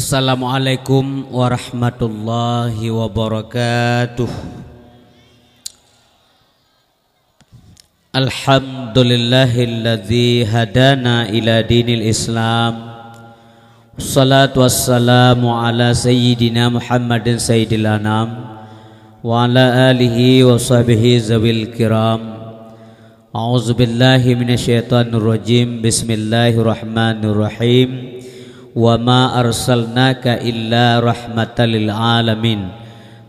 Assalamualaikum warahmatullahi wabarakatuh Alhamdulillahilladzi hadana ila dinil islam Salatu wassalamu ala sayyidina muhammadin sayyidil anam Wa ala alihi wa sahbihi zawil kiram A'udzubillahi minasyaitanirrojim Bismillahirrahmanirrahim Bismillahirrahmanirrahim wa ma arsalnaka illa rahmatan lil alamin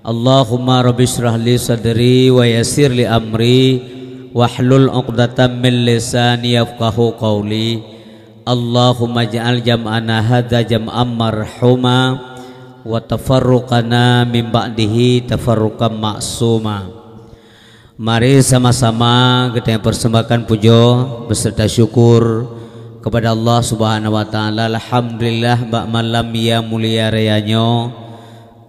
Allahumma rabbi shrah li sadri wa yassir li amri wahlul 'uqdatam min lisani yafqahu qawli Allahumma ij'al jam'ana hadha jam'an marhuma wa tafarruqana min ba'dihi tafarruqan ma'suma Mari sama-sama kita persembahkan pujo beserta syukur kepada Allah Subhanahu wa taala alhamdulillah ba malam ya mulia rayanyo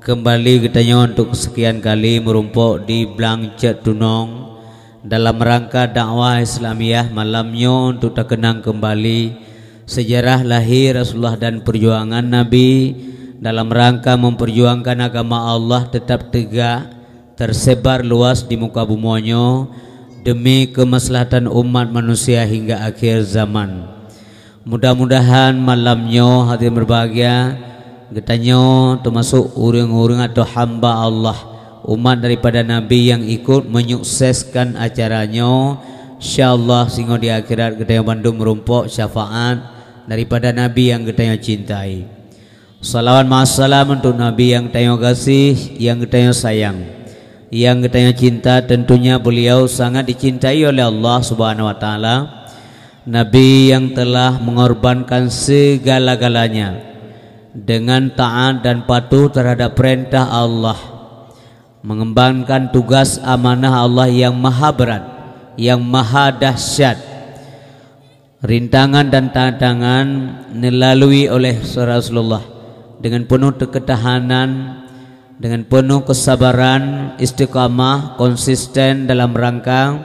kembali kita untuk sekian kali merumpok di Blangcet dunong dalam rangka dakwah Islamiyah malamnya untuk terkenang kembali sejarah lahir Rasulullah dan perjuangan Nabi dalam rangka memperjuangkan agama Allah tetap tegak tersebar luas di muka bumi demi kemaslahatan umat manusia hingga akhir zaman. Mudah-mudahan malamnya hati berbahagia Getanya termasuk orang-orang atau hamba Allah Umat daripada Nabi yang ikut menyukseskan acaranya InsyaAllah sehingga di akhirat getanya Bandung merumpuk syafaat Daripada Nabi yang kita yang cintai Salawat masalah untuk Nabi yang kita yang kasih Yang kita yang sayang Yang kita yang cinta tentunya beliau sangat dicintai oleh Allah subhanahu wa ta'ala Nabi yang telah mengorbankan segala-galanya dengan taat dan patuh terhadap perintah Allah mengembangkan tugas amanah Allah yang maha berat yang maha dahsyat rintangan dan tantangan dilalui oleh Rasulullah dengan penuh ketahanan dengan penuh kesabaran istiqamah konsisten dalam rangka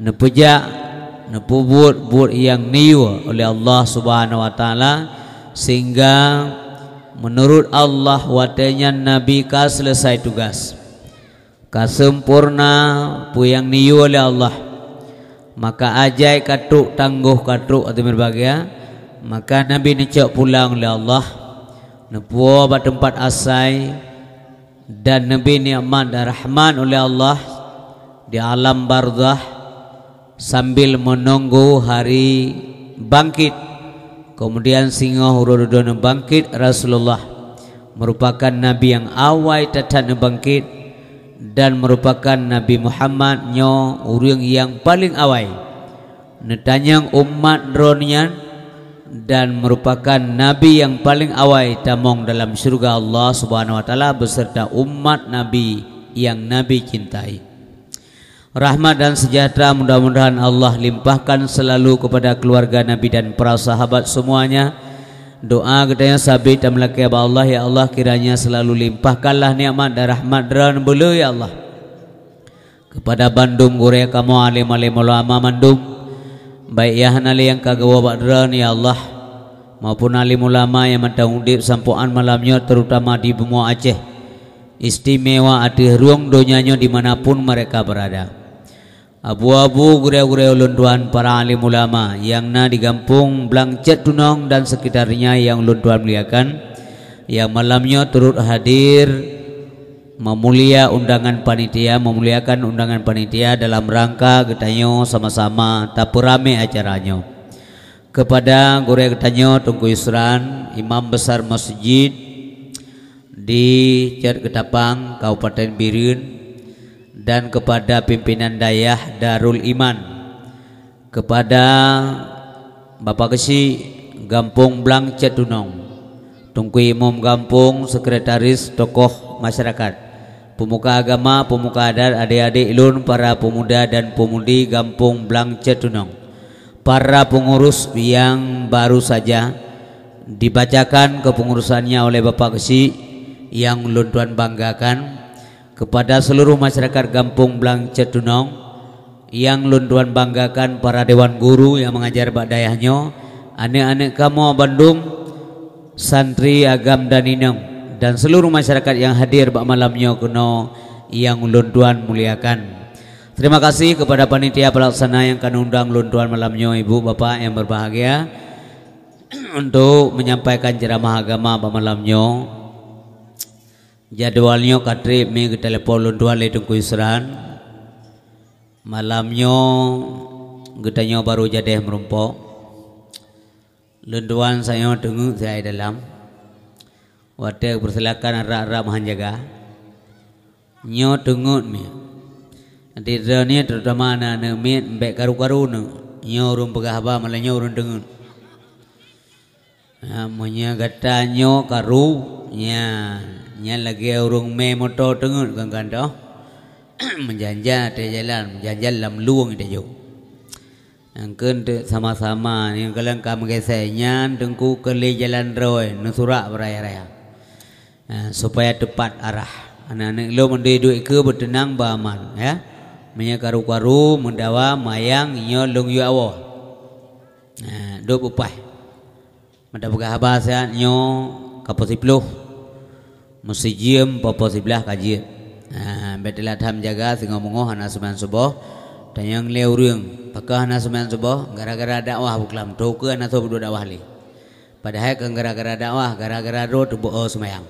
nepeja nepubut-but yang niwa oleh Allah Subhanahu wa taala sehingga menurut Allah wadanya nabi kah selesai tugas kah sempurna bu yang niwa oleh Allah maka ajai katuk tangguh katuk atau berbagai ya. maka nabi nicok pulang oleh Allah nepuo pada tempat asai dan nabi ni aman dan rahman oleh Allah di alam barzah sambil menunggu hari bangkit. Kemudian singa hurududun bangkit Rasulullah merupakan nabi yang awai tatan bangkit dan merupakan nabi Muhammad nyo urang yang paling awai Netanyang umat dronian dan merupakan nabi yang paling awai tamong dalam syurga Allah Subhanahu wa taala beserta umat nabi yang nabi cintai. Rahmat dan sejahtera mudah-mudahan Allah limpahkan selalu kepada keluarga Nabi dan para sahabat semuanya. Doa katanya sabit dan melaki abah Allah, ya Allah kiranya selalu limpahkanlah nikmat dan rahmat dan bulu, ya Allah. Kepada Bandung, Gureya kamu alim alim ulama Bandung. Baik yahan ali yang kagawa badran, ya Allah. Maupun alim ulama yang mendang undip sampuan malamnya terutama di Bumu Aceh. Istimewa ati ruang donyanya dimanapun mereka berada. Abu-abu gurau-gurau lunduan para alim ulama yang na di kampung Blangcet Tunong dan sekitarnya yang lunduan muliakan yang malamnya turut hadir memulia undangan panitia memuliakan undangan panitia dalam rangka getanyo sama-sama tapu rame acaranya kepada gure getanyo Tunggu Isran Imam Besar Masjid di Cet Ketapang Kabupaten Birin dan kepada pimpinan dayah Darul Iman kepada Bapak Kesi Gampung Blang Cetunong Tungku Imam Gampung Sekretaris Tokoh Masyarakat Pemuka agama, pemuka adat, adik-adik ilun, para pemuda dan pemudi Gampung Blang Cetunong Para pengurus yang baru saja dibacakan kepengurusannya oleh Bapak Kesi yang Luntuan banggakan kepada seluruh masyarakat Kampung Blang Cedunong yang lunduan banggakan para dewan guru yang mengajar badayahnya anak-anak kamu Bandung santri agam dan inem dan seluruh masyarakat yang hadir bak malamnya kuno yang lunduan muliakan terima kasih kepada panitia pelaksana yang akan undang lunduan malamnya ibu bapak yang berbahagia untuk menyampaikan ceramah agama bak malamnya Jadwalnya katri mengi telepon dua le tungku isran malamnya getanya baru jadi merumpok lenduan saya tunggu saya dalam Wate persilakan arah-arah jaga, nyo tunggu mi di zone ni terutama na ne mi mbek karu-karu nu nyo urung pegahba malah nyo urung tunggu ha, Ya, munya gata karu nya yang lagi orang main motor tengok kan kan tu. Menjanjal di jalan, menjanjal dalam luang itu juga. Yang kena sama-sama, ni kalau kamu kata, yang tengku kali jalan roy, nusurak beraya-raya. Ha, supaya tepat arah. Anak-anak lo mendui duit ke bertenang beraman. Ya. Menya karu-karu, mendawa, mayang, nyolong yu awal. Ha, nah, dua pupah. Mada buka habas ya, nyo musijim popo siblah kaji ha, betul lah adham jaga tengok mungo hana semen subuh dan yang leurung pakah anak semen subuh gara-gara dakwah buklam toke hana sobu dakwah li padahal kan gara-gara dakwah gara-gara roh tubuh oh semayang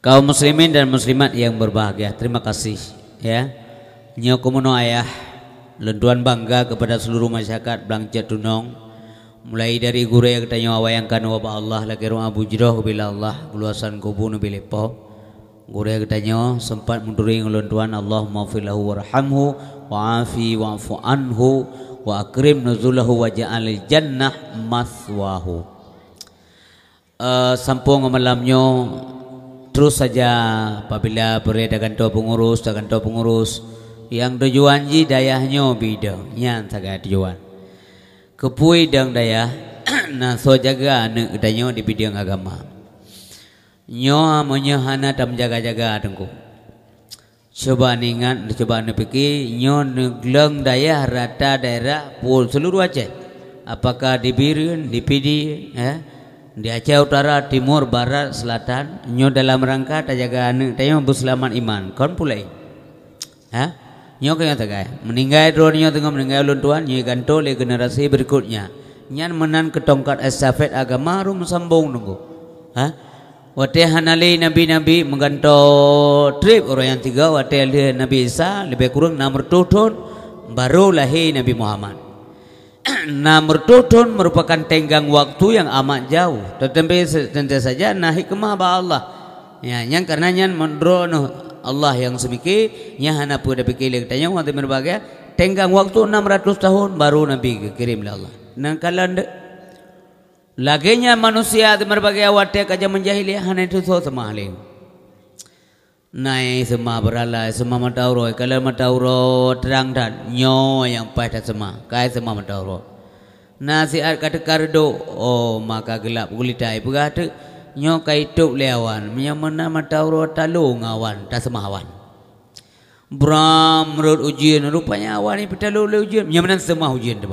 kaum muslimin dan muslimat yang berbahagia terima kasih ya nyokumono ayah lentuan bangga kepada seluruh masyarakat belangcet dunong mulai dari guru yang tanya awak yang kan wabah oh, Allah lagi rumah bujroh bila Allah luasan kubur nabi lepo guru yang tanya sempat mundur yang lontuan Allah maafilahu warhamhu waafi waafu anhu wa akrim nuzulahu wa ja'al jannah maswahu eh, sampung malamnya terus saja apabila berada ganto pengurus ganto pengurus yang tujuan ji dayahnya bida nyan saga tujuan kepui dang daya na so jaga ne tanyo di bidang agama nyo amonyo hana tam jaga jaga tengku coba ningan coba ne piki nyo ne gleng daya rata daerah pul seluruh Aceh apakah di Birun di Pidi eh? di Aceh Utara Timur Barat Selatan nyo dalam rangka tajaga ne tanyo buslaman iman kon pulai ha eh? Nyok yang tegai. Meninggal drone nyok tengah meninggal ulun tuan. Nyi gantole generasi berikutnya. Nyan menan ketongkat estafet agama rum sambung nunggu. Ha? Wate hanali nabi-nabi menggantau trip orang yang tiga wate ali nabi Isa lebih kurang nomor tuton baru lahir nabi Muhammad. nomor tuton merupakan tenggang waktu yang amat jauh. Tetapi tentu saja nah hikmah ba Allah. Ya, yang karena nyan mendro Allah yang semikir nyahan apa dia dapat lagi tanya orang terima bagai tenggang waktu 600 tahun baru Nabi kirim lah Allah nak kalan laginya manusia terima bagai awak tak kaji menjahili hanya itu so sama halin Nai semua beralai, semua matau matauro, kalau roh terang dan nyawa yang pada semua, kaya semua matau roh. Nasi ar kata kardo, oh maka gelap gulitai, bukan tu. Nyokai kai tuk lewan mana mata matauro talung awan ta sama awan bram rut ujian rupanya awan ini petalu le ujian yang mana sama ujian tu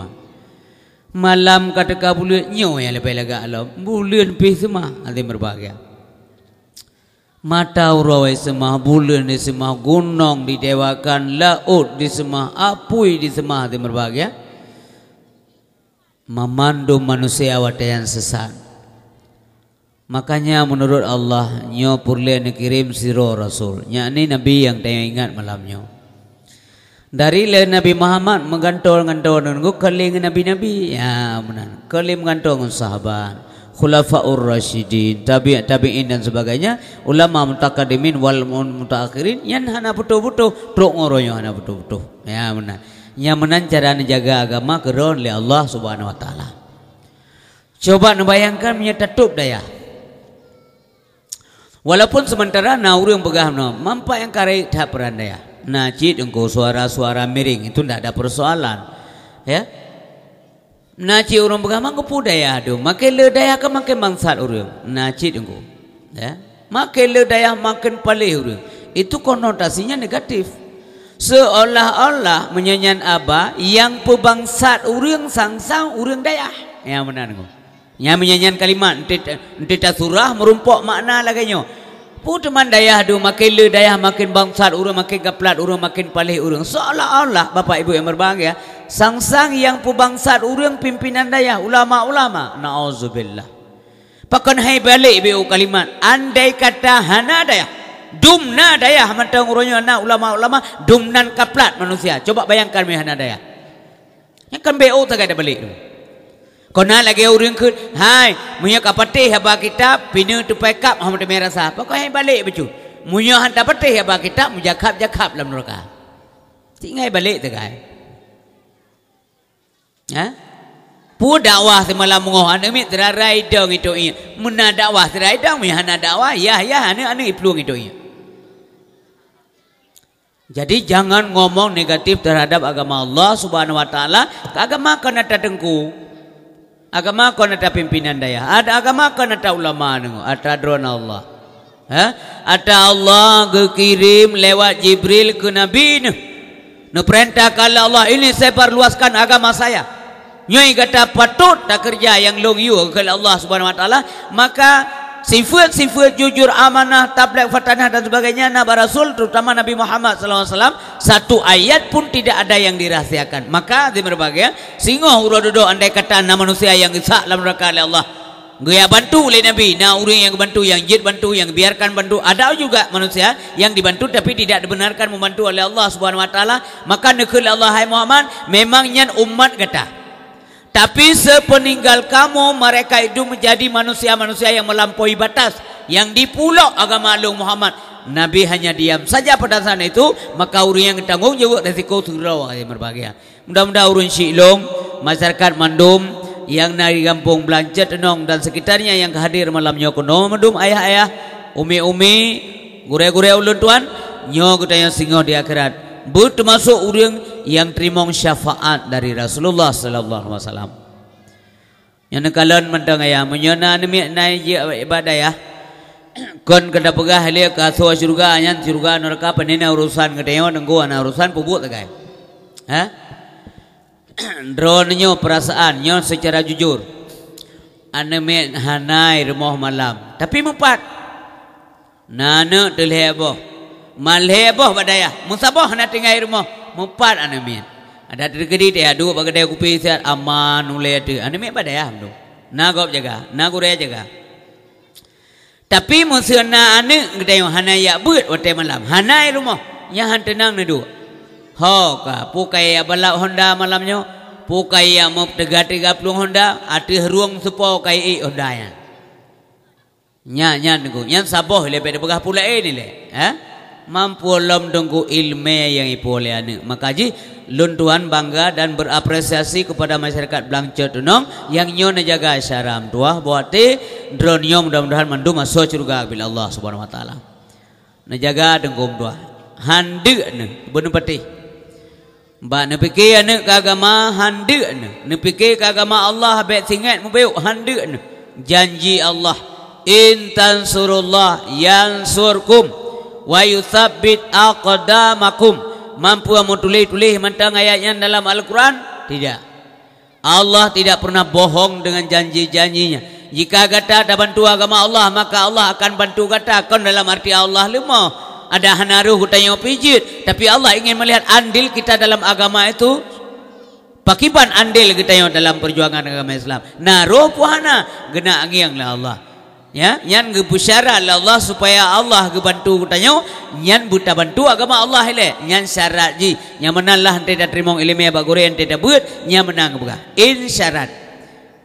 malam kata ka bulu nyo ya le pelaga alam bulan pe sama ada berbahagia. Mata urawa semah bulan di semah gunung di dewakan laut di disma apui semah hati berbahagia memandu manusia wate yang sesat Makanya menurut Allah nyo purle kirim siro rasul. Nya ni nabi yang tanya ingat malamnya. Dari le Nabi Muhammad menggantol gantol nunggu keling Nabi Nabi, ya benar. Keling menggantol dengan sahabat, khulafaur rasidin, tabi tabiin dan sebagainya, ulama mutakadimin wal mutakhirin yang hana butuh butuh, truk ngoroyo hana butuh butuh, ya benar. Yang menan cara menjaga agama keron le Allah Subhanahu Wa Taala. Coba nubayangkan menyetutup daya. Walaupun sementara nauru yang begahno, mampak yang karai tak peranda ya. Najid yang suara-suara miring itu tidak ada persoalan, ya. Najid orang begahno, aku pudah ya aduh. Makin ledaya ke makin mansat orang. Najid yang ya. Makin ledaya makin paling orang. Itu konotasinya negatif. Seolah-olah menyanyian abah yang pebangsat orang sangsang orang daya. Ya benar nengok? Yang menyanyian kalimat nanti entita surah merumpok makna lagi Put man dayah du makin le dayah makin bangsat urang makin gaplat urang makin palih urang. Seolah-olah bapak ibu yang berbahagia, sang-sang yang pu bangsat urang pimpinan dayah ulama-ulama. Nauzubillah. Pakan hai balik be kalimat. Andai kata hana dayah Dumna dayah mentang urunya anak ulama-ulama dumnan kaplat manusia. Coba bayangkan mi hana dayah. Yang kan BO tak ada balik. Dulu. Kena lagi orang ke, hai, muiya kapati heba ya kita pinu tu pack up, hamut merasa apa? Kau balik baju. Muiya hanta pati heba ya kita, muiya kap jakap lam nurka. Tinggal balik tu kau. Ha? Pu dakwah semalam mengohan demi terarai dong itu ini. Muna dakwah terarai dong, muiya hana dakwah, ya ya hana hana iplu itu ini. Jadi jangan ngomong negatif terhadap agama Allah Subhanahu wa taala. Agama kena tertengku agama kau nak ada pimpinan daya. Ada agama kau nak ada ulama nunggu. Ada drone Allah. Eh? Ada Allah kekirim lewat Jibril ke Nabi ni. Nu perintah kala Allah ini saya perluaskan agama saya. Nyai kata patut tak kerja yang long you kala Allah subhanahu wa ta'ala. Maka sifat-sifat jujur, amanah, tabligh, fatanah dan sebagainya Nabi Rasul terutama Nabi Muhammad sallallahu alaihi wasallam, satu ayat pun tidak ada yang dirahsiakan maka di berbagai singoh urah duduk andai kata na manusia yang isak dalam raka oleh Allah gaya bantu oleh Nabi na urah yang bantu yang jid bantu yang biarkan bantu ada juga manusia yang dibantu tapi tidak dibenarkan membantu oleh Allah Subhanahu wa Taala. maka nekul Allah hai Muhammad memangnya umat kata tapi sepeninggal kamu mereka itu menjadi manusia-manusia yang melampaui batas yang dipulau agama Alung Muhammad. Nabi hanya diam saja pada saat itu maka orang yang tanggung jawab resiko surau yang berbahagia. Mudah-mudahan urun Syilong masyarakat Mandum yang dari kampung Belanjat Nong dan sekitarnya yang hadir malam nyok Nong Mandum ayah-ayah, umi-umi, gure-gure ulun tuan nyok tanya singo di akhirat but masuk urang yang terima syafaat dari Rasulullah sallallahu alaihi wasallam. Yang kalian mendengar ya menyana nemi naji ibadah ya. Kon kada pegah le ka tu surga yang surga neraka penene urusan gede yo nunggu ana urusan bubuk tegai. Ha? Drone nyo perasaan nyo secara jujur. Anemi hanai rumah malam. Tapi mempat. Nana terlihat boh. Malheboh badaya. Ah. Musaboh nak tinggal rumah. Mumpat anemin. Ada tergeri dia. Dua bagi dia kupi sihat. Aman ulai tu. Anemin badaya. Ah, Nagop jaga. Nagurai jaga. Tapi musuh na ane. Kita yang hanai ya buat. wate malam. Hanai rumah. Yang hantenang ni dua. Ho ka. Pukai ya balap honda malamnya. Pukai ya mau tegak-tegak honda. Ati ruang supau kai i honda ya. Nya, nya, nya, nya, nya, nya, nya, nya, nya, nya, nya, nya, mampu lom tunggu ilmu yang ibu oleh anda. Maka ji, lun bangga dan berapresiasi kepada masyarakat Blangco Tunong yang nyonya jaga syaram tua buat drone nyom mudah-mudahan mandu masuk surga bila Allah subhanahu wa ta'ala najaga dengkum tua handi ne bener peti mbak ne pikir ne agama handi ne ne pikir agama Allah habis tingat mubiu handi ne janji Allah intan surullah yang wa yuthabbit aqdamakum mampu amutulih-tulih mentang ayatnya dalam Al-Quran tidak Allah tidak pernah bohong dengan janji-janjinya jika kata ada bantu agama Allah maka Allah akan bantu kata kan dalam arti Allah lima ada hanaruh hutan yang pijit tapi Allah ingin melihat andil kita dalam agama itu Pakiban andil kita yang dalam perjuangan agama Islam. Nah, roh puhana. Gena angin lah Allah. Ya, nyan ge busyara la Allah supaya Allah ge bantu kutanyo, nyan buta bantu agama Allah ile. Nyan syarat ji, nya menan lah ente da terimong ilmu ba gore ente da buat, nya menang buka. In syarat.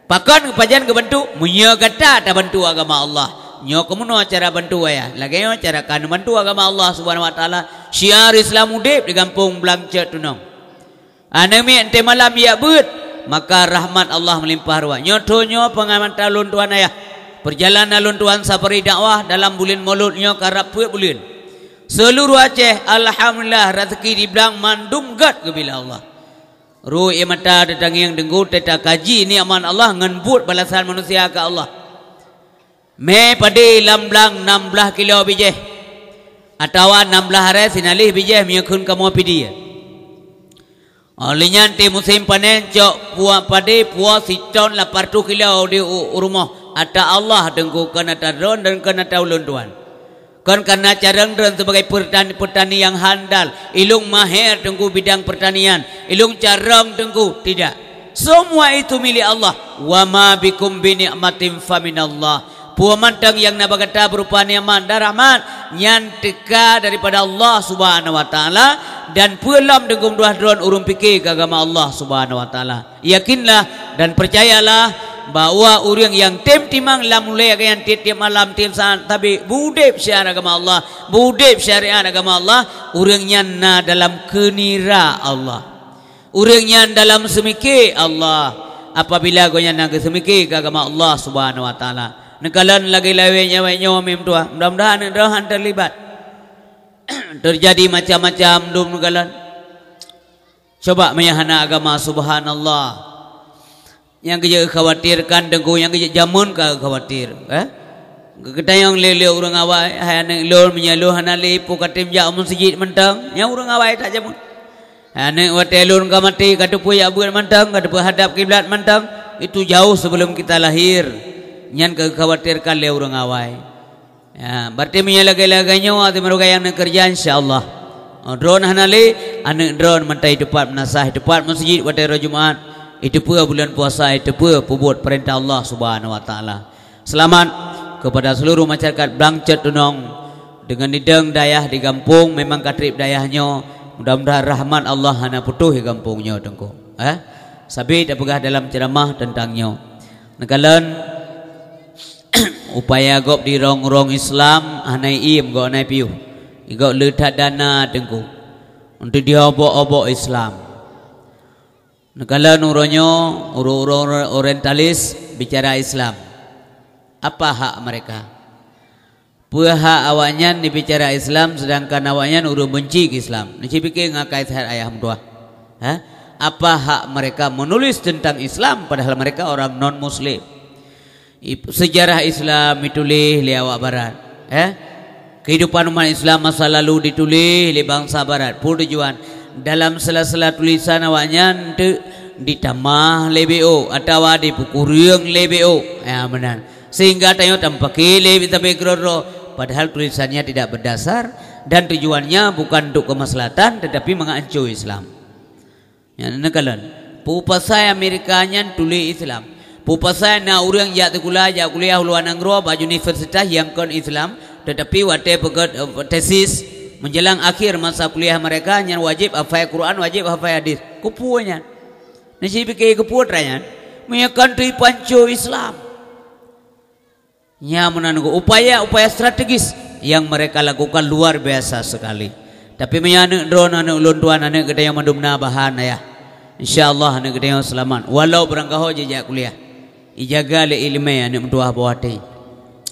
Pakon ge pajan ge bantu, munyo kata da bantu agama Allah. Nyo kemuno acara bantu ya, lagenyo acara kan bantu agama Allah subhanahu wa taala. Syiar Islam udip di kampung Blangcet tunong. Anemi ente malam ya buat, maka rahmat Allah melimpah ruah. Nyo tonyo talun tuan ayah. Perjalanan alun tuan safari dakwah dalam bulan mulutnya karap puik bulan. Seluruh Aceh alhamdulillah rezeki dibilang mandung gat ke bila Allah. Ruh emata datang yang dengu teta kaji ni aman Allah ngembut balasan manusia ke Allah. Me pade lamblang 16 kilo atau Atawa 16 hari sinalih bijeh miakun kamu pidi. dia. Ya. Alinya nanti musim panen cok puan pade puan sicon lapar tu kilo di rumah ada Allah dengku kena taron dan kena taulun tuan. Kan kena carang dan sebagai petani petani yang handal, ilung maher dengku bidang pertanian, ilung carang dengku tidak. Semua itu milik Allah. Wa ma bikum bi ni'matin fa minallah. mandang yang nabaga ta berupa nikmat darahman nyan teka daripada Allah Subhanahu wa taala dan pulam dengum dua drone urung pikir agama Allah Subhanahu wa taala. Yakinlah dan percayalah bahwa orang yang tem timang lam mulai agian tiap tiap malam tiap saat tapi budep syiar agama Allah budep syiar agama Allah orangnya na dalam kenira Allah orangnya dalam semike Allah apabila gonya na semike agama Allah subhanahu wa taala nekalan lagi lawe nyawa nyawa mem tua mudah-mudahan rohan terlibat terjadi macam-macam dum nekalan coba menyahana agama subhanallah yang kita khawatirkan dengku yang kita jamun kau khawatir. Eh? Kita yang lelai orang awal, hanya lelai menyeluh hana lelai pukatim jauh musjid mentang. Yang orang awal itu jamun. Hanya waktu lelai orang mati, kata puja bukan mentang, kata hadap kiblat mentang. Itu jauh sebelum kita lahir. Yang kau khawatirkan lelai orang awal. Ya, berarti lagi lagi, nyawa di mereka yang nak kerja, insya Allah. Oh, drone hana lelai, anak drone mentai tepat nasah, tepat masjid, waktu Jumaat. Itu pula bulan puasa, itu pula pembuat perintah Allah Subhanahu Wa Taala. Selamat kepada seluruh masyarakat Blangcet Dunong dengan nideng dayah di kampung memang katrip dayahnya mudah-mudahan rahmat Allah hana putuh di kampungnya tengku eh sabi tapegah dalam ceramah tentangnya nakalan upaya gop di rong-rong Islam hanai im go nai igo leda dana tengku untuk diobok-obok Islam Negalan uronyo uror orientalis bicara Islam. Apa hak mereka? Puah hak awaknya ni bicara Islam sedangkan awaknya uru benci Islam. Nici pikir ngakai sehat ayah mudua. Ha? Apa hak mereka menulis tentang Islam padahal mereka orang non Muslim? Sejarah Islam ditulis oleh awak barat. Ha? Kehidupan umat Islam masa lalu ditulis oleh bangsa barat. Pur tujuan dalam sela-sela tulisan awaknya itu ditambah lebeo atau di pukurung lebeo ya benar sehingga tanya tempat kile tapi kroro padahal tulisannya tidak berdasar dan tujuannya bukan untuk kemaslahatan tetapi mengancu Islam ya ini kalian pupasai Amerikanya tulis Islam pupasai na urang ya kuliah ya kuliah luar negeri baju universitas yang kon Islam tetapi wate pegat eh, tesis menjelang akhir masa kuliah mereka yang wajib hafal Quran wajib hafal hadis kepuanya nasi pikir kepuatannya menyekan di panco Islam Ya menunggu upaya-upaya strategis yang mereka lakukan luar biasa sekali. Tapi menyanu drone anu lunduan anu gede yang mendumna bahan ya. Insyaallah anu gede yang selamat. Walau berangkah haji jak kuliah. Ijaga le ilmu anu mendua bawati.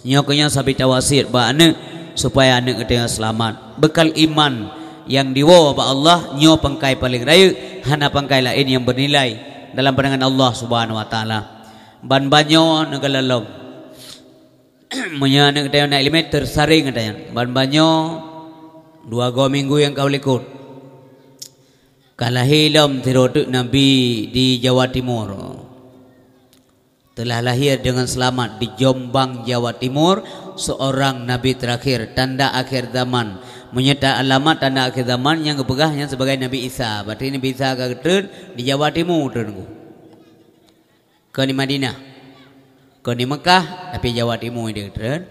Nyokonya sabita wasir ba anu supaya anak kita yang selamat bekal iman yang diwawa oleh Allah nyo pengkai paling raya hana pengkai lain yang bernilai dalam pandangan Allah subhanahu wa ta'ala ban banyo negala long punya anak yang naik lima tersaring kita yang ban banyo dua go minggu yang kau likut kalah hilam tirotuk Nabi di Jawa Timur telah lahir dengan selamat di Jombang Jawa Timur seorang nabi terakhir tanda akhir zaman menyeta alamat tanda akhir zaman yang kepegahnya sebagai nabi Isa berarti nabi Isa ke ter di Jawa Timur terunggu ke di Madinah ke di Mekah tapi Jawa Timur dia ter kan?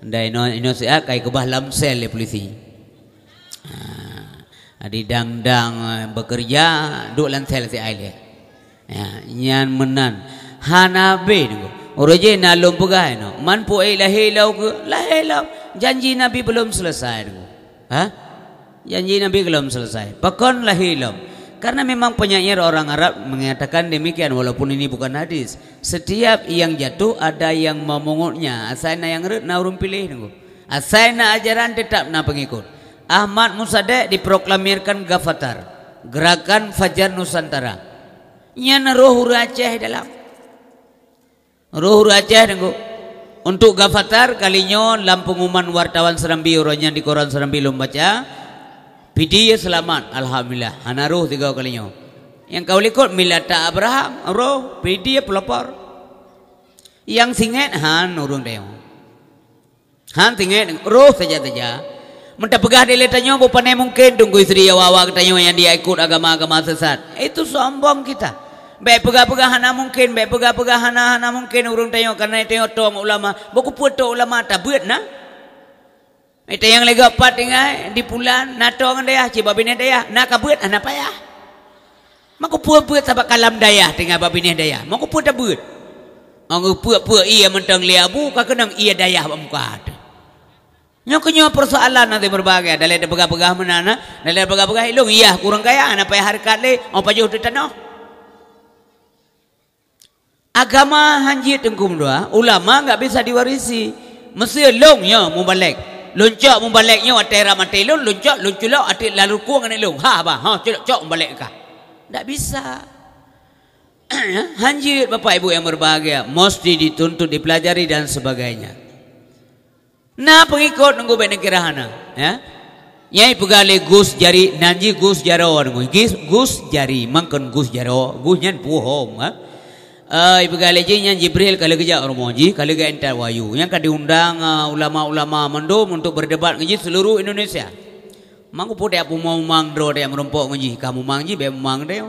dan ino ino saya kai kebah lamsel le polisi ha, di dang eh, bekerja duk lantel si aile ya nyan menan hanabe tunggu Raja nak lompokai no. Man pu eh lahir lau ke? Lahir lau. Janji Nabi belum selesai. Ha? Janji Nabi belum selesai. Pekon lahir lau. Karena memang penyair orang Arab mengatakan demikian walaupun ini bukan hadis. Setiap yang jatuh ada yang memungutnya. Asaina yang rut na urum pilih nunggu. Asaina ajaran tetap na pengikut. Ahmad Musade diproklamirkan gafatar. Gerakan Fajar Nusantara. Nyana roh Aceh dalam. Ruh Aceh nunggu. Untuk Gafatar kali kalinya dalam pengumuman wartawan Serambi orangnya di koran Serambi lumbaca. Pidi ya selamat, alhamdulillah. Hana ruh tiga kalinya. Yang kau lihat milata Abraham, roh pidi ya pelopor. Yang singet han urung deh. Han singet roh saja saja. Minta pegah di letanya, bukan mungkin tunggu istri ya wawak tanya yang dia ikut agama-agama sesat. Itu sombong kita. Baik pegah-pegah anak lah mungkin, baik pegah-pegah anak-anak lah, mungkin urung tengok kerana tengok tu ulama. Buku pun tu ulama tak eh, buat nak. Itu yang lega pat tengah di pulan nato ngan daya cibab ini daya nak kabut anak apa ya? Maku puat puat sabak kalam daya tinggal babi ini daya. Maku puat tabut. Maku puat puat iya mentang lihat buka kenang iya daya bermuka. Nyokonyo persoalan nanti berbagai. Dalam ada pegah-pegah mana? Dalam ada pegah-pegah ilung iya kurang kaya anak apa ya harikat le? Apa jauh tanah? Agama hanji tengkum dua, ulama enggak bisa diwarisi. Mesti long yo mubalek. Luncak mubaleknya atera matelun, luncak lunculak atik lalu kuang ni long. Ha ba, ha cok cok mubalek ka, Enggak bisa. Ya, hanji bapak ibu yang berbahagia mesti dituntut dipelajari dan sebagainya. Na pengikut nunggu benda kirahana, ya. Nyai pegale gus jari nanji gus jaro nunggu gus jari mangken gus jaro gusnya puhom. Ha? Uh, Ibu kali je yang Jibril kali kerja orang moji kali ke entar wayu yang kadi undang uh, ah, ulama-ulama mendo untuk berdebat ngaji seluruh Indonesia. Mangku pun dia pun mau mangdo dia merumpok ngaji kamu mangji be mangde.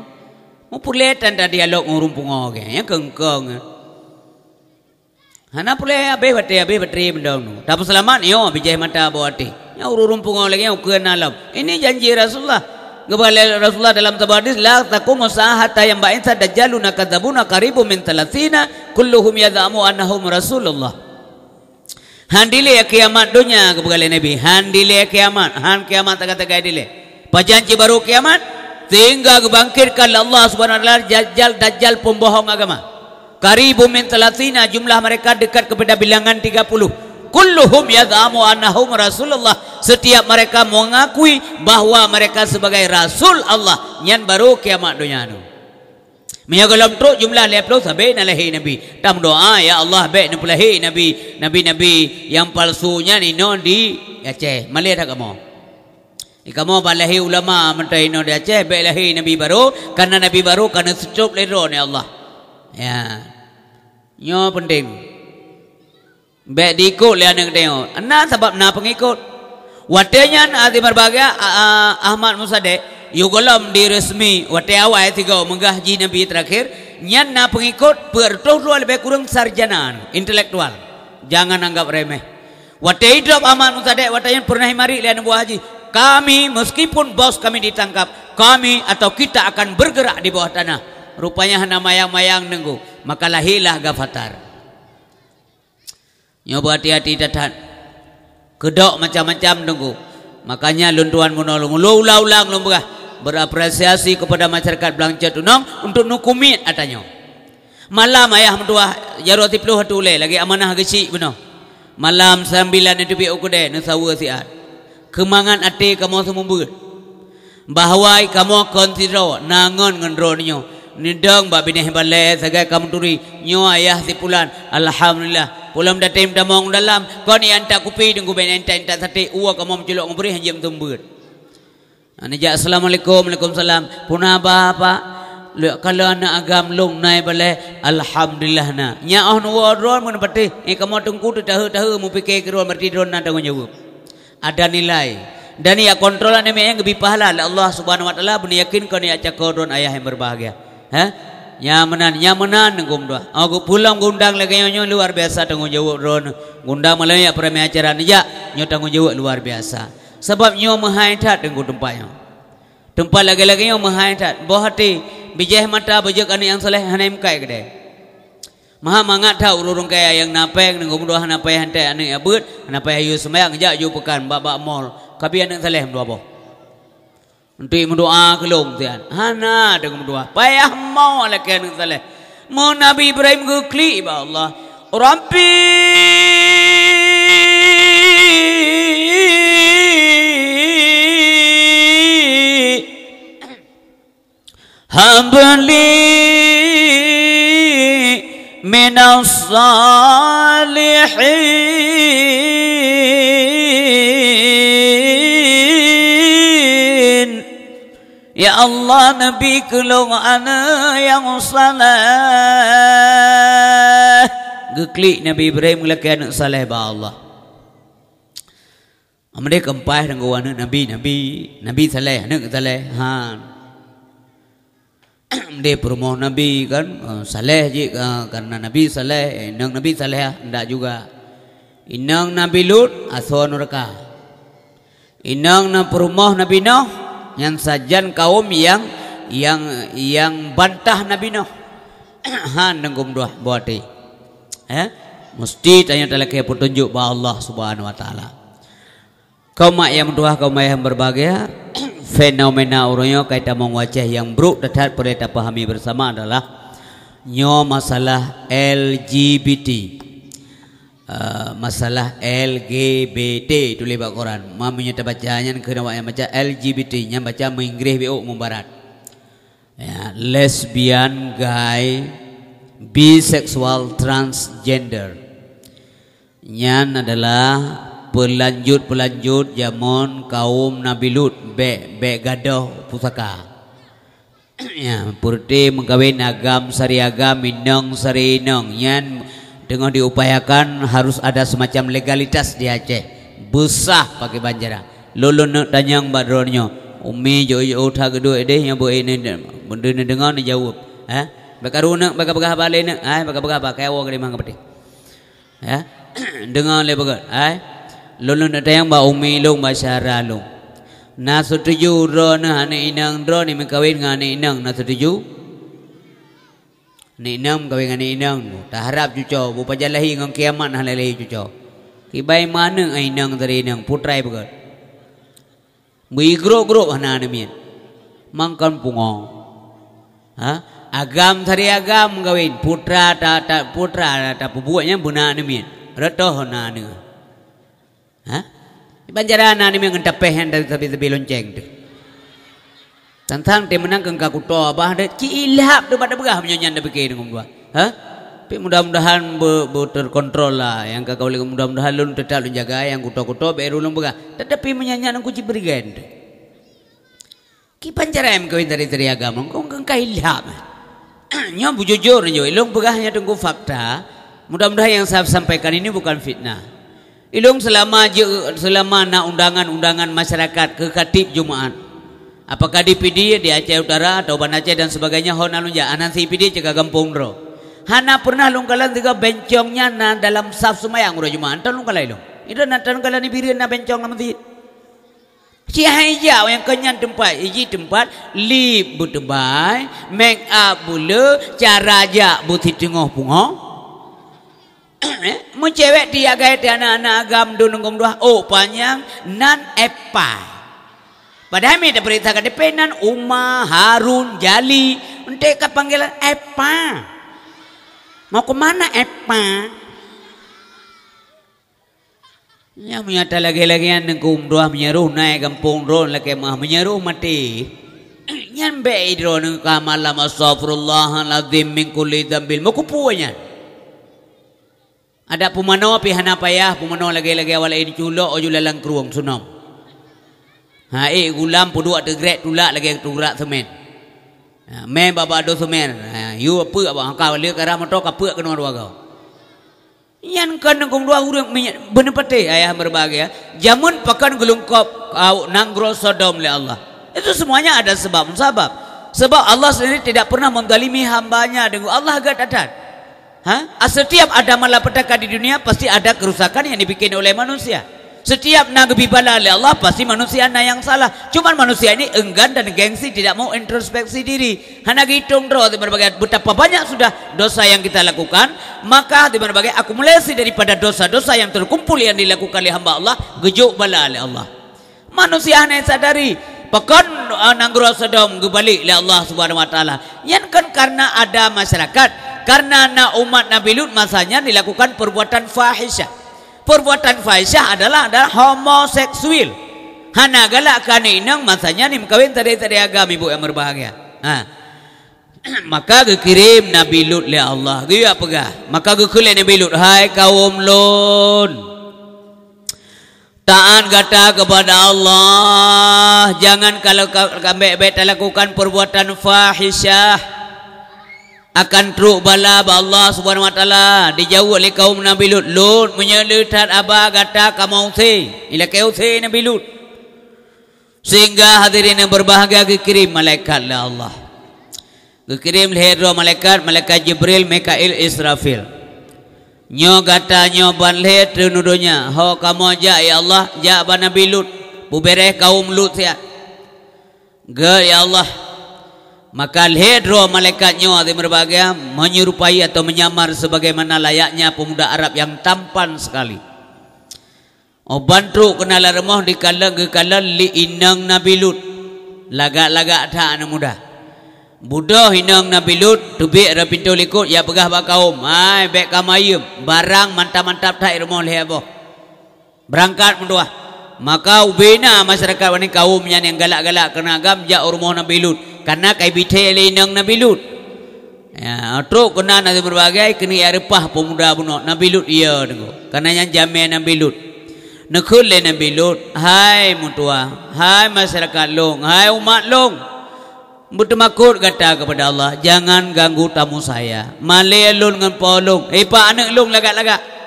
Mau pulihkan dari dialog merumpok ngaji yang kengkeng. Eh. Hana pulih ya beh bete ya beh Tapi selamat yo oh, bijak mata buat ti. Yang urumpok ngaji yang kenal lah. Ini janji Rasulullah kepada Rasulullah dalam sebuah hadis la taqumu sa'ata yang ba'itsa dajjaluna kadzabuna qaribu min 30 kulluhum yadhamu annahum rasulullah Handile ya kiamat dunia kepada Nabi handile ya kiamat hand kiamat tak kata gadile pajanji baru kiamat sehingga kebangkitkan Allah Subhanahu wa taala dajjal dajjal pembohong agama qaribu min 30 jumlah mereka dekat kepada bilangan 30 kulluhum yazamu anahum rasulullah setiap mereka mengakui bahawa mereka sebagai rasul Allah yang baru kiamat dunia itu Minya galam tro jumlah lep lo sabe nala nabi. Tam doa ya Allah be nupula nabi nabi nabi yang palsunya ni non di Aceh. Malay tak kamu? Ikamu balahi ulama mentai non di Aceh be lahi nabi baru. Karena nabi baru karena secop leh ya Allah. Ya, nyo penting. Baik diikut lihat yang tengok. Enak sebab nak pengikut. Watenya nanti berbahagia Ahmad Musadek. Yugolam di resmi. Wate awal ayat eh, tiga. Menggah haji Nabi terakhir. Nyan nak pengikut. Pertuh dua lebih kurang sarjana. Intelektual. Jangan anggap remeh. Wate hidup Ahmad Musadek. Wate yang pernah himari lihat nabuah haji. Kami meskipun bos kami ditangkap. Kami atau kita akan bergerak di bawah tanah. Rupanya hana mayang-mayang nunggu. Maka lahilah Gafatar. Nyo berhati-hati tatan. Kedok macam-macam tunggu. Makanya luntuan menolong. Lu ulang-ulang lu ah. Berapresiasi kepada masyarakat belanja tunang untuk nukumit atanya. Malam ayah mentua jarak tipluh hatu le lagi amanah gesi beno. Malam sambilan itu pi aku deh nusawa siat. Kemangan ate kamu semua ber. Bahawa kamu konsider nangon ngendronyo. Nidong babi nih balle segai kamuturi nyawa ayah si pulan alhamdulillah pulam dah time dalam kau ni anta kupi dengku ben anta anta sate uwa kau mom culok ngupuri tumbur ane ha, jaz assalamualaikum waalaikumsalam puna apa apa kalau anak agam lung naik balle alhamdulillah na nyawa ah, nuwa ron mungkin pati Ini eh, mau tungku tu dahu dahu mupi kek ron berti ron nanti ngujuk ada nilai dan ia ya, kontrolan yang lebih pahala Allah subhanahu wa ta'ala Beni yakin kau ni acak ya, kodron ayah yang berbahagia Nyamanan, nyamanan gum doa. Aku pulang gundang lagi nyonya luar biasa tanggung jawab ron. Gundang malam ya acara ni ya nyonya tanggung jawab luar biasa. Sebab nyonya menghantar tengku tempatnya. Tempat lagi lagi nyonya menghantar. Bahati bijah mata bijak ani yang soleh hanya mukai kede. Maha mangat tak urung kaya yang napa yang tanggung doa napa yang hantar ani abut napa yang yusmayang jauh pekan bapa mall. Kapi yang soleh dua boh. Untuk mendoa kelom tian. Hana dengan mendoa. Payah mau lah kian salah. Mau Nabi Ibrahim kekli kli ba ya Allah. Rabbi. Hambali minas salihin. Ya Allah Nabi kelong ana yang salah Geklik Nabi Ibrahim lelaki anak salah ba Allah Amre kempai dengan wan Nabi Nabi Nabi salah anak salah ha Amre perumah Nabi kan eh, salah je eh, karena Nabi salah eh, nang Nabi salah ndak juga Inang Nabi Lut aso nuraka Inang na perumah Nabi Nuh no? yang sajian kaum yang yang yang bantah Nabi Nuh. ha nenggum dua buati. Ya. Eh? Mesti tanya telah ke petunjuk ba Allah Subhanahu wa taala. Kaum yang dua kaum yang berbahagia fenomena urunyo kaita mengwajah yang buruk tetap boleh dapat pahami bersama adalah nyo masalah LGBT. Ah, masalah LGBT tulis bak Quran. Mamunya terbacanya kena wak yang baca LGBT nya baca menginggris bi mubarat. Ya, lesbian, gay, bisexual, transgender. Nyan adalah pelanjut-pelanjut zaman kaum Nabi Lut be be gadah pusaka. ya, purti mengkawin agam sari agam minong sari nong. Nyan dengan diupayakan harus ada semacam legalitas di Aceh besah bagi banjara lulun nak tanyang badronyo umi jo jo utah kedua edeh yang buat ini benda ni dengar ni jawab eh baka runa baka baka bale ni eh baka ha? baka pakai awak ni mangga pete ya ha? dengar le baka eh nak tanyang ba umi lu masyara lu nasu tuju ro na ane inang ro ni mekawin ngane inang nasu tuju Nek nam kawin dengan nek nam tu. Tak harap cucu. Bupa jalahi dengan kiamat nak lalahi cucu. Kibai mana ay nang dari nang putrai bukan. Lah Mengigro gro hana anemian. Mangkan pungo. Ha? Agam dari agam kawin. Putra ta ta putra ta ta pubuatnya buna anemian. Retoh hana lah anemian. Ha? Banjara lah anemian ngetapehen dari tapi tapi lonceng tu. Tentang dia menang kengka kuto abah ada ki ilhab tu pada berah punya nyanda pikir dengan gua. Ha? Tapi mudah-mudahan berterkontrol lah. Yang kakak boleh mudah-mudahan lu tetap lu yang kuto kuto beru lu berah. Tetapi menyanyi nang kuci berikan. Ki pancara em kau dari dari agama kau kengka ilhab. Nyom bujur nyom ilung berahnya tunggu fakta. Mudah-mudahan yang saya sampaikan ini bukan fitnah. Ilung selama selama nak undangan-undangan masyarakat ke khatib Jumaat. Apakah di PD di Aceh Utara atau Ban Aceh dan sebagainya hana Lunja Anansi PD cegah kampung roh Hana pernah lungkalan tiga bencongnya na dalam saf sumayang roh cuma antar lungkalan itu itu na antar lungkalan ibiri na bencong nanti si hija oh, yang kenyang tempat iji tempat lip butubai make up bulu cara ja butih tengok punga mencewek dia gaya anak-anak agam dunung kumduah oh panjang nan epai Padahal kita berita di penan Umar, Harun, Jali Untuk ke panggilan Epa Mau ke mana Epa? Ya menyata lagi-lagi yang dengan kumroh menyeru naik kampung roh lagi mah menyeru mati. Yang baik roh dengan malam lah, masafrullah aladzim min kulli dambil. Mau kupuanya. Ada pemanah pihana payah, ya? lagi-lagi awal ini culok ojulalang kruang sunam. Ha eh gulam pudu ada grek tulak lagi turak semen. Ha men baba do semen. Ha you apa abang ka balik ka ramo tok apa kena dua kau. Yan kan gung dua urang minyak bener pate ayah berbahagia. Ya. Jamun pakan gulungkop au nanggro sodom le Allah. Itu semuanya ada sebab sebab. Sebab Allah sendiri tidak pernah mendalimi hambanya dengan Allah agak adat. Ha? Setiap ada malapetaka di dunia pasti ada kerusakan yang dibikin oleh manusia. Setiap Nabi bala oleh Allah pasti manusia na yang salah. Cuma manusia ini enggan dan gengsi tidak mau introspeksi diri. Hanya hitung doa di berbagai betapa banyak sudah dosa yang kita lakukan. Maka di berbagai akumulasi daripada dosa-dosa yang terkumpul yang dilakukan oleh hamba Allah gejuk bala oleh Allah. Manusia hanya sadari pekan uh, ah, nanggur sedom kembali oleh Allah subhanahu wa taala. Yang kan karena ada masyarakat karena na umat Nabi Lut masanya dilakukan perbuatan fahisyah perbuatan Faisyah adalah adalah homoseksual. Hana galak kan inang masanya nim kawin tadi tadi agam ibu yang berbahagia. Ha. Maka kekirim Nabi Lut le Allah. Gue apa ga? Maka kekulen Nabi Lut. Hai kaum Lut. Taan kata kepada Allah. Jangan kalau kambek-kambek lakukan perbuatan fahisyah akan teruk bala ba Allah Subhanahu Wa Taala dijauh oleh kaum Nabi Lut Lut menyelitat aba kata kamu se ila ke se Nabi Lut sehingga hadirin yang berbahagia dikirim malaikat la Allah dikirim leher malaikat malaikat Jibril Mikail Israfil nyo kata nyo ban leher tunudunya ho kamu ja ya Allah ja ba Nabi Lut bubereh kaum Lut sia ya. ge ya Allah maka lihat roh malaikatnya di berbagai menyerupai atau menyamar sebagaimana layaknya pemuda Arab yang tampan sekali bantu kenal remoh di kala ke kala li inang Nabi Lut lagak-lagak tak anak muda budah inang Nabi Lut tubik ada pintu likut ya pegah bakau hai baik kamayim barang mantap-mantap tak remoh lihat boh berangkat mendoah maka ubena masyarakat wani kaum yang galak-galak kena agam ja ya rumah Nabi Lut karena kai bithe leinang Nabi Lut ya atro kena nabi berbagai kini arepah pemuda buno Nabi Lut iya tunggu karena yang jamian Nabi Lut nekul le Nabi Lut hai mutua hai masyarakat long hai umat long Betul makut kata kepada Allah Jangan ganggu tamu saya malay long dengan polong Eh pak anak long lagak-lagak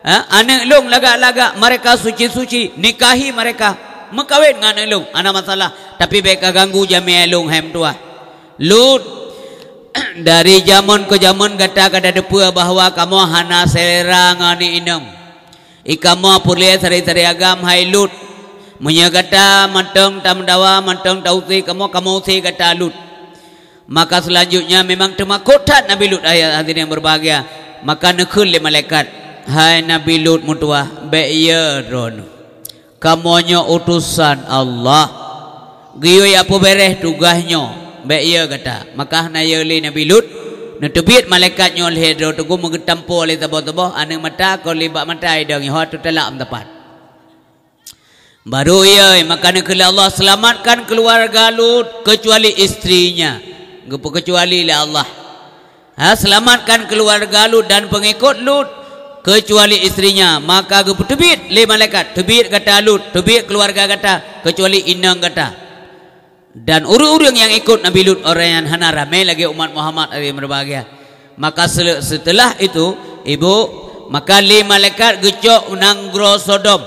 Ha? anak long lagak-lagak mereka suci-suci nikahi mereka mekawin dengan anak long ana masalah tapi beka ganggu jami long hem tua lut dari zaman ke zaman kata kada depa bahawa kamu hana selera ngani inum ikamu apuli sari-sari agam hai lut munya kata mateng tamdawa mateng tauti kamu kamu si kata lut maka selanjutnya memang termakutat nabi lut ayat hadirin yang berbahagia maka nekul le malaikat Hai Nabi Lut mutuah be yeron. Ya, Kamonyo utusan Allah. Giyo apa bereh tugasnyo? Be ye ya, kata. Maka na yeli Nabi Lut Nutubiat malaikat nyol hedro tu gua mengetampu oleh tabo-tabo anak mata kau libat mata idang ihat tu telak am tepat. Baru ia ya, makan kelak Allah selamatkan keluarga Lut kecuali istrinya. Gepu kecuali ila Allah. Ha, selamatkan keluarga Lut dan pengikut Lut kecuali istrinya maka gebut tebit le malaikat tebit kata alut tebit keluarga kata kecuali inang kata dan orang-orang yang ikut Nabi Lut orang yang hana ramai lagi umat Muhammad hari berbahagia maka setelah itu ibu maka le malaikat gecok nanggro sodom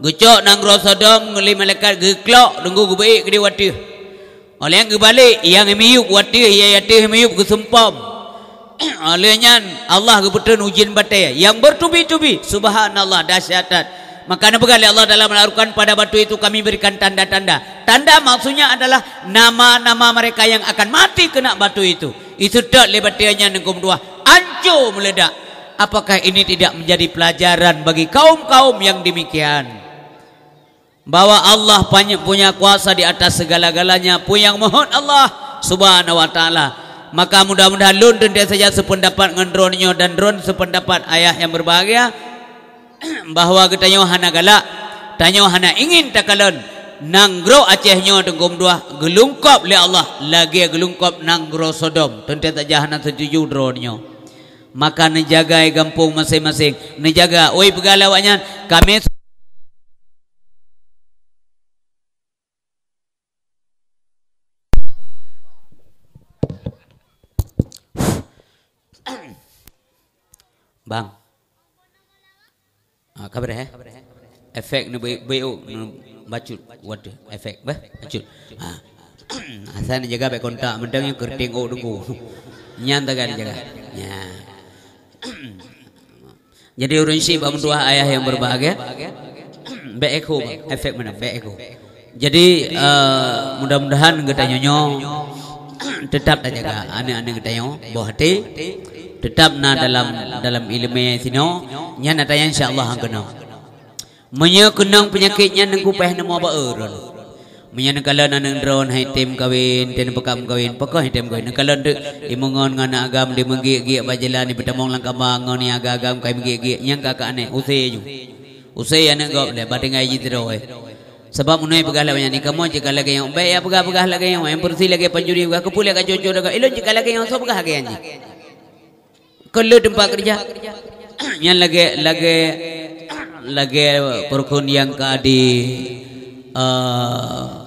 gecok nanggro sodom le malaikat geklok tunggu gebaik ke dia wati oleh yang gebalik yang miyuk wati ia yati miyuk kesempam olehnya Allah kebetulan ujian batu yang bertubi-tubi subhanallah dahsyatat maka apa ya kali Allah dalam melarukan pada batu itu kami berikan tanda-tanda tanda maksudnya adalah nama-nama mereka yang akan mati kena batu itu itu tak lebatianya nengkum dua ancur meledak apakah ini tidak menjadi pelajaran bagi kaum-kaum yang demikian bahwa Allah punya kuasa di atas segala-galanya pun yang mohon Allah subhanahu wa ta'ala maka mudah-mudahan lun dan dia saja sependapat dengan dronnya dan drone sependapat ayah yang berbahagia bahawa kita nyo hana galak tanyo hana ingin takalon nanggro aceh nyo tenggum dua gelungkop le Allah lagi gelungkop nanggro sodom tentu saja hana setuju dronnya maka menjaga kampung masing-masing menjaga oi pegalawannya kami bang. Ah, khabar eh? Efek ni baik baik oh. bacut what efek bah bacut. Ah. Saya ni jaga baik kontak mendang yang kerting oh dugu. Nyanda kan jaga. Ya. Jadi urun si bang dua ayah yang berbahagia. Baik ho efek mana baik ho. Jadi ah, mudah-mudahan kita nyonyo tetap terjaga. Aneh-aneh kita nyonyo bohati tetap na dalam dalam ilmu sino nya nataya insyaallah angkena menya kenang penyakitnya nengku peh nemu apa urun menya nengkala nanang drone hai tim kawin ten pekam kawin pokok hai tim kawin nengkala de imongon ngana agam di menggi gi bajalan ni betamong langka bangon ni aga agam kai menggi gi nyang kakak ne use ju use ya nengko le bating ai jitro eh sebab munai pegah lagi ni kamu je lagi yang baik ya pegah pegah lagi yang yang si lagi penjuri juga kepulih kacau kacau lagi elon jika lagi yang sok pegah lagi yang ni kalau tempat kerja yang lagi lagi lagi perkhun eh, yang kadi uh,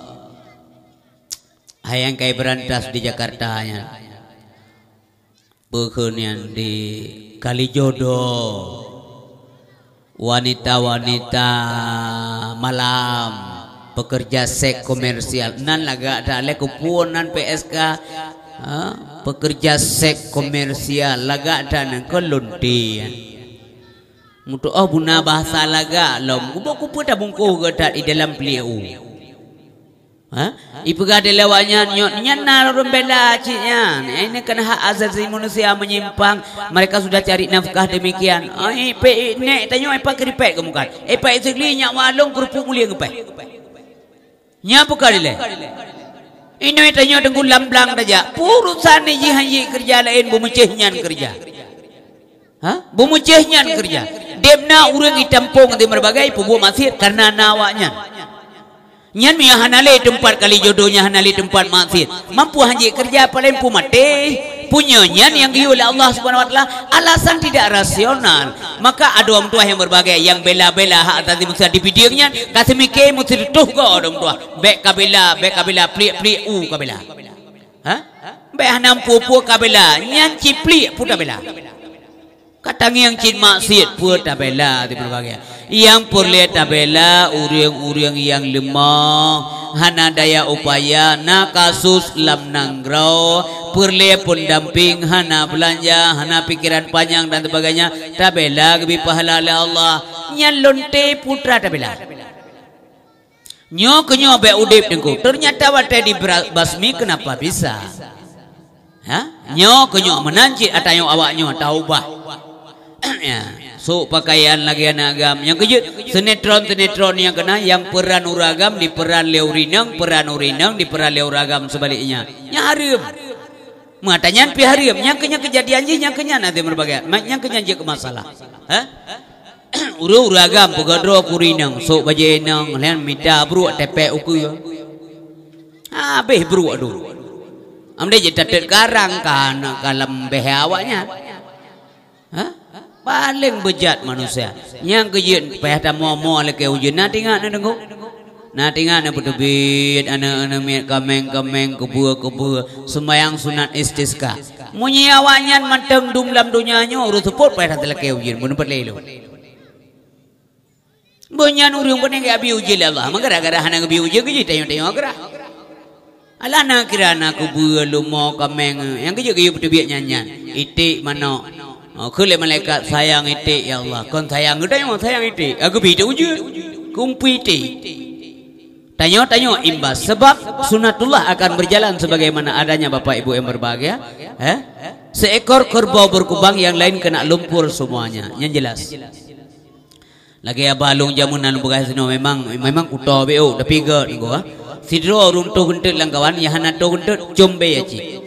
yang kai berantas di Jakarta nya perkhun yang di kali jodoh wanita-wanita malam pekerja seks komersial nan lagak dah lekupun nan PSK Ha? pekerja sek komersial lagak dan kelunti mutu oh buna bahasa lagak lom gubuk kupu tak bungku ke di dalam beliau ha ipu gade lewanya nyok nyan narum bela cinya eh, ini kan hak azazi manusia menyimpang mereka sudah cari nafkah demikian ai pe ne tanyo ai pak ripet ke muka ai pak itu nyak walung kerupuk mulia ke pe nyapu kadile ini tanya tunggu lamblang saja. Purusan ni ji hanyi kerja lain bumucehnyan kerja. Bumi ha? Bumucehnyan kerja. Demna urang ditampung di berbagai pubu masjid karena nawaknya. Nyan mi hanale tempat kali jodohnya hanale tempat masjid. Mampu hanyi kerja paling pumate. Mampu kerja paling pumate punyanya yang diberi oleh Allah Subhanahu wa taala alasan tidak rasional maka ada orang tua yang berbagai yang bela-bela hak tadi mesti di bidangnya kasih mikir mesti tuh go orang tua baik kabila baik kabila pria pria u kabila ha baik hanam pupu kabila nyan cipli puta bela katang yang cin maksiat puta bela di berbagai yang perlu tabela uriang-uriang yang lemah hana daya upaya nak kasus lam nanggrau perle pun damping hana belanja hana pikiran panjang dan sebagainya tabela gbi pahala le Allah nya lonte putra tabela nyo kenyo be udip dengku ternyata wate di basmi kenapa bisa ha nyo kenyo menanci atayo awak nyo taubah ya so pakaian lagi anak agam yang kejut sinetron sinetron yang kena yang peran uragam di peran leurinang peran urinang di peran leuragam sebaliknya Yang nyarim. Mengatanya pi hari nyangkanya kejadian ji nyangkanya nanti berbagai nyangkanya ji masalah. Hah? Uru uru agam pegadro kurinang sok bajenang lian mita bru tepe uku yo. Abeh bru adu. Amde je tatet karang kan kalem beh awaknya. Hah? Paling bejat manusia. Nyang kejian pe hata mo mo lek ujian nanti ngak nengok. Natingan apa betul bid, ane ane mien kameng kameng kebua kebua semayang sunat istiska. Munyi awannya mateng dum dalam dunia nyu urut support pada telak ujian bunuh perlu? Bunyi anu rium pun engkau abi ujian lah, Allah. Mager agar hana abi ujian kiji tayu tayu mager. Alah nak kira nak kebua lumo kameng eh. yang kiji kiji apa tu bid nyanyi. Iti mana? Oh, kule malaikat sayang iti ya Allah. Kon sayang kita yang sayang iti. Aku bida ujian. Kumpi iti. Tanya-tanya imbas sebab sunatullah akan berjalan sebagaimana adanya bapak ibu yang berbahagia. Eh? Seekor kerbau berkubang yang lain kena lumpur semuanya. Yang jelas. Lagi ya balung jamunan bukan sini memang memang kuto beo tapi ke ngo ah. Sidro runtu kuntut langkawan ya hana to kuntut jombe ya ci.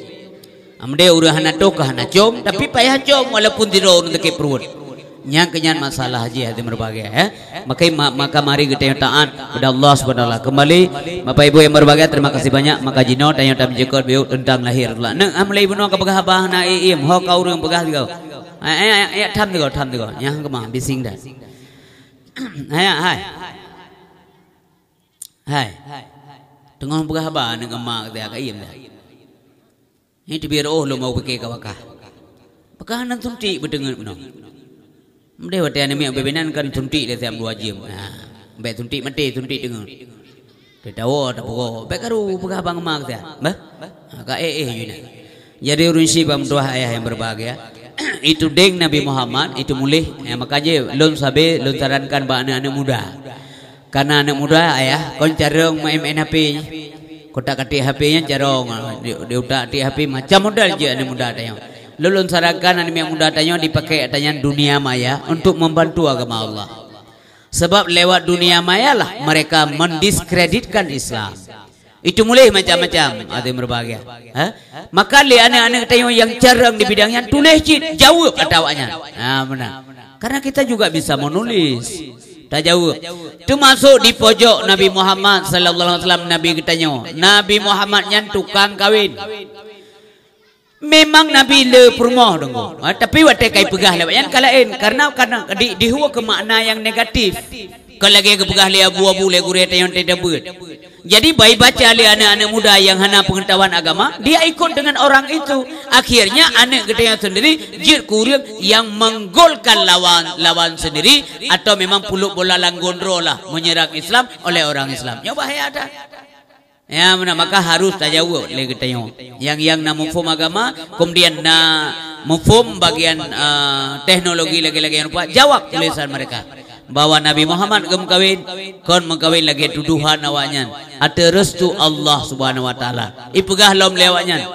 Amde uru hana to kahana jom tapi payah jom walaupun diro runtu ke perut yang kenyan masalah haji hati berbagai, ya. Eh? Makai ma maka mari kita yang taat kepada Allah subhanahu wa kembali. Bapak ibu yang merbagai terima kasih banyak. Maka jino dan yang tak jekor beu tentang lahir lah. Neng amli ibu nong kebagah bah na iim ho kau nong kebagah tiga. Eh eh eh, eh tham tiga tham tiga. Yang kemah bising dah. Hai hai hai hai. Tengah kebagah bah neng kemah dia kai iim dah. Ini biar oh lo mau pergi ke wakah. Bagaimana tuh ti berdengar menong. Mereka hati anak mian bebenan kan tuntik dia siam dua jam. Ha. Baik tuntik mati, tuntik dengar. Dia tahu, tak buka. Baik karu, buka bang mak dia. Ba? Ha, eh, eh, yuna. Jadi urun syibah mendoa ayah yang berbahagia. itu deng Nabi Muhammad, itu mulih. Ya, makanya, lun sabi, lun sarankan buat anak-anak muda. Karena anak muda, ayah, kau carong main-main HP. Kau kati HP-nya, carong. Dia tak di HP, macam modal je anak muda. Tayang lulun sarakan ani yang muda tanya dipakai tanya dunia maya untuk membantu agama Allah. Sebab lewat dunia maya lah mereka mendiskreditkan Islam. Itu mulai macam-macam ada berbagai. berbahagia. Ha? Maka le anak-anak tanya yang cerang di bidang yang tunai cint jauh katawanya. Ah ha, benar. Karena kita juga bisa menulis. Tak jauh. Itu masuk di pojok Nabi Muhammad sallallahu alaihi wasallam Nabi kita ketanyo. Nabi Muhammad yang tukang kawin. Memang Nabi le perumah dengu. Ah, tapi wate kai pegah le. Lah. Yang kala en karena karena di dihua ke makna yang negatif. Kala ge pegah le abu abu le gure te yang te Jadi bayi baca le anak-anak muda yang hana pengetahuan agama, dia ikut dengan orang itu. Akhirnya anak kita yang sendiri jir kurir yang menggolkan lawan lawan sendiri atau memang puluk bola langgondro lah menyerang Islam oleh orang Islam. Nyoba ya ada. Yang mana ya, maka harus tajawab lagi tayong. Yang yang na mufum agama, kemudian na mufum bagian eh, eh, teknologi lagi-lagi yang rupa, jawab tulisan mereka. Bahawa Nabi Muhammad gem kawin, kon mengkawin lagi tuduhan awaknya. Ata restu Allah subhanahuwataala wa ta'ala. Ipegah lom lewaknya.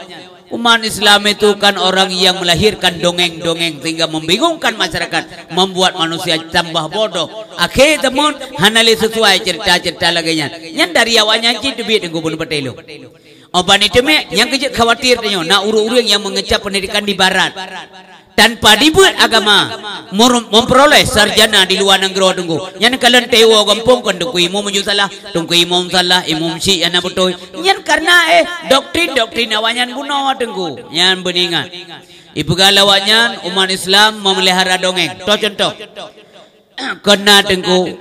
Umat Islam itu kan orang yang melahirkan dongeng-dongeng sehingga membingungkan masyarakat, membuat manusia tambah bodoh. Akhir temun hanali sesuai cerita-cerita laginya. Yang dari awalnya je debit dengan gubernur Petelo. Oban itu me yang kejut khawatir tanya nak uru-uru yang mengecap pendidikan di barat tanpa dibuat agama memperoleh sarjana di luar negara tunggu yang kalian tewa gampung kan tunggu imam juga salah tunggu imam salah imam si yang betul eh, yang karena eh doktrin doktrin awan yang guna tunggu yang beningat kan? kan? ibu galawanya umat islam memelihara dongeng contoh contoh kena tunggu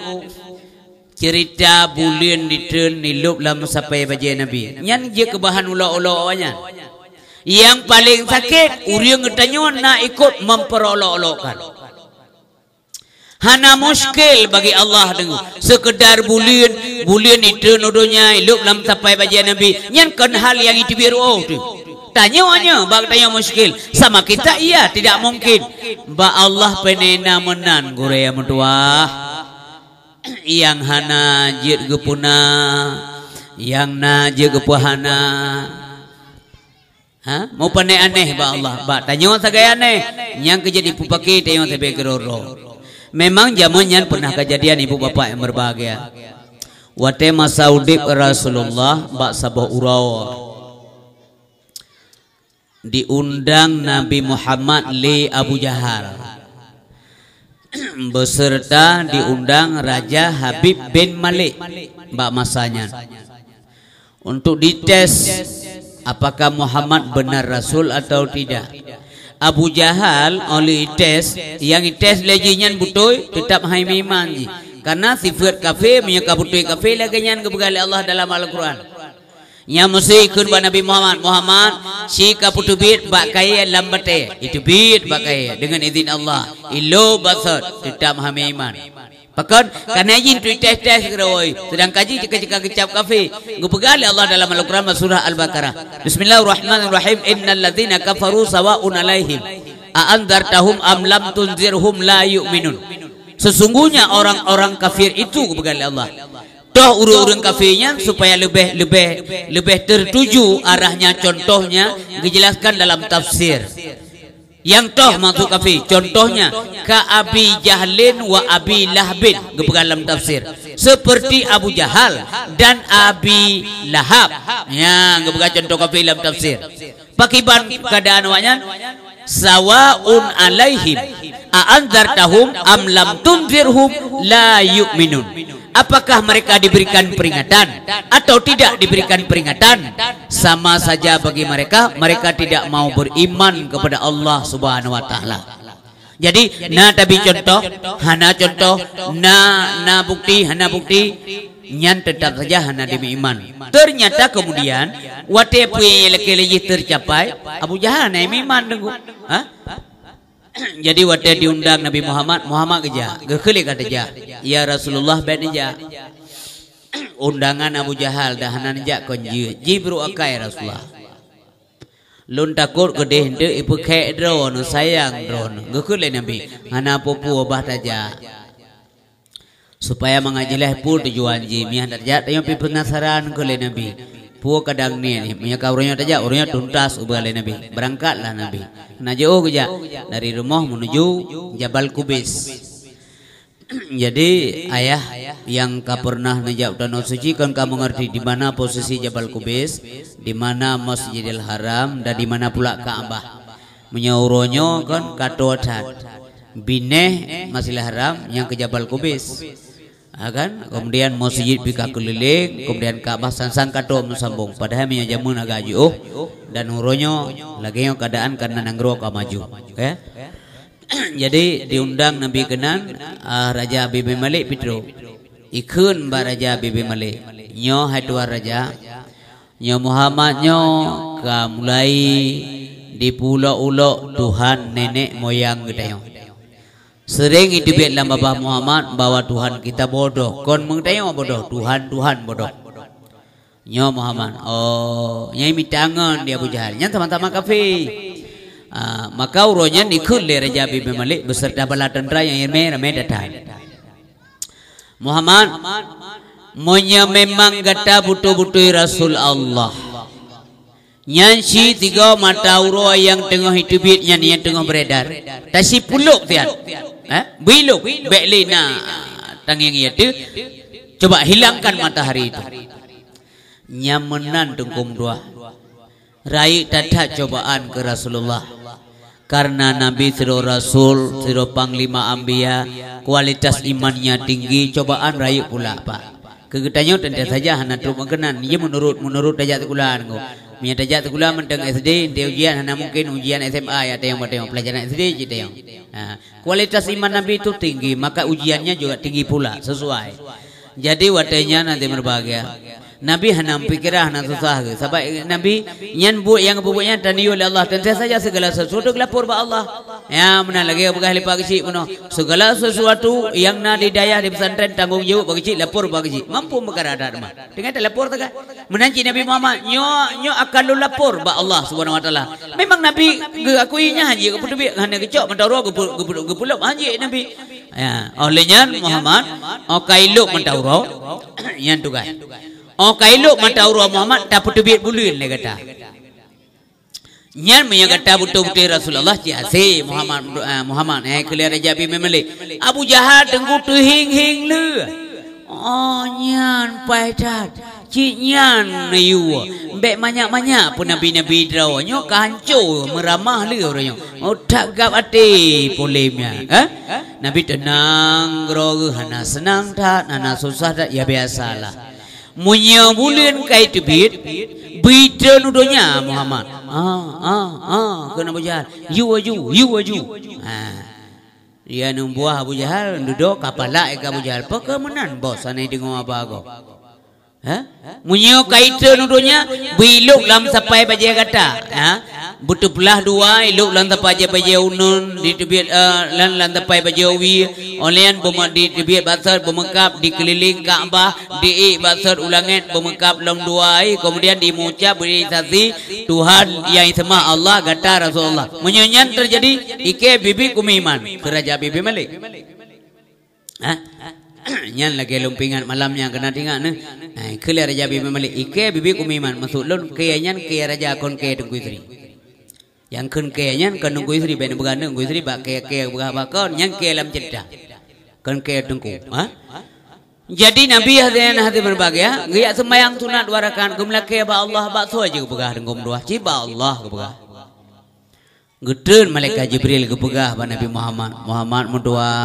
cerita bulian di dunia nilup sampai baju nabi yang dia kebahan ulo-ulo awan yang paling sakit Uriung tanyun nak ikut memperolok-olokkan Hana muskil bagi Allah dengan sekedar bulian bulian itu nodonya ilup lam sampai baju nabi yang kan hal yang itu oh, biru oh tu tanya wanya bag tanya muskil sama kita iya tidak mungkin ba Allah penena menan gure yang mentua yang hana jir gepuna yang na jir gepuhana Ha? Mau pandai aneh ba Allah. Ba tanya sagaya aneh. Yang kejadi pupake tanya sampai keroro. Memang zaman yang pernah kejadian ibu bapa yang berbahagia. Wate masa udik Rasulullah ba sabah urau. Diundang Nabi Muhammad li Abu Jahal. Beserta diundang Raja Habib bin Malik. Mbak masanya. Untuk dites, Untuk dites apakah Muhammad benar rasul atau tidak Abu Jahal oleh ites yang ites lejinyan butoi tetap hai iman ji karena sifat kafir punya kabutoi kafir lejinyan kebegali Allah dalam Al-Quran Yang mesti ikut bah Nabi Muhammad Muhammad si kaputu bit bak kaya lambat eh. itu bit bak dengan izin Allah illo basar tetap hami iman Pakon, kan haji tu test test kira oi. Sedang kaji cekak cekak kecap kafe. Gua pegal ya Allah dalam Al-Quran surah Al-Baqarah. Bismillahirrahmanirrahim. Innal ladzina kafaru sawa'un 'alaihim. A andartahum am lam tunzirhum la yu'minun. Sesungguhnya orang-orang kafir itu gua pegal ya Allah. Toh urung-urung kafirnya supaya lebih lebih lebih tertuju arahnya contohnya dijelaskan dalam tafsir yang toh maksud kafi contohnya ka abi jahlin wa abi lahbin dalam tafsir seperti abu jahal dan abi lahab ya gebuga contoh kafi dalam tafsir pakiban keadaan wanya sawaun alaihim a anzartahum am lam tunzirhum la yu'minun apakah mereka diberikan peringatan atau tidak diberikan peringatan sama saja bagi mereka mereka tidak mau beriman kepada Allah Subhanahu wa taala jadi na tapi contoh hana contoh na na bukti hana bukti nyan tetap saja hana demi iman ternyata kemudian wate pui lekeleji tercapai abu jahal nah iman dengu ha jadi waktu diundang Nabi Muhammad Muhammad kerja gekelik kata ja ya Rasulullah ben ja undangan Abu Jahal dahanan ja konji jibru akai Rasulullah lun takut gede hinde ipu ke drone sayang drone gekelik Nabi ana popu obah ja supaya mengajilah pun tujuan ji mian ja tayo pi pengasaran gele Nabi puo kadang ni ni punya kaburnya saja urunya tuntas ubale nabi berangkatlah nabi najau kerja dari rumah menuju jabal kubis jadi ayah yang kau pernah najab dan suci kan kamu ngerti di mana posisi jabal kubis di mana masjidil haram dan di mana pula kaabah menyaurunya kan katuatan bineh masjidil haram yang ke jabal kubis Ha, kan kemudian masjid bika kulilik kemudian Ka'bah sansang kato sambung padahal minya jamun agak jauh dan huronyo lagi yang keadaan karena nangro kau maju ya jadi diundang Nabi Kenan uh, ah, Raja Bibi Malik Pitro ikun ba Raja Bibi Malik nyo hatua raja nyo Muhammad nyo ka mulai di pulau ulo Tuhan nenek moyang kita yang Sering itu biarlah Bapa Muhammad bawa Tuhan kita bodoh. Kon mengtanya apa bodoh? Tuhan Tuhan bodoh. Nyo ya Muhammad. Oh, nyai mitangan dia bujar. Nyai teman-teman kafe. Ah, maka urunya nikul le raja bibi malik beserta bala tentara yang ia merah medatai. Muhammad, monya memang gata Muhammad, Muhammad, Rasul Allah. Yang si tiga mata uroh yang tengah itu bit yang yang tengah beredar. Tapi puluk tiad. Ha? biluk, Bilu, beli na ha, tangeng iya tu. Coba hilangkan matahari itu. Nyamanan tungkum dua. Rai tata cobaan ke Rasulullah. Karena Nabi Siro Rasul, Siro Panglima Ambiya, kualitas imannya tinggi, cobaan rai pula. Pak. Kegetanya tentu saja, hanya terus mengenan. Ia menurut, menurut dajat kulaan. Minyak tajak sekolah mendeng SD, dia ujian hana mungkin ujian SMA ya tayang tayang pelajaran SD je tayang. Ha. Kualitas iman Nabi itu tinggi, maka ujiannya juga tinggi pula sesuai. Jadi watenya nanti berbahagia. Nabi hanam pikirah nak susah ke. Sebab Nabi yang bu, yang bubuknya dan iya oleh Allah. Tentu saja segala sesuatu kelah purba Allah. Ya mana lagi apakah lipa kecil pun. Segala sesuatu yang nak didayah di pesantren tanggung jawab bagi cik lapor bagi cik. Mampu mengkara dharma. Dengan tak lapor tak? Kan? Menanci Nabi Muhammad. Nyo nyo akan lapor bahawa Allah subhanahu wa ta'ala. Memang Nabi keakuinya haji ke putubik. Hanya kecok mentara ke pulak haji Nabi. Ya. Olehnya Muhammad. Okailuk mentara. Yang tugas. Yang tugas orang kailo mata uru Muhammad tapu tu biar bulu ni kata. Nyer mian kata tapu tu biar Rasulullah jahsi Muhammad Muhammad eh keluar aja bi memeli. Abu Jahat tunggu tu hing hing lu. Oh nyer payat. Cinyan niu, bek banyak banyak pun nabi nabi draw, nyu kancu meramah lu orang nyu, oh, tak gapati polemnya, ha? nabi tenang, grog, hana senang tak, hana susah tak, ya biasa lah menyambulin kait bit bita nudonya Muhammad ah ah ah kena bujal yu waju yu waju ha ah. dia ya, numbuah bujal duduk kapala ega bujal pakamenan bos apa dengo Ha? Munyo kaitu nudunya Biluk lam sampai bajaya kata ha? Butuh belah dua Iluk lam sampai bajaya unun Ditubiat eh, lan lam sampai bajaya uwi Olehan ditubiat basar Bermengkap dikeliling ka'bah Di'i basar ulangan Bermengkap lam dua eh, Kemudian dimucap beri sasi Tuhan yang isma Allah Gata Rasulullah Munyo Munyonyan terjadi Ike bibi kumiman Keraja bibi malik ha? yang lagi lompingan malamnya kena tinggal ni. Kelir raja bibi malik. Ike bibi kumiman masuk lor. Kaya yang kaya raja kon kaya tunggu istri. Yang kun kaya yang kan tunggu istri. Benda bukan tunggu istri. Bak kaya kaya bukan bakon. Yang kaya lam cerita. Kan kaya tunggu. Ha? Jadi Nabi Hazen Hazen berbagai. Gaya ha? yang tunat warakan. Kumla kaya bapa Allah ba tu aja bukan tunggu dua. Ciba Allah bukan. Gudun malaikat Jibril kebuka bah Nabi Muhammad Muhammad mendoa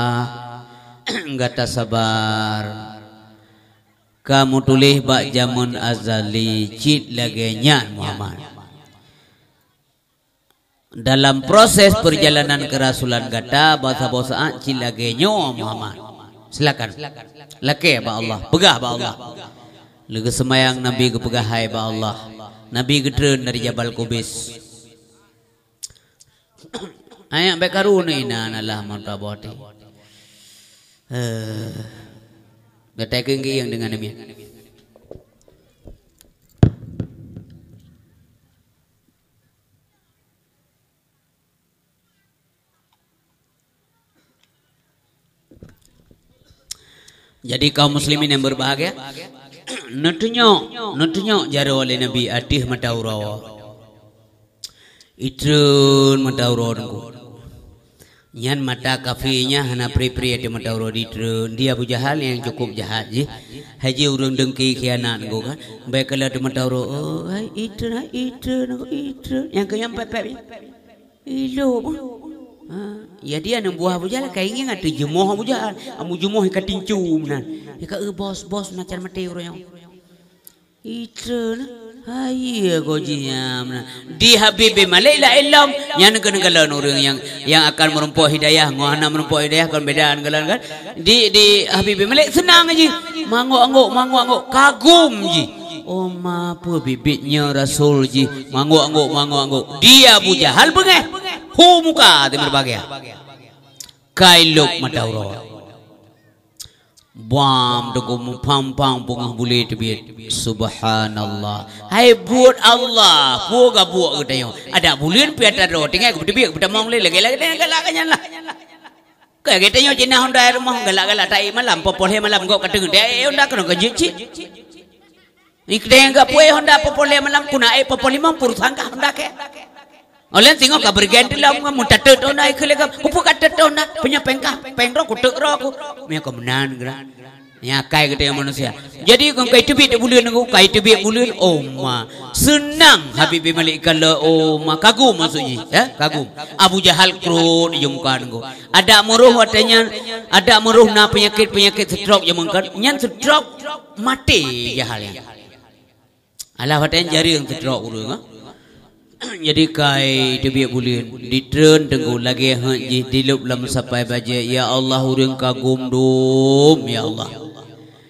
gata sabar kamu tulis bak jamun azali cit lagenya Muhammad dalam proses perjalanan kerasulan gata bahasa bahasa cit lagenya Muhammad silakan laki ba Allah pegah ba Allah lega semayang nabi ke pegahai ba Allah nabi gedren dari jabal kubis ayak bekaru ni nah nalah mantabati Betekeng eh, ke yang dengan demikian. Jadi kaum muslimin yang berbahagia Nantinya Nantinya jari oleh Nabi Atih matahurawa Itun matahurawa Nantinya yang mata kafirnya hana pri-pri ati mata urut itu. Dia Abu yang cukup jahat je. Haji urun dengki khianat go kan. Baiklah ati mata orang Oh, hai itu, hai itu, hai itu. Yang ke yang pepep ni. Ilo. Ha, ya dia nak buah Abu Jahal. Kau ingin ati jemoh Abu Jahal. Amu jumoh ikat katincu. Dia ikat eh, bos, bos macam cari mata urut yang. Itu lah. Ayah gojiam. Di habib malay lah ilam. Yang kan galan yang yang akan merumpuh hidayah, ngohana merumpuh hidayah kan beda galan kan. Di di habib malay senang aji. Mangu angu, mangu angu, kagum aji. Oh apa bibitnya Rasul ji mangu angu, mangu angu. Dia buja hal bengeh. Hu muka di berbagai. Kailuk mata Buam dugu mupampang bunga bulit bit subhanallah hai buat allah buaga buak ke tayo ada bulian pi ada ro tinggal ku tibik buta mong le lagi lagi lagi. galakannya lah ke kita nyo cina honda air mong galak-galak tai malam popol he malam go kadeng dia e eh, honda kena ke jici ikdeng ga pue honda popol he malam kuna e popol mong purthang ka honda ke Olehan tengok kabar gentil lah, muka muda tertutup na, ikhlas kab, upu tertutup na, punya pengkah, pengro kutuk roku, mian kau menan gra, mian kai gitu ya manusia. Jadi kau kai tu biar bulir nengku, kai tu biar bulir, oh ma, senang Habib Malik kalau oh ma kagum maksudnya, ya kagum. Abu Jahal kroh jumpkan kau. Ada muruh watanya, ada muruh na penyakit penyakit stroke yang mengkar, nyan stroke mati jahalnya. Alah watanya jari yang stroke urung, jadi kai itu biar bulan di tren tengok lagi hang ji di lub lam sampai baje ya Allah urang kagum gumdum ya Allah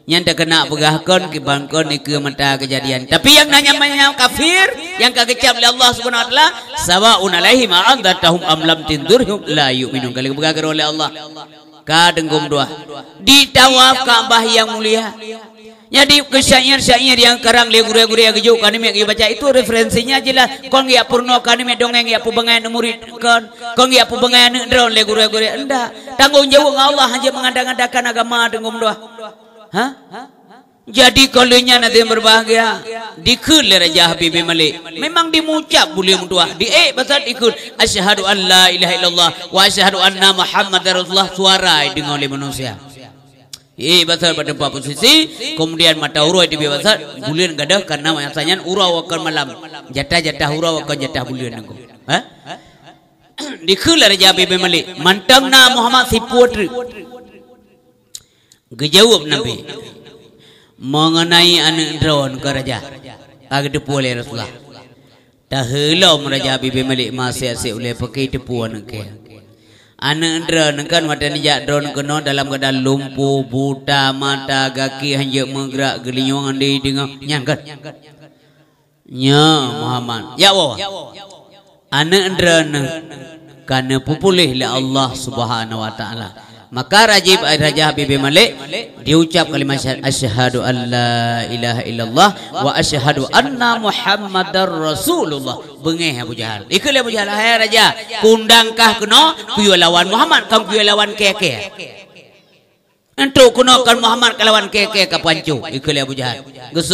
yang tak kena pegahkan ke bangkan mata kejadian tapi yang nanya nanya kafir yang kau oleh Allah subhanahu wa ta'ala sawa unalaihi ma'an datahum amlam tindur hum layu minum kalau pegahkan oleh Allah kadang gumdua di tawaf ka'bah yang mulia jadi ke syair-syair yang karang guru guru yang kejauh kan ini baca itu referensinya jelas. Kau ngiak purno kan ini dongeng apu pu bengayan murid kan. apu ngiak pu bengayan ngeron guru gure Tidak. Tanggung jawab ngah Allah hanya mengandang-andakan agama dengan doa. ha. Jadi kalinya nanti berbahagia dikul le raja Habibie Malik. Memang dimucap boleh mendua. Di eh pasal ikut asyhadu an la ilaha illallah wa asyhadu anna muhammadar rasulullah suara dengar oleh manusia. Ini eh, besar pada empat posisi. Kemudian mata urau itu besar. Bulian gada, karena maksudnya ura wakar malam. Jatah jatah urau wakar jatah bulian nengko. Nikul ha? ada jabi bemali. Mantang na Muhammad si putri. Gejau apa nabi? Mengenai anak drone keraja. Agar tu boleh Rasulullah. Dah raja bibi malik masih asyik oleh pakai tu puan ke. Anak drone nengkan macam ni jat drone kena dalam keadaan lumpuh, buta, mata, kaki hanya menggerak geliung di dengar. Nyangkat. Ya Muhammad. Ya Allah. Anak drone kerana pupulih oleh Allah subhanahu wa ta'ala maka rajib raja habibi malik diucap kalimat asyhadu alla ilaha illallah wa asyhadu anna muhammadar rasulullah bengeh abu jahal ikulah abu jahal hai raja kundang kah kena kuyo lawan muhammad kamu kuyo lawan ke ke Entu kuno kan Muhammad kelawan keke ke pancu ikhli Abu Jahal.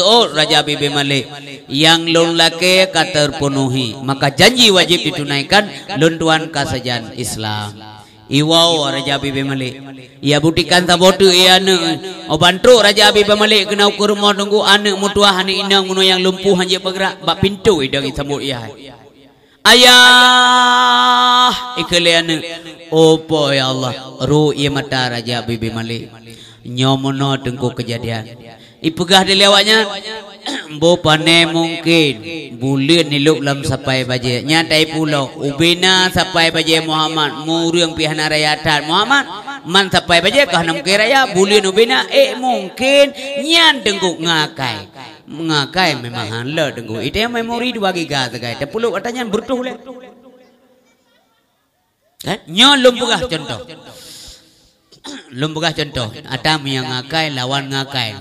Oh, Raja Bibi Malik yang lun lake ka terpenuhi maka janji wajib ditunaikan lun tuan ka Islam. Iwau Raja malik. Ia butikan sabotu ia ni Obantro Raja malik Kenau ke rumah tunggu Ani mutuah Hani inang Muno yang lumpuh Hanya bergerak Bak pintu Ida ni sambut ia Ayah Ikhlian Opo ya Allah Ru ia mata Raja malik. Nyomono tunggu kejadian Ipegah dilewatnya bopane mungkin bulan ni luk lam sampai baje nyatai pulo ubina sampai baje Muhammad murung pihana raya tar Muhammad man sampai baje kah nam kiraya bulan ubina eh mungkin nyan dengguk ngakai ngakai memang hanle dengguk itu yang memori dua giga tegai tepuluk atanya bertuh le eh, nyon lumpuh contoh lumpuh contoh atam yang ngakai lawan ngakai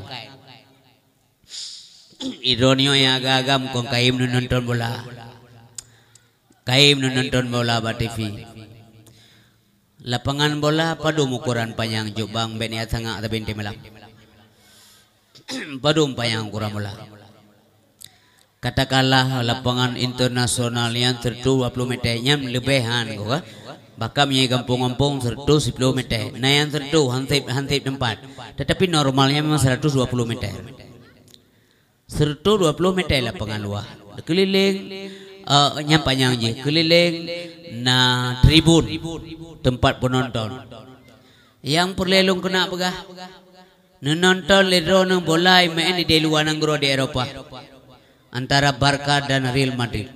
ironio yang agam-agam kong kaim nu nonton bola kaim nu nonton bola ba TV lapangan bola padu ukuran panjang jubang ben ya tengah tapi inti melak. Padu panjang ukuran bola katakanlah lapangan internasional yang tertua 20 meter yang lebihan kuka Bakam ye kampung kampung 110 meter. Nayan 100 hantip hantip tempat. Tetapi normalnya memang 120 meter. Serto 20 meter lah, lah pengal Keliling uh, yang je. Keliling na tribun tempat penonton. Yang perlu perlelung kena apa? Nenonton lelro nang bola main di luar negeri di Eropah. Antara Barca dan Real Madrid.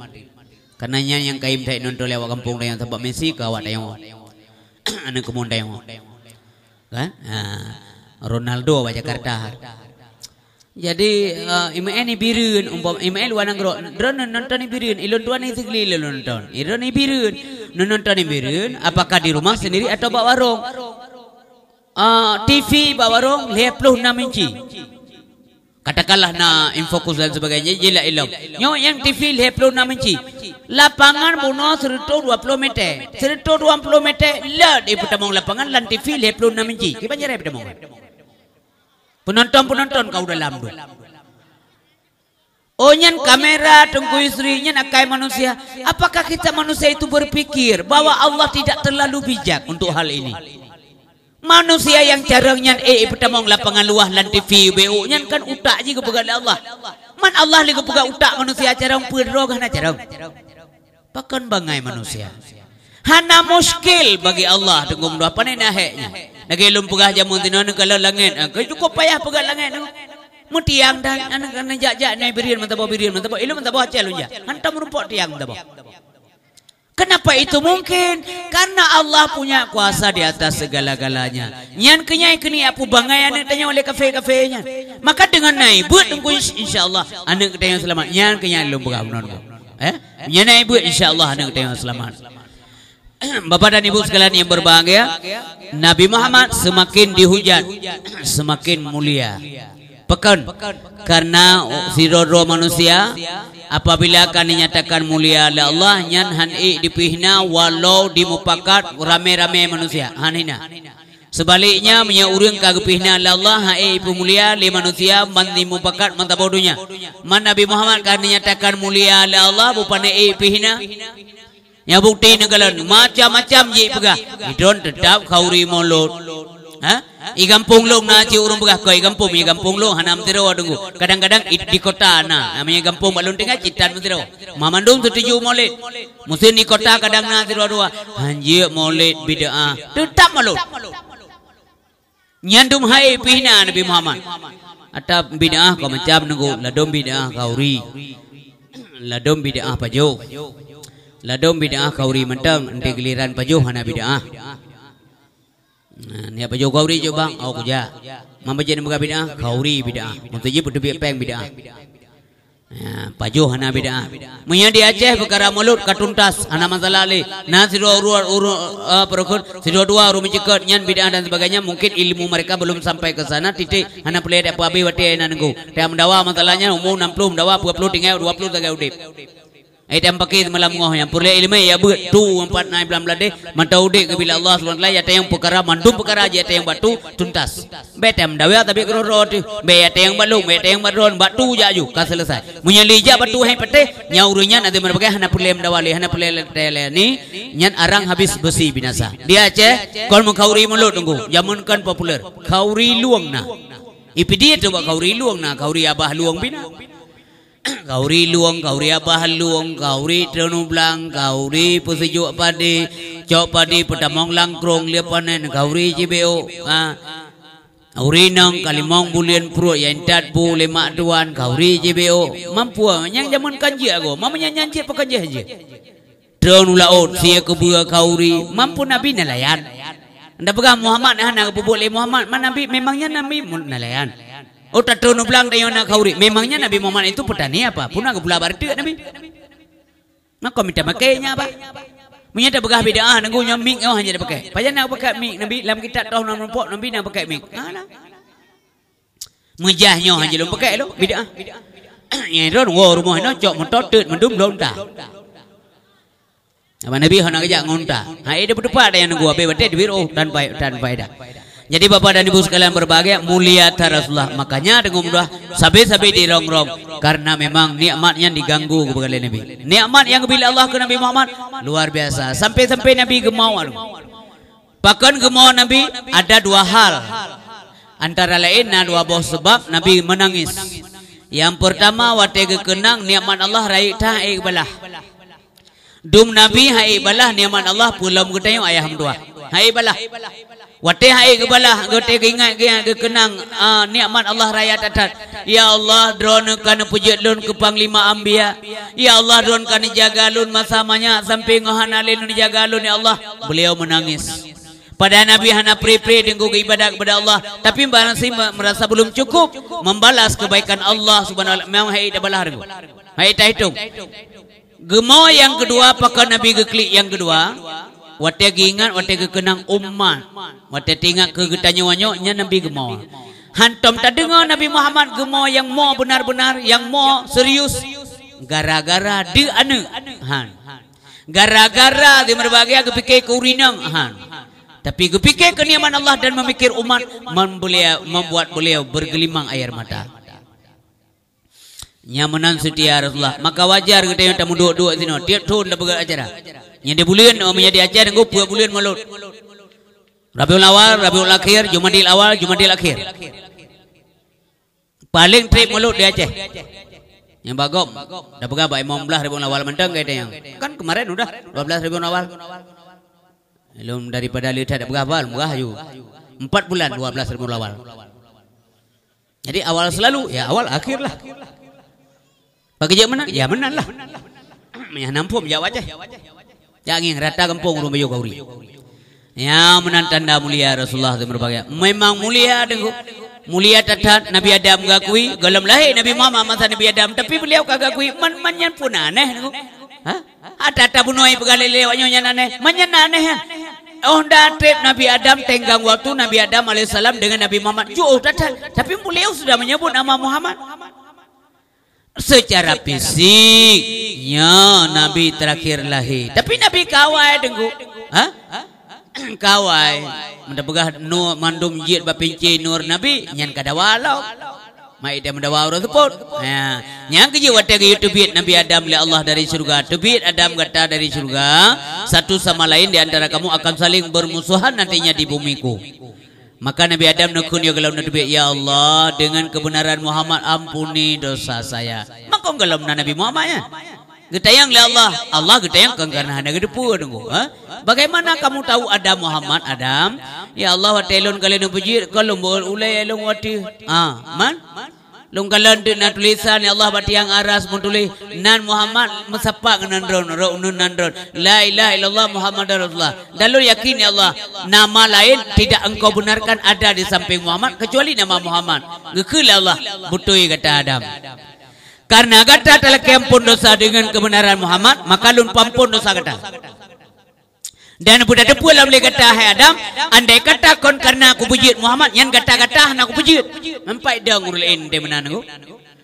Karena yang yang kaim tak nonton lewat kampung yang tempat Messi kawat yang anak kemudian yang kan ah, Ronaldo wajah kertas. Jadi uh, imai ni birun umpam imai luaran gro. Drone nonton ni birun. Ilon tuan ni segli ilon nonton. Iron ni birun. Nonton ni birun. Apakah di rumah sendiri atau bawa rong? Ah, TV bawa rong leploh enam inci. Katakanlah na infokus dan sebagainya jila ilam. Yo yang TV leploh enam inci. Lapangan bunuh serito dua puluh meter. Serito dua puluh meter. Lad ibu tamong lapangan lantifil leploh enam inci. Kebanyakan jarak ibu tamong. Penonton-penonton kau dalam tu. Oh, nyen kamera, tengku istri, nyen akai manusia. Apakah kita manusia itu berpikir bahwa Allah tidak terlalu bijak untuk hal ini? Manusia yang jarang nyen eh, eh pertama lapangan luah lan TV BU nyen kan utak juga kepada Allah. Man Allah lihat kepada utak manusia jarang perlu kan jarang. Pakan bangai manusia. Hana muskil bagi Allah dengan doa panenahnya. Nak elum pegah jamun tino nak kalau langit. Ah, kau cukup payah pegah langit tu. Mu tiang dah anak kena jak jak nai birian mentabo birian mentabo elum mentabo acel unja. Hantam rupok tiang mentabo. Kenapa itu mungkin? Karena Allah punya kuasa di atas segala-galanya. Nyan kenyai kini apa bangai anak tanya oleh kafe-kafenya. kafe Maka dengan naik buat tunggu insya Allah anak tanya selamat. Nyan kenyai lumpuh kamu. Eh? Nyan naik buat insya Allah anak tanya selamat. Bapak dan Ibu sekalian yang berbahagia, Nabi Muhammad semakin dihujat, semakin mulia. Pekan, karena si roh manusia, apabila akan dinyatakan mulia oleh Allah, yang hanik dipihna walau dimupakat rame-rame manusia. Hanina. Sebaliknya, punya urung kagum oleh Allah, hanik pemulia oleh manusia, mandi dimupakat mantabodunya. Man Nabi Muhammad akan dinyatakan mulia oleh Allah, bupana ik pihna, Ya bukti negara macam-macam je pega. Don't doubt kauri molot. Hah? Igam punglong nanti urung pega. Kau igam i igam punglong hanam teru adungu. Kadang-kadang it di kota ana. Kami igam pung balun tengah cintan teru. Mamandung tu tuju molot. Musim ni kota kadang nanti teru adua. Hanji molot bida. Tetap molot. Nyandung hai pihna Nabi Muhammad. Atap bida'ah kau macam nunggu. Ladom bida'ah kauri. Ladom bida'ah pajuk ladom bid'ah kauri mentam ente giliran paju hana bid'ah hmm, ni apa jauh kauri jauh bang aku ja mama jadi muka bid'ah kauri bid'ah untuk je putu peng bid'ah ya, paju hana bid'ah munya di aceh perkara mulut katuntas hana mazalali na siro uru uru eh, perukut siro dua uru mencekot nyan bid'ah dan sebagainya mungkin ilmu mereka belum sampai ke sana titi hana pelihat apa abi wati ayah nanggu dia mendawa mazalanya umum 60 mendawa 20 tinggal 20 tegak udip ai tam pakid malam ngoh yang pulai ilmu ya bu 2 empat 9 belam lade mata ude ke bila allah subhanahu wa taala yang perkara mandu perkara aja yang batu tuntas betam dawe tapi kro rot be ate yang balu be ate yang baron batu jaju ka selesai munya lija batu hai pete nyaurunya nade mar bagai hana pulai am dawali hana pulai lele ni nyan arang habis besi binasa dia ce kon mo khauri mo tunggu jamun kan populer khauri luang na ipidi tu ba khauri luang na khauri abah luang bina Kauri luang, kauri apa hal luang, kauri tenu belang, pusiju apa jok padi, jok padi pada mong langkrong lepanen, gauri jibeo. kauri ha. nong kali mong bulian pro yang intat bu lima tuan, gauri jibeo. Mampu ah, yang zaman kanji aku, mampu yang nyanyi apa kanji aje, Tenu laut, siya kebua kauri, mampu nabi nelayan. Anda pegang Muhammad, anda kebubuk Muhammad, mana nabi, memangnya nabi nelayan. Nelayan. Otak oh, tu nublang dah yang nak kauri. Memangnya Nabi Muhammad itu petani apa? Punah ke pulau barat ya, Nabi? Nak kau minta makainya apa? Minyak dah pegah beda. Ah, nunggu nyamik. Oh, hanya dia pakai. Pajan nak pakai mik. Nabi, lam kita tahu nama rumput. Nabi nak pakai mik. Ah, nak. Mujahnya hanya lo pakai lo. Beda. Ya, itu nunggu rumah. Nak cok mentok tut. Mendum belum tak. Nabi, nak kejap ngontak. Ha, ada eh, berdepat yang nunggu. Habis, berdepat. Oh, tanpa, tanpa, tanpa, tanpa, jadi bapak dan ibu sekalian berbahagia mulia Rasulullah. Makanya dengan mudah sabi-sabi di rongrong karena memang nikmat yang diganggu kepada Nabi. Nikmat yang bila Allah ke Nabi Muhammad luar biasa. Sampai-sampai Nabi gemau. Bahkan gemau Nabi ada dua hal. Antara lain ada dua buah sebab Nabi menangis. Yang pertama waktu kekenang nikmat Allah raih tah ibalah. Eh, Dum Nabi hai ibalah nikmat Allah pulau ketayu ayah mudah. Hai bala. Wate hai ke bala. Gote ingat ke yang kenang. Uh, Nikmat Allah raya tatat. Ya Allah dronekan pujuk lun ke panglima ambia. Ya Allah dronekan jaga lun masamanya. Sampai ngohan alin lun jaga lun ya Allah. Beliau menangis. Pada Nabi hana pri-pri dengan ibadah kepada Allah. Tapi Mbak si merasa belum cukup. Membalas kebaikan Allah subhanahu wa ta'ala. Memang hai tak balah harga. Hai tak hitung. Gemo yang kedua pakai Nabi geklik Yang kedua Wate ingat wate kenang umat. Wate ingat ke getanya wanyo Nabi gemar. hantam tak dengar Nabi Muhammad gemar yang mau benar-benar yang mau serius gara-gara di anu. Han. Gara-gara di merbagi ke fikir kurinang. Han. Tapi kepikir keniaman Allah dan memikir umat membelia, membuat beliau bergelimang air mata. Nyamanan setia Rasulullah. Maka wajar kita yang tak duduk-duduk sini. Tiap tahun dah bergerak acara. Lah. Yang di bulan oh, menjadi ajar dan gue puas bulan malut. Rabiul awal, Rabiul akhir, Jumadil awal, Jumadil akhir. Paling trip malut dia aja. Yang bagom, dah pegang bayi mom belah ribuan awal mendeng gaya yang. Kan kemarin sudah dua belas ribuan awal. Belum daripada lihat ada pegang bal murah yuk. Empat bulan dua belas ribuan awal. Jadi awal selalu, ya awal akhir lah. Bagi jemana? Ya menang lah. Yang nampu menjawab wajah. Jangan rata gempo rumah bayu kauri. Yang menantang dah mulia Rasulullah itu berbagai. Memang mulia dengu. Mulia tetap Nabi Adam gakui. Galam lahir Nabi Muhammad masa Nabi Adam. Tapi beliau kagakui. Man manyan pun aneh dengu. Ha? Ada ada bunuhi pegali lewanya yang aneh. Manyan aneh. Ha? Oh dah trip Nabi Adam tenggang waktu Nabi Adam alaihissalam dengan Nabi Muhammad. Jo tetap. Tapi beliau sudah menyebut nama Muhammad secara fisiknya Nabi terakhir lahir. Tapi Nabi kawai dengku. Ha? Kawai. Mendebegah nur mandum jid bapinci nur Nabi. Nyan kada walau. Mai dia mendawa orang tepuk. Ya. Ha. Yang kerja wate ke YouTube Nabi Adam lihat ya Allah dari surga. Tepit Adam kata dari surga. Satu sama lain di antara kamu akan saling bermusuhan nantinya di bumiku. Maka Nabi Adam nukun yo galam nabi ya Allah dengan kebenaran Muhammad ampuni dosa saya. Maka galam Nabi Muhammad ya. yang le lah Allah. Allah getayang kan karena ada gedepu nunggu. Ha? Bagaimana kamu tahu ada Muhammad Adam? Ya Allah wa telon kalian nabi jir kalau boleh ulai elong wati. Ah, man? Lungkalan di natulisan ya Allah bati yang aras tulis. nan Muhammad mesapa kenan drone ro unun nan la ilaha illallah Muhammad rasulullah dalu yakin ya Allah nama lain tidak engkau benarkan ada di samping Muhammad kecuali nama Muhammad ngekel ya Allah butui kata Adam karena kata telah kempun dosa dengan kebenaran Muhammad maka lun pampun dosa kata dan budak debu lah boleh kata Hai Adam Andai kata kon karena aku pujit Muhammad Yang kata-kata nak aku pujit Mempaik dia ngurul in Dia menang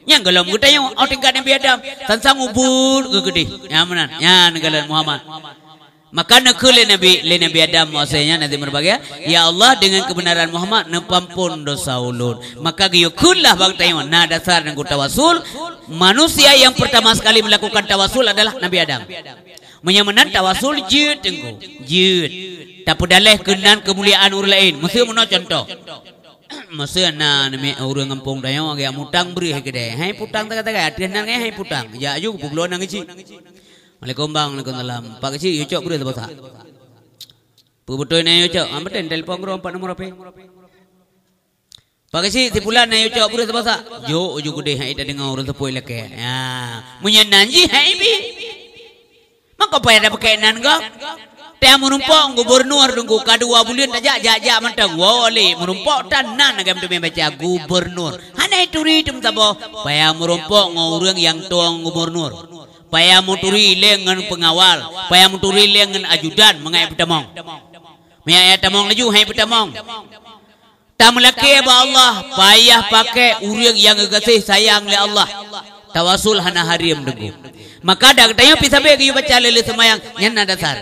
Yang kalau muda yang oh, Aku tinggal Nabi Adam Sansang ubur Gugudi Yang menang Yang kalau Muhammad Maka nak kuli Nabi Le Nabi Adam Maksudnya nanti berbahagia Ya Allah dengan kebenaran Muhammad nampun dosa ulun Maka gaya kulah Bagi tanya Nah dasar nak tawasul Manusia yang pertama sekali Melakukan tawasul adalah Nabi Adam Nabi Adam menyemenan tawasul jid tengku jid tapi dalih kenan kemuliaan ur lain mesti mana contoh mesti ana nemi urang dah yang ge mutang beri ke de hai putang tak tak atih nang eh, hai putang ya ayu ya, buklo nang ci Assalamualaikum bang Waalaikumsalam pak ci yo cok beri tebasa Pubutoi nang yo cok ambe tel pongro pak nomor ape Pakai sih, si pula na yo cok pura sebasa. Jo, ujuk gede hai tadi ngau rasa eh. ha. poin lekai. Ya, punya nanji hai bi. Maka apa ada berkenan kau? Tiang merumpok, gubernur bernuar tunggu kadua bulian tak jak jak jak mentah. Wah, oleh merumpok tak nan agam tu membaca gubernur. Hanya itu ritm boh. Paya merumpok ngurung yang tuang gubernur. Paya muturi lengan pengawal. Paya muturi lengan ajudan mengayap temong. Mengayap temong laju, hai temong. Tamu laki ya Allah, payah pakai urang yang kasih sayang le Allah. Tawasul hana hari yang maka yang dagtayo pisabe gi bacha lele samayang yanna da sar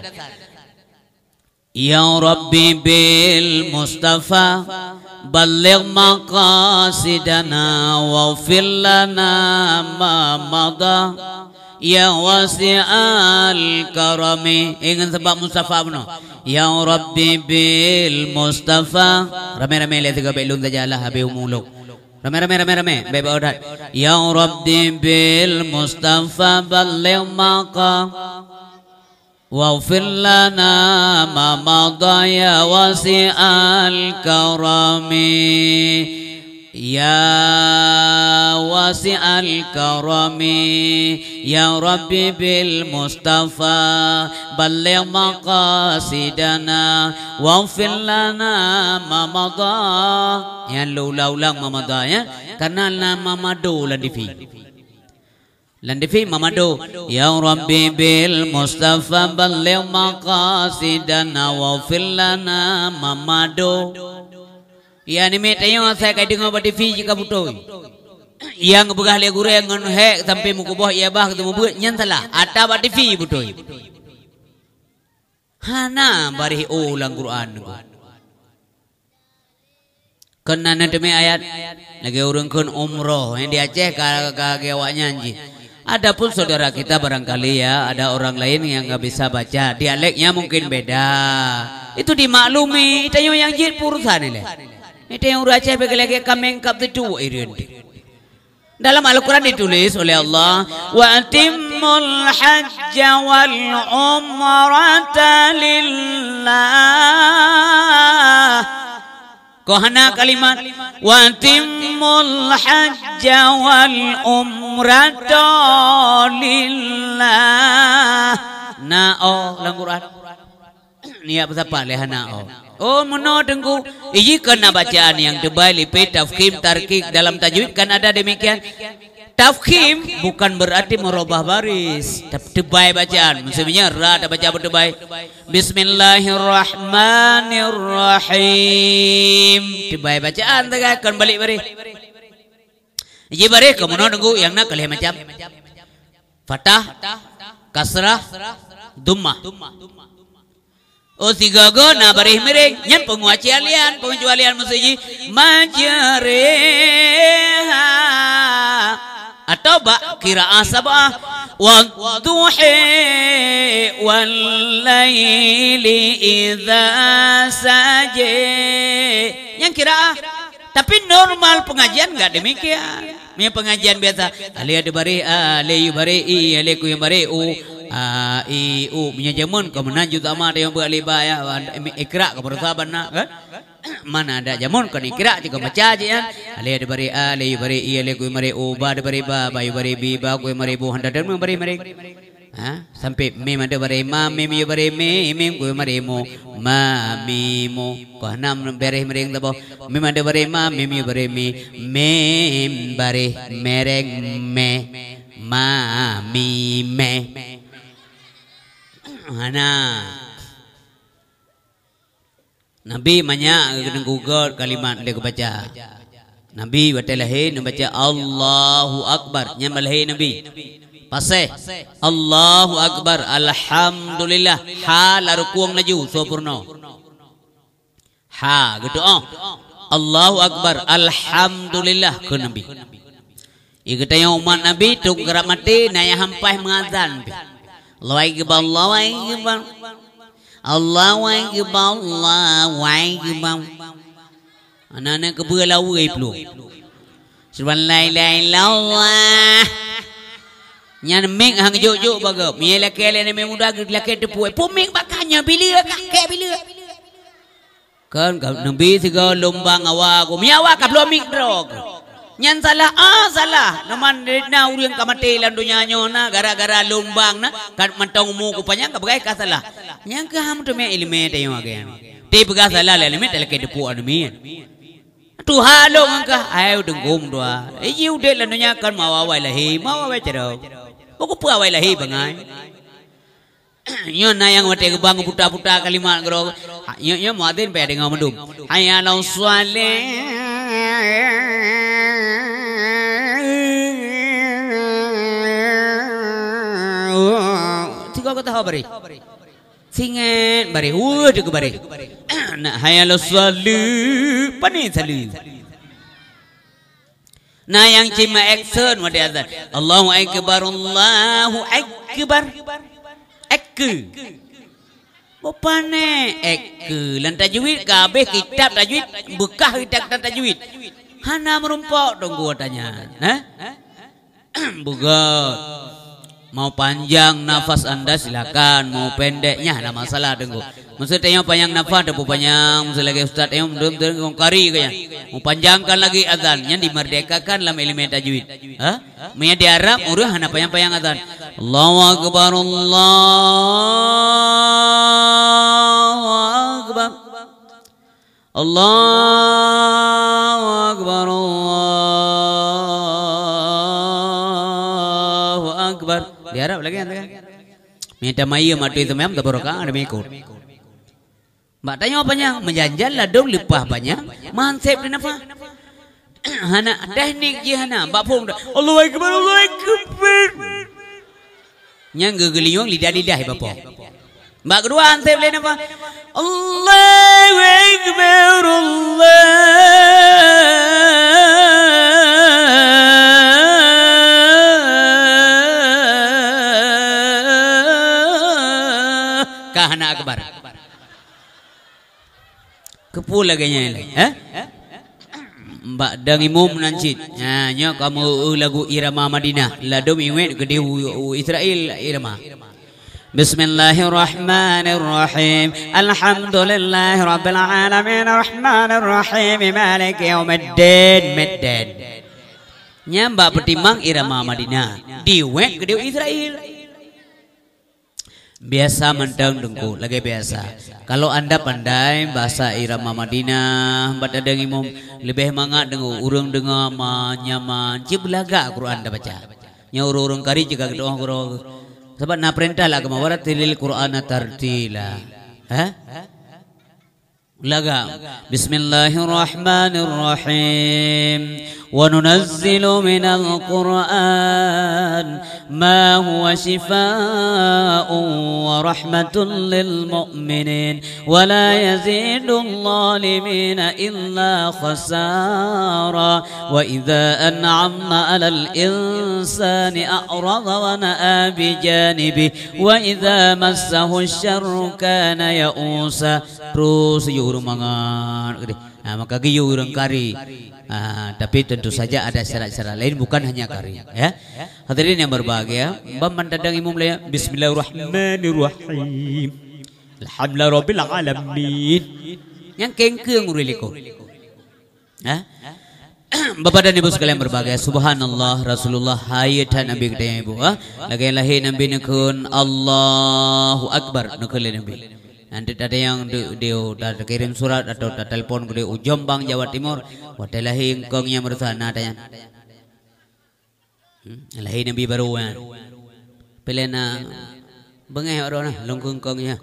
ya rabbi bil mustafa balligh maqasidana wa fil ma madha Ya wasi'al karami Ingin sebab Mustafa pun Ya Rabbi bil Mustafa Ramai-ramai lihat juga Bailun saja lah Habis umuluk Ramai ramai ramai ramai baik baik udah. Ya Rabbi bil Mustafa balil maqam. Waufir lana ma madaya wasi al karami. Ya wasi'al karami Ya Rabbi bil Mustafa Balli maqasidana Wa filana mamada Yang lula ulang mamada ya Karena la mamadu landifi Landifi mamadu Ya Rabbi bil Mustafa Balli maqasidana Wa filana mamada yang ini tanya saya kait dengan bati fiji kabuto yang bukan le guru yang ngan hek sampai mukuboh buah ia bah ketemu buat nyan salah ada bati fiji buto hana bari ulang Quran kena nanti me ayat lagi urung kun umroh yang di Aceh kagak kagak awaknya anji Adapun saudara kita barangkali ya ada orang lain yang nggak bisa baca dialeknya mungkin beda itu dimaklumi tanya yang jir purusan ini itu yang uraca begel lagi coming kap the two irianti. Dalam Al-Quran ditulis oleh Allah Wa timmul hajj wal umrata lillah Kohana kalimat Wa timmul hajj wal umrata lillah Na'o oh, Dalam Quran Ini apa-apa? Lihat na'o oh? Oh menodengku Iji kena bacaan yang dibalik pe tafkim tarkik dalam tajwid kan ada demikian Tafkim bukan berarti merubah baris Tapi tebay bacaan Maksudnya ra ada baca apa tebay Bismillahirrahmanirrahim Tebay bacaan tegak kan, kan balik baris Iji baris kamu nodengku yang nak kalih macam Fatah Kasrah Dummah si oh, gogo na barih mere nyam penguaci alian pengunjung alian musiji majare ha. atau ba kira asaba ah. wa duhi wal laili idza saje yang kira ah. tapi normal pengajian enggak demikian Mie pengajian biasa. Ali ada bari, ah, ali yu bari, ali ku yang bari, Ah, i u punya jaman kau menan juta ma dia buat liba ya ikra kau berusaha benda kan mana ada jaman kau ikra jika baca aja ya alih ada beri alih ada beri iya alih kau beri uba ada beri ba bayu beri bi ba kau beri bu handa dan beri beri ha? sampai mem ada beri ma mem iya beri mem mem kau beri mu ma mi mu kau nam beri mereng tabo mem ada beri ma mem iya beri mi mem beri mereng me Mami me, me. Ana. Ha, Nabi banyak kena gugur kalimat dia baca. Nabi wate lahir baca Allahu Akbar. Yang malah Nabi. Pasai. Allahu Akbar. Alhamdulillah. Ha larukuang naju. Sopurno. Ha. Gitu. Oh. Allahu Akbar. Alhamdulillah. Ke Nabi. Ikutnya umat Nabi. Tunggara mati. Naya hampai mengadhan. Nabi. Allah wajib Allah wajib Anak-anak kebuka lawa ke eh peluh Sebab la ilah ilah Allah Yang mik hang jok-jok baga Mie laki alai nama muda bakanya bila kak bila Kan kan nabi sega lombang awak Mie awak kak mik drog Nyan salah, ah salah. Naman redna uri yang kamar teh lalu nyanyo na gara-gara lumbang na kat mantang mu kupanya kau bagai kasala. Nyan ke ham tu me ilmu teh yang agai. Tiap kasala le ilmu telek itu puan me. Tu halo angka ayu deng gom dua. Iji udah lalu nyan kan mawa wai lahi, mawa wai cerau. Bukup puan wai lahi bangai. Yang na yang mati kebang putar-putar kalimat grog. Ha, yang yang madin pergi ngamudum. Ayah langsualin. Tiga kata apa bari? Singen bari. Wuh juga bari. Nah, hayal usalu. panis salu. Nah, yang cima action wadi azan. Allahu akbar, Allahu akbar. Ekku. Bapane ekku. Lan tajwid, kabeh kitab tajwid. Bekah kitab tajwid. Hana merumpok dong gua tanya. Hah? Bukan. Bukan. Mau panjang nafas anda silakan, mau pendeknya ada masalah tunggu. Maksudnya yang panjang nafas ada panjang, maksud lagi Ustaz yang belum tunggu kari gaya. Mau panjangkan lagi azan yang dimerdekakan dalam elemen tajwid. Hah? Mereka di Arab urus hanya panjang panjang azan. Allahu Akbar Allah Akbar. Allah Akbar Allah. Biar apa lagi anda kan? Minta maya matu itu memang tak berokah, ada mikut. Mak tanya apa nya? Menjanjal lah dong lipah banyak. Mansep ni apa? Hana teknik je hana. Bapak pun Allah Akbar, Allah Akbar. Yang gegeliung lidah-lidah ya bapak. Mak kedua hansep ni apa? Allah Akbar, Allah pun lagi nyanyi lagi. Eh? Mbak dang imum nancit. Ha, nyo kamu lagu irama Madinah. La dom iwet gede Israel irama. بسم الله الرحمن الرحيم الحمد لله رب العالمين الرحمن الرحيم مالك يوم الدين مدين نيام بابتي مان إرما مدينة دي وين كديو إسرائيل biasa mendang dengku lagi biasa kalau anda pandai bahasa irama Madinah pada dengi mom lebih mangat dengu urung dengar ma nyaman cip laga kru anda baca nyau urung kari juga kita orang oh, kru sebab na perintah lah kemana barat tilil Quran tertila ha laga Bismillahirrahmanirrahim وننزل من القرآن ما هو شفاء ورحمة للمؤمنين ولا يزيد الظالمين إلا خسارا وإذا أنعمنا على الإنسان أعرض ونأى بجانبه وإذا مسه الشر كان يئوسا روس يورمان نعم كاكي يورم كاري Ah, tapi tentu saja ada syarat-syarat lain bukan hanya kari ya. ya. Hadirin yang berbahagia, mbah mendadang imam lah Bismillahirrahmanirrahim. Alhamdulillah alamin. Yang kengkeng uriliko. Ya. Ha? Bapa dan ibu sekalian berbahagia. Subhanallah Rasulullah hayat Nabi kita ibu. Ha? Lagi lahir Nabi nukun Allahu Akbar Nukul Nabi. Nanti ada yang dia dah kirim surat atau dah telefon ke dia Jombang Jawa Timur. Wadah lahir engkong yang merusak nak tanya. Hmm, lahir Nabi baru kan. Pilih nak bengah orang lah. Lungkung kong ya.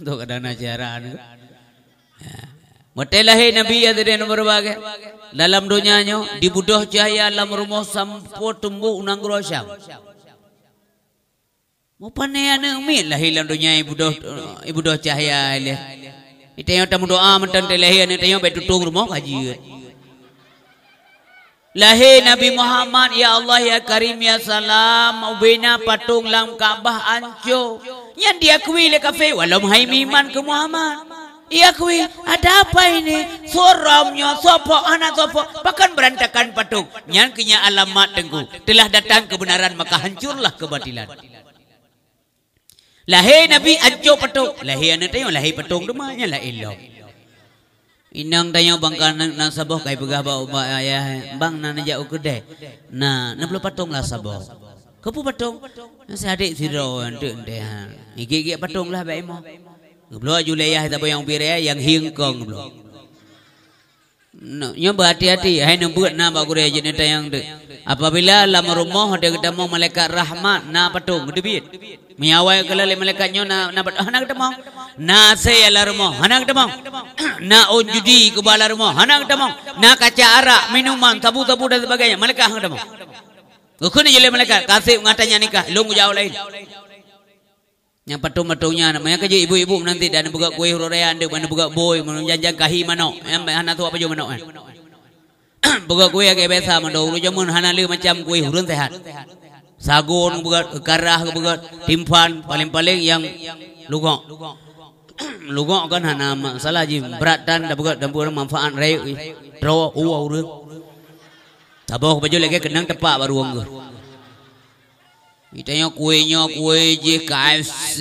Itu kadang nak jarak. Matelahi eh. ya. Nabi Adrian berbagai dalam dunianya dibudoh cahaya dalam rumah sampo tumbuh unang rosyam. Mupa ni anak umil lah hilang dunia ibu doh ibu doh cahaya ni. Itu yang tamu doa mentan telahir ni yang betul tu rumah kaji. Lahir Nabi Muhammad ya Allah ya Karim ya Salam bina patung lam Kaabah anco Yang diakui le kafe Walau hai miman ke Muhammad Ia kui ada apa ini Soramnya sopo anak sopo Bahkan berantakan patung Yang kini alamat tengku Telah datang kebenaran maka hancurlah kebatilan Lahir Nabi ajo patok. lahi anak tayo lahi patok rumah yang lahir lo. Inang tayo bangkar nak na sabok kai begah bau ayah bang nak naja ukude. Na na perlu patok lah sabok. Kepu patok. Nasi adik siro antuk deh. Iki iki patok lah bayi mo. Ngeblo aju leyah tapi yang pire yang hingkong ngeblo. Nyo berhati-hati. Hai nembuat nama kure jenis tayang deh. Apabila lama rumah dia kata mau malaikat rahmat na patung debit. Miawai kala le malaikat nyo na na patung hanak ah, kata mau. Na se ala rumah hanak ah, kata mau. Na unjudi ke bala rumah hanak ah, kata mau. Na kaca arak minuman tabu-tabu dan sebagainya malaikat hanak kata mau. Ukun je le lah malaikat kasih ngatanya nikah lungu jauh lain. Yang patung-patungnya namanya kerja ibu-ibu nanti dan buka kuih huraian ande mana buka boy menunjang-jang kahi mano. Yang anak tu apa jo mano eh? buka kuih agak biasa mandau urus jamun hanali macam kuih hurun sehat sagun buka karah buka timpan paling paling yang lugo, lugo kan hana masalah jim berat dan buka dan buka manfaat rey raw uwa urus tabah baju lagi kenang tepat baru wong itu yang kuenya kue je KFC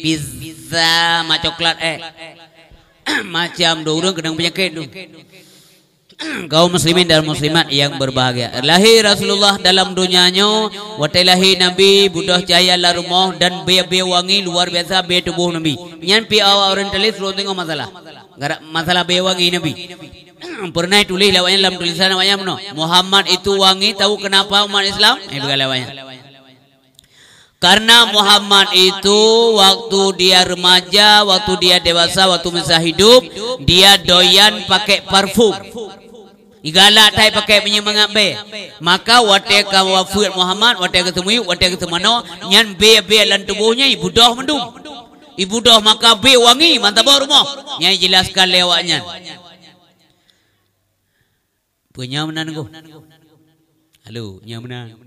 pizza macam coklat eh macam dua orang kenang penyakit tu kaum muslimin dan muslimat yang berbahagia lahir Rasulullah dalam dunianya watai lahir Nabi budah cahaya lah rumah dan biaya wangi luar biasa biaya tubuh Nabi yang pi orang orientalis suruh tengok masalah masalah biaya wangi Nabi pernah tulis lewanya dalam tulisan lewanya Muhammad itu wangi tahu kenapa umat Islam ini eh, bukan lewanya Karena Muhammad itu waktu dia remaja, waktu dia dewasa, waktu masa hidup, dia doyan pakai parfum. Igalak tai pakai menyemangat be. Maka wate ka wafuat Muhammad, wate ka temui, wate ka temano, nyan be be lan tubuhnya ibu doh mendung, Ibu doh maka be wangi mantap rumah. Nyai jelaskan lewatnya. Punya menan ko. Halo, nyai menan.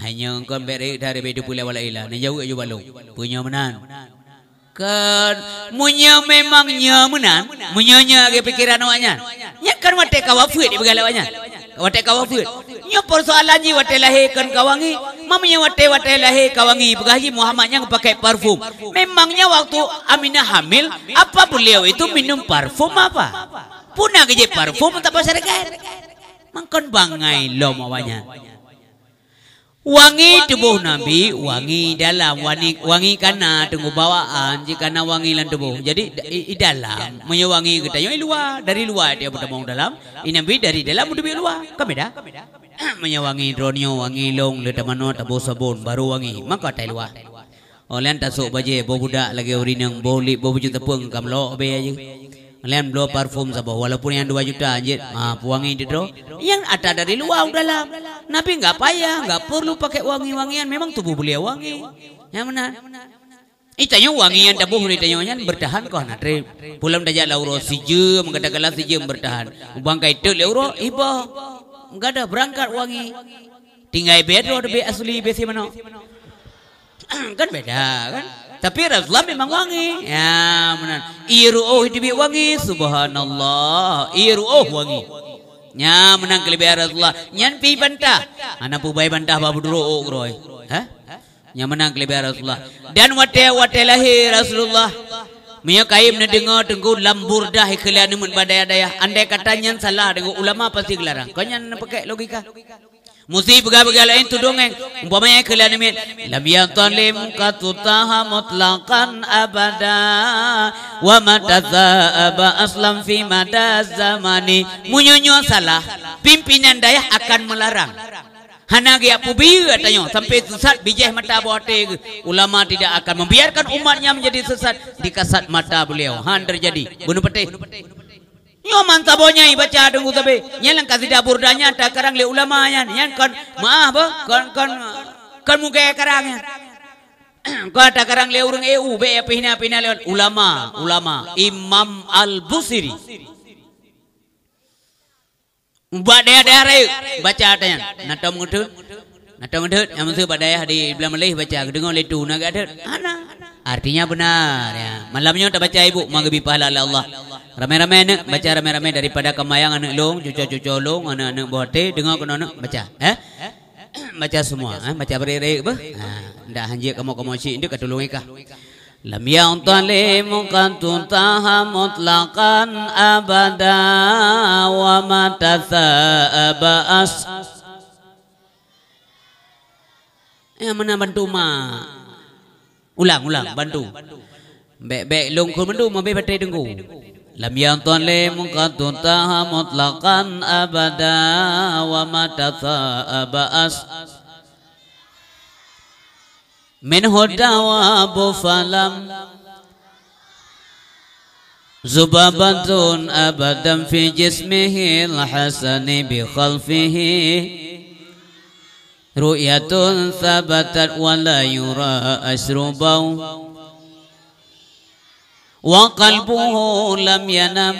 Hanya engkau beri dari beda pulau wala ilah. Ini jauh aja balu. Punya menan. Kan. Munya memangnya menan. Munya nya agak pikiran awaknya. Ya kan wate kawafut. di galak awaknya. Wate kawafut. Ini persoalan ji wate lahir kan kawangi. Mamanya wate wate lahir kawangi. Ibu Muhammad yang pakai parfum. Memangnya waktu Aminah hamil. Apa beliau itu minum parfum apa? Punah kerja parfum tak pasal kan? Mangkon bangai lo mawanya. Wangi tubuh Nabi, wangi dalam, wangi, wangi karena tunggu bawaan, jika karena wangi dalam tubuh. Jadi di dalam, menyewangi kita yang luar, dari luar dia bertemu dalam. Ini Nabi dari dalam untuk luar. Kami dah. Menyewangi dronio, wangi long, letak mana tabu sabun, baru wangi. Maka tak luar. Oleh yang tak sok bajik, bau budak lagi orang yang boleh, bau bujuk tepung, kamu lho, habis kalian belum parfum sabo walaupun yang dua juta anjir ah wangi itu yang ada dari luar dalam nabi enggak payah enggak perlu pakai wangi-wangian memang tubuh beliau wangi yang mana itu yang wangi yang tabuh ni tanya yang bertahan kau nak trip pulang dajak lauro si je mengatakan lah si je bertahan Bangka itu tu lauro ibo enggak ada berangkat wangi tinggal bedro be asli be si mana kan beda kan? Tapi Rasulullah memang wangi. Ya, benar. Iru oh dibi wangi, subhanallah. Iru oh wangi. Ya, menang kelebihan Rasulullah. Nyan pi bantah. Anak pubai bantah babu duro oh roy. Hah? Yang menang kelebihan Rasulullah. Dan wate wate lahir Rasulullah. Mio kaim ne dengar tunggu lambur dah ikhlas ni mun badaya daya. Andai katanya salah dengan ulama pasti gelarang. Kau nyan pakai logika musibah bagi lain tu dongeng eh. umpamanya kelian min lam yatalim katutaha mutlaqan abada wa madaza aba aslam fi madaz mani munyonyo salah pimpinan daya akan melarang Hana gaya pubi katanya sampai sesat bijah mata bote ulama tidak akan membiarkan umatnya menjadi sesat di kasat mata beliau hander jadi bunuh petih, Nyoman tabo nyai baca dengu tapi nyelang kasih dapur danya ada karang le ulama nyan nyan kan maaf bo kan kan kan muka kerang nyan kan ada kerang le urung EU be apa hina apa hina ulama ulama Imam Al Busiri Ba dia dia rey baca ada nyan natom gitu natom gitu yang mesti buat dia hari belum lagi baca dengu le tu naga Ana. Artinya benar ya. Malamnya tak baca ibu, maghribi pahala Allah. Allah. Rame rame anak baca rame rame daripada kemayang anak long, cucu-cucu long, anak-anak bote dengar kena anak baca. Eh? Baca semua, eh? baca beri-beri apa? Ha, ndak hanjir kamu-kamu cik ndak katulungi Lam yang talim kantun taha mutlakan abada wa matatha abas. Yang eh, mana bantu mak? Ulang, ulang, bantu. Bek-bek longkul bantu, mabek baterai tunggu. لم يظلم قد تاه مطلقا أبدا وما تثاءب أس منه التواب فلم زبابة أبدا في جسمه الحسن بخلفه رؤية ثبتت ولا يرى أشربه وقلبه لم ينم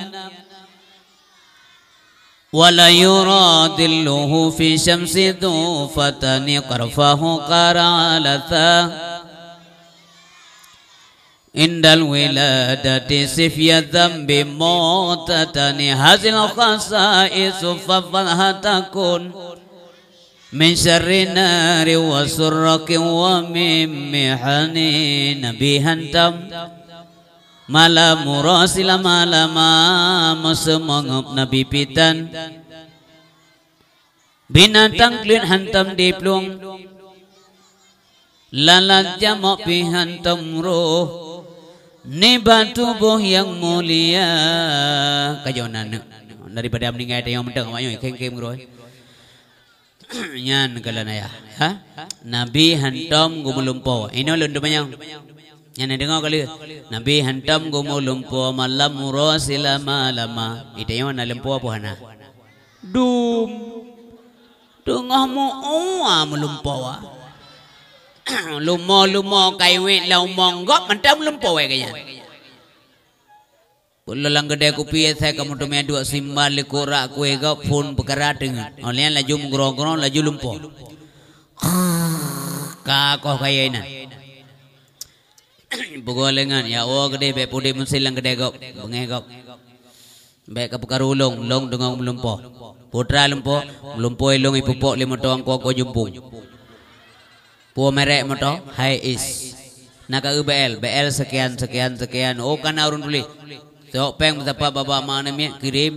ولا يرى دله في شمس ذو فتن قرفه قرالثا عند الولادة سفي الذنب موتة هذه الخصائص ففلها تكون من شر نار وسرك ومن محن بها انتم malam murasila malam mesemangup nabi pitan binatang klin hantam diplung lalat jamok pihantam roh ni batu boh yang mulia kajonan daripada mendingan ada yang mendengar maknyo kengkem roh eh. nyan kala naya ha nabi hantam gumulumpo ino lundumanya ഞാൻ എന്റെ മകള് നബി ഹണ്ടം കുമുലും പോ മല്ല മുറോ സിലമാലമ്മ ഇതേ വന്നാലും പോ പോനാ ഡൂം ടുങ്ങോ ആമുലും പോവാ ലുമോ ലുമോ കൈവേ ലൗമോങ്കോ മണ്ടാമുലും പോവേ കഴിയാൻ പുല്ലുലങ്കടെ കുപ്പിയെ സേക്കമുട്ടും ഏറ്റു സിമ്മാലി കുറ കുയക ഫോൺ കരാട്ടിങ് അല്ലെ ലജും ഗ്രോ ഗ്രോ ലജുലും പോ കാ കൊ കൈ Pugolengan ya wo gede be pudi musilang gede go bunge go be ka ulung long dengong mlumpo putra lumpo mlumpo ilung ipu po lima tong ko ko jumpu puo merek moto hai is naka ubl bl sekian sekian sekian Oh kan aurun tuli so peng mutapa baba mana mi kirim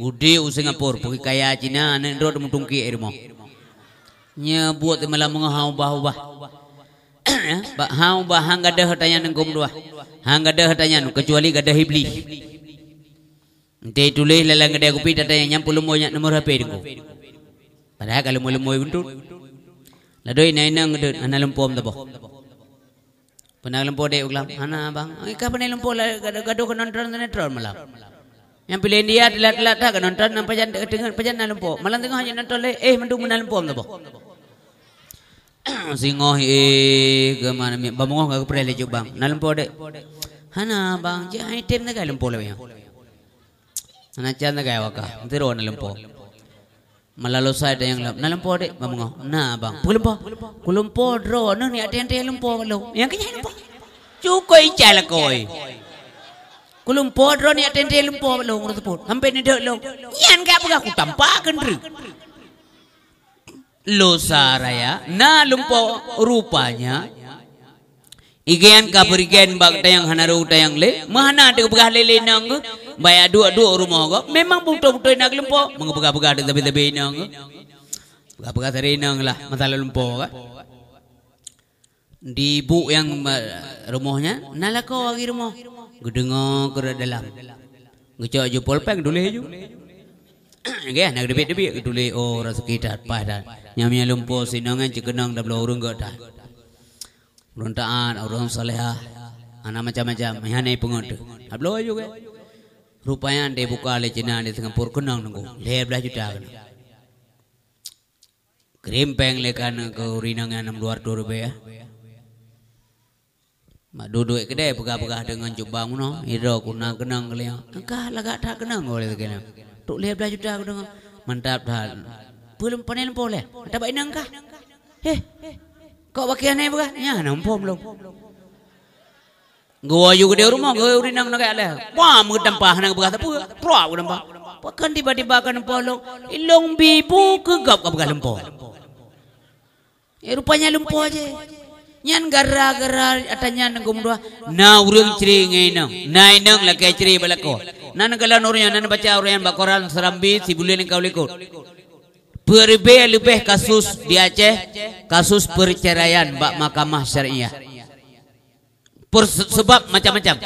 kudi u singapur pugi kaya cina ane ndro mutungki erimo nya malam ngahau bahu bahu ba hang ba hang gadah tanya nang gum dua hang gadah tanya nang kecuali gadah iblis ente tulis lela gadah kupi tanya nyam pulu moy nomor HP ku pada kalau mulu moy untu ladoi nai nang de analum pom dabo penalum pode uglam ana bang ikah eh, penalum pola gadah gadah kan nonton nang netron malam yang pilih India telat-telat tak lah, nonton nampak jangan dengar pejalan nampak malam tengah hanya nonton le eh mendung menalum pom dabo singohi kemana mi bamong ka prele jo bang nalam pode hana bang je hai tem na galam pole ya hana chan na gaya waka tiro nalam po malalo sai da yang lam nalam pode bamong na bang pulum po kulum po dro no ni aten te lam po lo yang ka jai po chu koi chala koi kulum po dro ni aten te lam po lo ngur tu po hampe ni do lo yan ka pa ka ku tampa kendri losa raya na lumpo rupanya igen ka burigen bak tayang hanaru tayang le mahana te bugah le le nang bay dua dua rumah go memang buto buto nak lumpo mung buga buga de de be nang buga buga sare nang lah masala lumpo ga di bu yang eh, rumahnya nalako agi rumah gedengo kura dalam gecok ju polpek dulu ju Okey, nak debit debit ketuli oh rezeki dah pas dah. Nyam nyam lumpo sinongan cikenang dah belau runggo dah. Runtaan orang soleha. Anak macam-macam yang ni pengut. Ablo ayu ke? Rupanya dia buka le cina ni tengah pur kenang nunggu. Leher belah juta. Krim peng lekan ke urinang yang enam dua ratus rupiah. Mak duduk kedai pegah-pegah dengan cubang no. Hidro kunang kenang kelihatan. Kah lagak tak kenang boleh kenang. Tok leh belah juta aku dengar. Mantap dah. Belum panel boleh. Tak baik nang kah? Heh. kok bagi aneh buka? Ya, nampak belum. Gua juga di rumah, gua urin nang nak ada. Wah, mudah pah nang buka tapi pro aku nampak. Pakan tiba-tiba kan polong, ilong bibu kegap kau buka lempo. Eh, rupanya lempo aja. Nyan gara-gara atanya nang gumdua. Na urung ciri ngai nang, nai nang lakai ciri balakoh nan kalau nurnya nan baca urian bakoran serambi si bulan yang kau likut berbe lebih kasus di Aceh kasus perceraian bak mahkamah syariah sebab macam-macam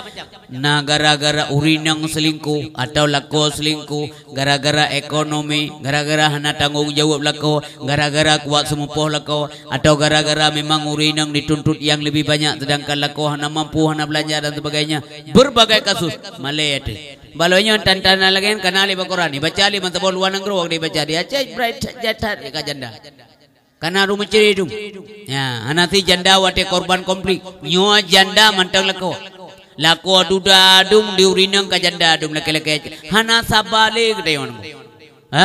nah gara-gara urin yang selingkuh atau lako selingkuh gara-gara ekonomi gara-gara hana tanggung jawab lako gara-gara kuat semupoh lako atau gara-gara memang urin yang dituntut yang lebih banyak sedangkan lako hana mampu hana belajar dan sebagainya berbagai kasus malay itu balo nyon tan tan lah kanali bakoran ni baca li mantabo luan angro wak di baca dia cai bright jatan ka janda kana rumu ciri dum ya anati janda wate korban komplit nyoa janda mantang lako lako duda dum diurinang ka janda dum lake lake hana sabale gdeon ha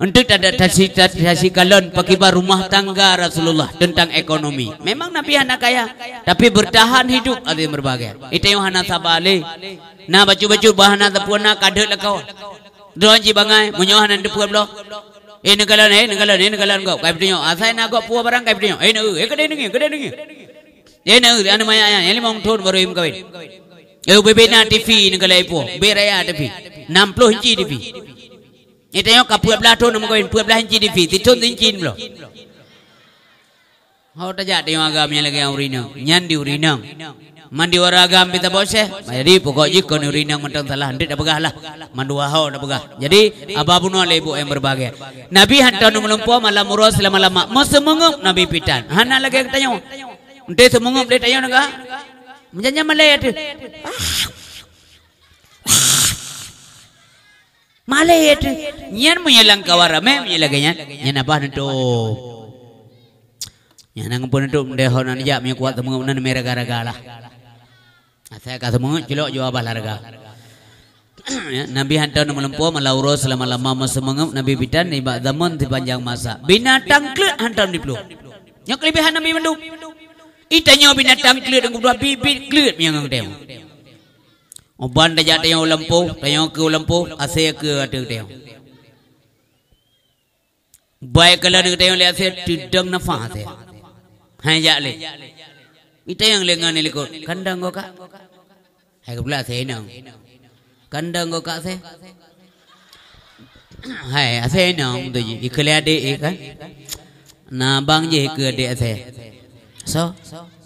untuk dasi-dasi galon pekibar rumah tangga Rasulullah tentang ekonomi. Memang Nabi anak kaya, tapi bertahan hidup ada yang berbagai. Itu yang hana sabale. Na baju-baju bahana tepuna kadek lekau. Doanji bangai, munyohan anda puan blok. Eh negalan, eh negalan, eh negalan kau. Kau pertanyaan, ah, asai nak kau puan barang kau pertanyaan. Eh negu, eh kedai negu, kedai negu. Eh negu, anu maya ayah, yang lima orang turun baru im kawin. Eh ubi-ubi na TV negalai puan. Beraya TV. Nampuluh hinci TV. Ini tengok kapu belah tu nama kau belah hinci di fit. Itu tu hinci belum. Hau tak jadi orang agama yang lagi yang urinang. Nyan di urinang. Mandi orang agama kita bosnya. Eh. Jadi pokok jika ni urinang mentang salah. Nanti tak lah. pegah lah. Mandu wahau tak pegah. Jadi apapun oleh ibu yang berbagai. Nabi hantar ni melompok malam murah selama lama. Masa mengup Nabi pitan. hana lagi yang tanya. Nanti semua mengup dia tanya. Menjanjah malayat. Ah. Malay itu, nian mu yelang kawar, mem yelang ni, nian apa nanti? Ni angin pun itu, deh orang ni jam yang kuat semua orang ni mereka raga lah. Saya kata semua jilok jawab lah raga. Nabi hantar nama lampau malau ros lama lama masa mengem. Nabi bintan ni bak zaman di panjang masa bina tangkle hantar ni pelu. Yang kelebihan Nabi mandu. Itanya bina tangkle dengan dua bibit kelebihan yang dia. Uban dah jatuh yang ulampu, tayang ke ulampu, asyik ke atuk tayang. Baik kalau atuk tayang le asyik tidak na faham tayang. Hanya jale. Itu yang lengan ni liko. Kandang gokak. Hai kepala asyik nang. Kandang gokak se. Hai asyik nang tu je. Ikhlas ada ikan. Na bang je ikhlas ada asyik. So.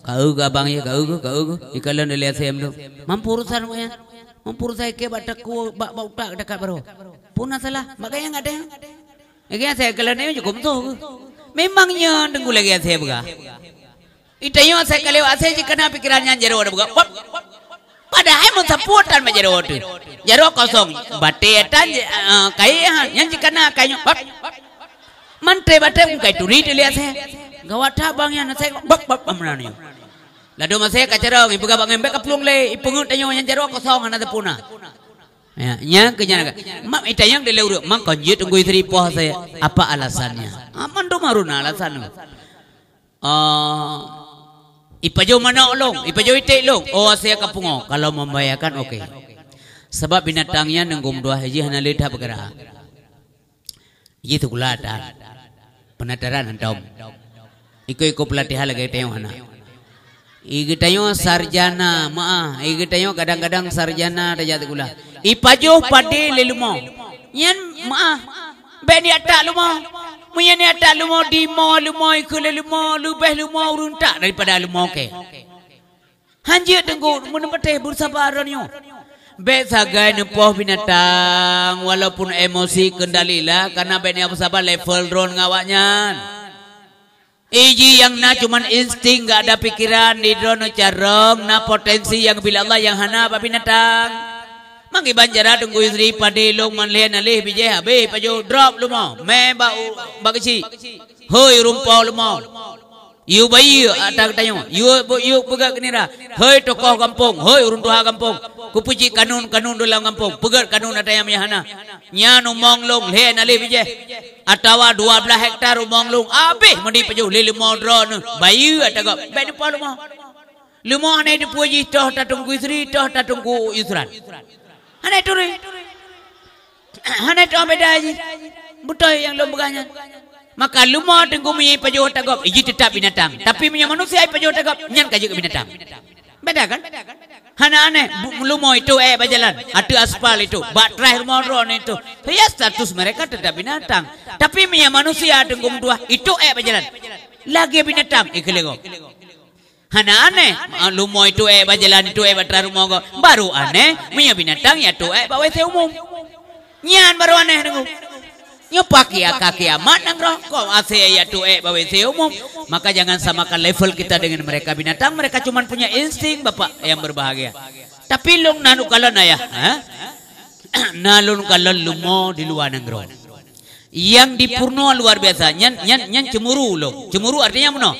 कहू का बांग ये कहू को कहू को इकलौ ने लिया से हम लोग मम पुरुषा रो या मम पुरुषा के बटक को बाउटा बटक का बरो पुना सला मगे यंग आते हैं क्या से इकलौ ने जो कम तो मैं मांग यंग डंगू लगे आते हैं बगा इतने यों से इकलौ आते हैं जी कना पिकरान यंग जरो वड़ बगा पर है मुझे पोटर में जरो वड़ जरो कसों बटे टन कहीं हाँ यंग जी कना कहीं मंत्रे बटे उनका टूरी टेलिया से गवाठा बांग यंग से बक बक बमरानी Lado masih kacarong, ibu kapa ngembek kapung le, ibu tanya yang jero kosong anak tu puna. Ya, yang kenyang Mak itu yang dia leuruk. Mak kau tunggu istri saya. Apa alasannya? Aman ah, lah tu maruna alasan. Oh, ipa jauh mana ulung, Ipa jauh itu long? Oh, saya kapungo. Kalau membayarkan, okey. Sebab binatangnya nenggum dua haji hanya lidah bergerak. Itu gula ada. Penataran hantam. Iko-iko pelatihan lagi tengok anak. Igitayo sarjana maah. igitayo kadang-kadang sarjana ada jadi gula. Ipajo pade lelumo. Yen maah, beni atak lumo. Munya ni atak lumo di mo lumo iku lelumo lubeh lumo urun tak daripada lumo ke. Hanji tunggu menempat bursa baron yo. Besa gay nempoh binatang walaupun emosi kendali lah, karena beni apa sabar level drone ngawaknya. Iji yang na cuman insting tidak ada pikiran di drone carong na potensi yang bila Allah yang hana babi natang. Mangi banjara tunggu istri pada lung man leh na leh bijeh habis drop lu mau me ba bagisi. Hoi rumpo lu Iu bayi atak tanya, iu iu pegar kenira. Hei toko kampung, hei urun tuha kampung. Kupuji kanun kanun dalam kampung, pegar kanun atanya mihana. Nyanu monglung leh nali bije. Atawa dua belah hektar monglung, abe mandi peju lili modron. Bayi atak beri palu mah. Lima ane itu puji toh tatung kuisri, toh tatung ku isran. Ane turu, ane toh beda aji. Butoh yang lembaganya maka lumat tenggumi pejuang tegap iji tetap binatang tapi punya manusia pejuang tegap nyan kaji binatang beda kan Hana ane lumo itu eh bajalan, atau aspal itu baterai moron itu ya status mereka tetap binatang tapi mia manusia tenggum dua itu eh bajalan, lagi binatang ikhlego eh, Hana ane lumo itu eh bajalan itu eh baterai rumah baru ane mia binatang ya tu eh bawah itu umum Nyan baru aneh tenggum Nyapa kia kakia manang rokok Asih ah, ya tuwe bawe si umum Maka jangan samakan level kita dengan mereka binatang Mereka cuma punya insting bapa yang berbahagia Tapi lung nanu kalau naya, ayah ha? Nalun kalon lumo di luar negro Yang dipurno luar biasa Nyan, nyan, nyan cemuru lo Cemuru artinya mana?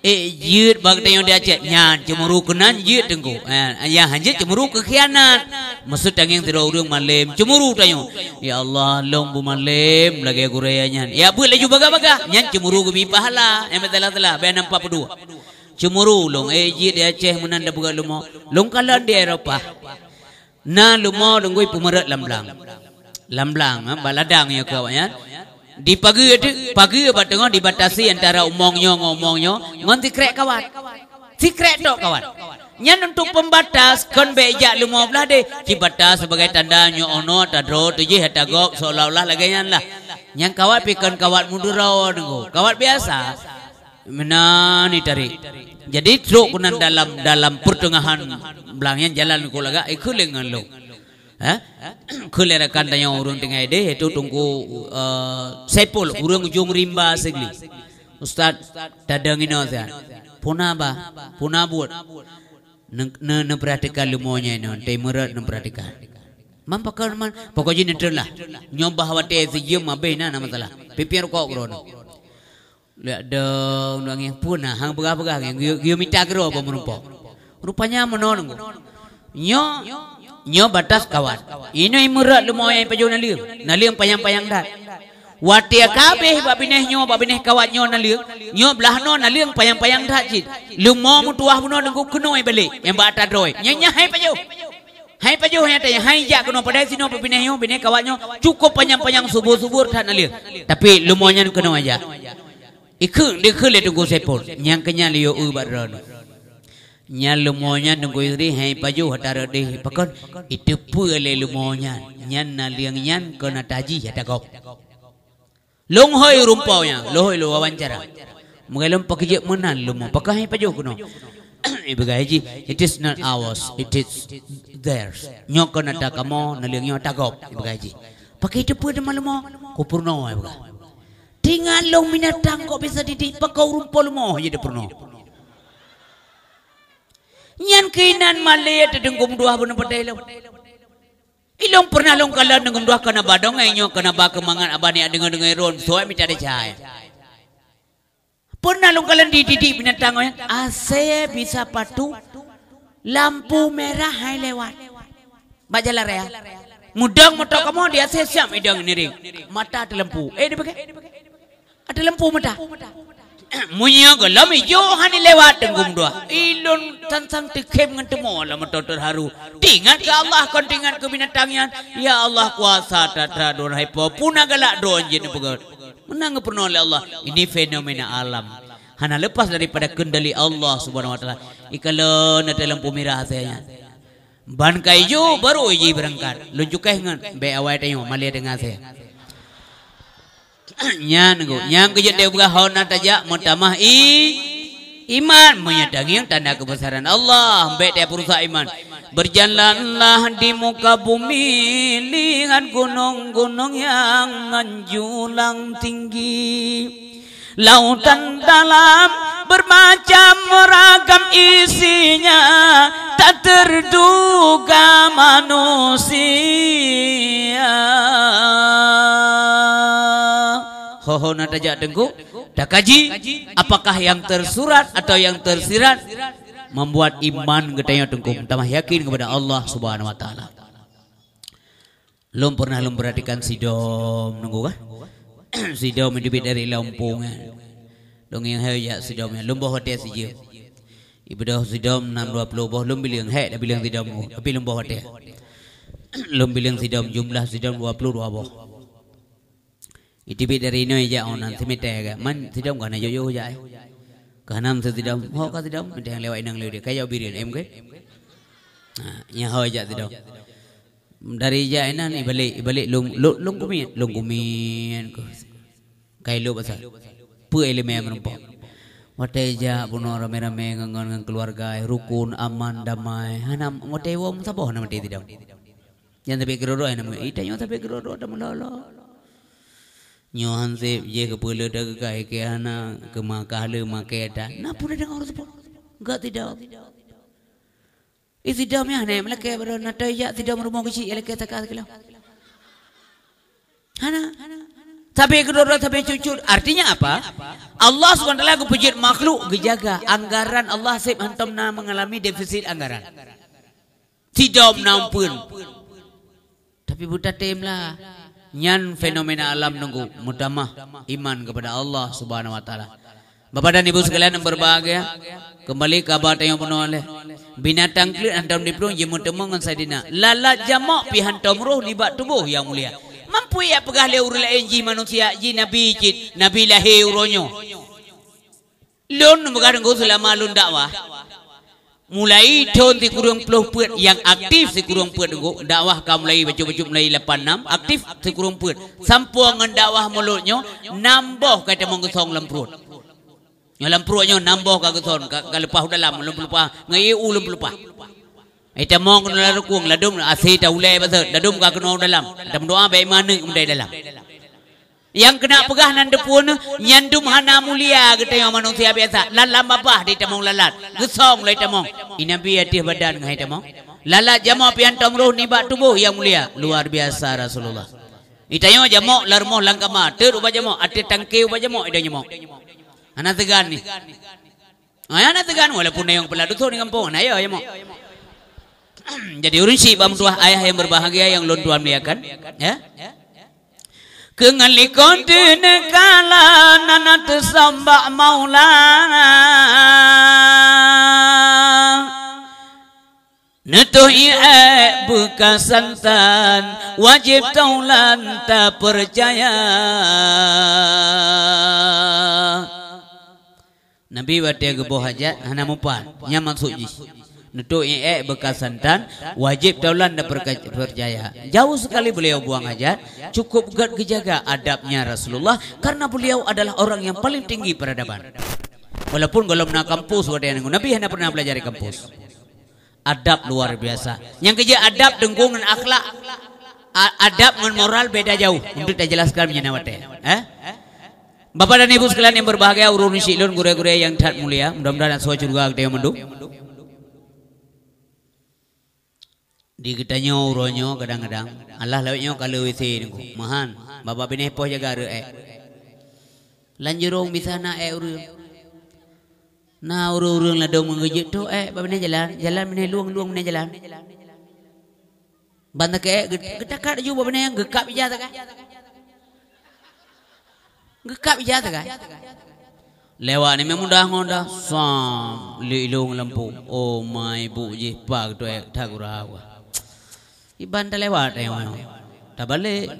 Eh, yut bagai yang dia cek nyan cemuru kenan yut tengku. Eh, ya, hanya cemuru kekhianat. Masuk tang yang tidak urung malam cemuru tanya. Ya Allah, long bu malam lagi aku raya nyan. Ya bu leju baga baga nyan cemuru kubi pahala. Emet betul betul lah, Benam Bayar nampak berdua. Cemuru long. Eh, yut dia cek menan dah buka lumo. Long kalau di Eropah. Nah, lumo longgui pumerat lamblang. Lamblang, eh, baladang ya kau kawan. Ya di pagi itu pagi batang dibatasi antara umongnya ngomongnya nanti krek kawan krek tok kawan Yang untuk pembatas kan bejak lumo belah deh, dibatas sebagai tanda nyo ono tadro tuji hatago seolah-olah yang lah Yang kawan pikon kawan mundur nunggu kawan biasa mana ni dari jadi truk kunan dalam dalam pertengahan belangnya jalan kulaga ikuling ngeluh Ha? Kelera yang orang tengah ide itu tunggu uh, sepul orang jung rimba segi. Ustaz tadangin aja. Punaba, punabuat. Nen nempratikan lumonya ini, temurat nempratikan. Mempakar man, pokoknya netral lah. Nyom bahawa tesis yang mabeh na nama tala. Pipian kau kron. Lihat dong, orang yang punah, hang pegah pegah yang gium gium itu agro apa merupok. Rupanya menonung. Nyom nyo batas kawat ino imurat lumoyai pajo nali nali payang-payang dah. Wati akabe babineh nyo babineh kawat nyo nali nyo belahno nali yang payang-payang dah jit lumo mutuah buno nunggu kuno ai balik yang bata droi nyanya hai paju. hai paju. hai ta hai ja kuno pada sino bineh nyo babineh kawat nyo cukup panjang-panjang subur-subur dah nali tapi lumo nyan kuno aja ikhun dikhun le tunggu sepol nyang kenyal yo u barron Nyan lumonya nunggu diri hai baju hatar de pakon itu pule lumonya nyan na liang nyan kena taji hata ya kok long hoi rumpau ya lo hoi lo wawancara mengelum pakije menan lumo pakah hai baju kuno ibu eh, gaji it is not ours it is theirs nyok kena ta kamo na liang nyok ta kok ibu eh, gaji pakai itu pule de lumo kupurno ibu gaji tinggal long minatang kok bisa didik pakau rumpau lumo hidup ya purno, hidup purno. Nyan kainan malaya terdengkum dua bunuh pedailam. Ilom pernah long kala dengan dua kena badong ayo eh, kena bak kemangan abah ni dengan dengan iron suai mi cari cai. Pernah long kala di di di binatang ayo eh. Asyik bisa patu lampu merah hai lewat. Baca lah raya. Mudang mata kamu dia asyeh siap mudang eh, ni Mata ada lampu. Eh dia pakai? Ada lampu mata. Munyong lami Johan lewat tenggum dua. Ilun tansang tikem ngan temu lama totor haru. Tingan ke Allah kon tingan ke binatangian. Ya Allah kuasa tatra don hai po puna galak don jin pugar. Menang oleh Allah. Ini fenomena alam. Hana lepas daripada kendali Allah subhanahu wa ta'ala. Ikalun na telam pumira saya. Ban kayu baru iji berangkat. Lunjuk kaya dengan. Baik awal tanya. dengan saya nyanggu nyanggu jadi berhawa nata jak mutamah i iman menyedangi tanda kebesaran Allah baik dia perusahaan iman berjalanlah di muka bumi lihat gunung-gunung yang menjulang tinggi lautan dalam bermacam ragam isinya tak terduga manusia Hoho Natajak Dengkuk Dah kaji Apakah yang tersurat atau yang tersirat Membuat iman ketanya Dengkuk Tambah yakin kepada Allah Subhanahu Wa Taala. Lum pernah lum perhatikan si Dom Nunggu kah? si Dom yang dibit dari Lampung kan? Eh. Lum yang hai ya si Dom ya. Lum bawa hati si Dom Ibadah si Dom 620 Boh lum bilang hai Dah bilang si Dom oh, Tapi lum bawa hati Lum bilang si Dom Jumlah si Dom dua bawah. Iti pita rino ija onan nanti mita ega. Man si dam kana jojo huja ay. Eh. Kanam si dam. Ho ka si dam. Mita hang lewa inang lewa dia. Kaya obirin. Em eh, kai? Nya ho ija Dari ija ina eh, ni bali. Ibali lung kumien. Lung kumien. Kaya lu basa. Pu ele mea merumpo. Mata ija puno rame rame ngangan keluarga. Rukun, aman, damai. Hanam. Mata iwa musabah nama tidam. Yang tapi keroro ay namu. Ita yang tapi keroro. Damu lalala nyohan se ye ke pulo dak ka he ke ana ke ma ka le ma ke ta na pura dak ora sepo ga tida i tida me ane me ke bro na ya tida mo mo kici ele ke ta ka tapi kedua tapi cucur artinya apa Allah SWT lah ku pujit makhluk gejaga anggaran Allah sip hantam na mengalami defisit anggaran tidak menampun tapi buta tem lah nyan fenomena alam nunggu mutamah iman kepada Allah subhanahu wa ta'ala Bapak dan Ibu sekalian yang berbahagia kembali ke abad yang penuh oleh binatang klik hantam di perung yang mutamah dengan sadina lalat jamak pihan tomroh libat tubuh yang ya mulia mampu ia pegah le urul lagi manusia ji nabi jid nabi lahir uronyo lun mengadang gusulama lun dakwah mulai tahun di kurung puluh puat yang aktif si kurung puat go dakwah kau mulai baca-baca mulai 86 aktif si kurung puat sampuang dengan dakwah mulutnya nambah kata mengusong lemprut yang lemprutnya nambah kata kesan kau lepas udah lama lupa lupa ngai u lupa lupa itu eh, mong kena lakukan ladum asih tak ulai pasal kata kau kena dalam ladum doa baik mana mudah dalam yang kena pegah nanti yang nyandu mana mulia kita yang manusia biasa lalat mabah di temong lalat gusong lay temong ini nabi hati badan ngai temong lalat jamu api antam ni bak tubuh yang mulia luar biasa rasulullah Ita yang jamu larmo langkama terubah jamu ati tangke ubah jamu ida jamu. Anak tegan ni. Ayah anak tegan walaupun neyong pelatuh tu ni kampung. Ayah ayah Jadi urusi bantuah ayah yang berbahagia yang lontuan meliakan. Ya. Yeah? Kengali kondin kala nanat sambak maulana, Netuhi ek buka santan Wajib taulan tak percaya Nabi wadiah kebohajat Hanamupan Yang maksudnya Nuto ee bekasan tan wajib taulan na berjaya. Jauh sekali beliau buang aja. Cukup gad kejaga adabnya Rasulullah. Karena beliau adalah orang yang paling tinggi peradaban. Walaupun kalau na kampus wadah yang Nabi hanya pernah belajar di kampus. Adab luar biasa. Yang kerja adab dengkungan akhlak. Adab dengan moral beda jauh. Untuk dia jelaskan menyenang wadah. Eh? Bapak dan Ibu sekalian yang berbahagia urun silun gure-gure yang tak mulia mudah-mudahan suci juga ada yang mendukung Digitanya uronyo kadang-kadang Allah lewatnya kalau wc nunggu mahan bapa bini poh jaga ru eh lanjurong bisa na eh uru na uru uru lah dong mengujuk tu eh bapa bini jalan jalan bini luang luang bini jalan bandar ke kita kat juga bapa bini yang gekap bija tak gekap bija tak Lewat ni memang dah ngon dah. Sam. Lilung lampu. Oh my bu. Jepak tu. Eh, tak kurang. Iban dah lewat yang mana? Dah balik.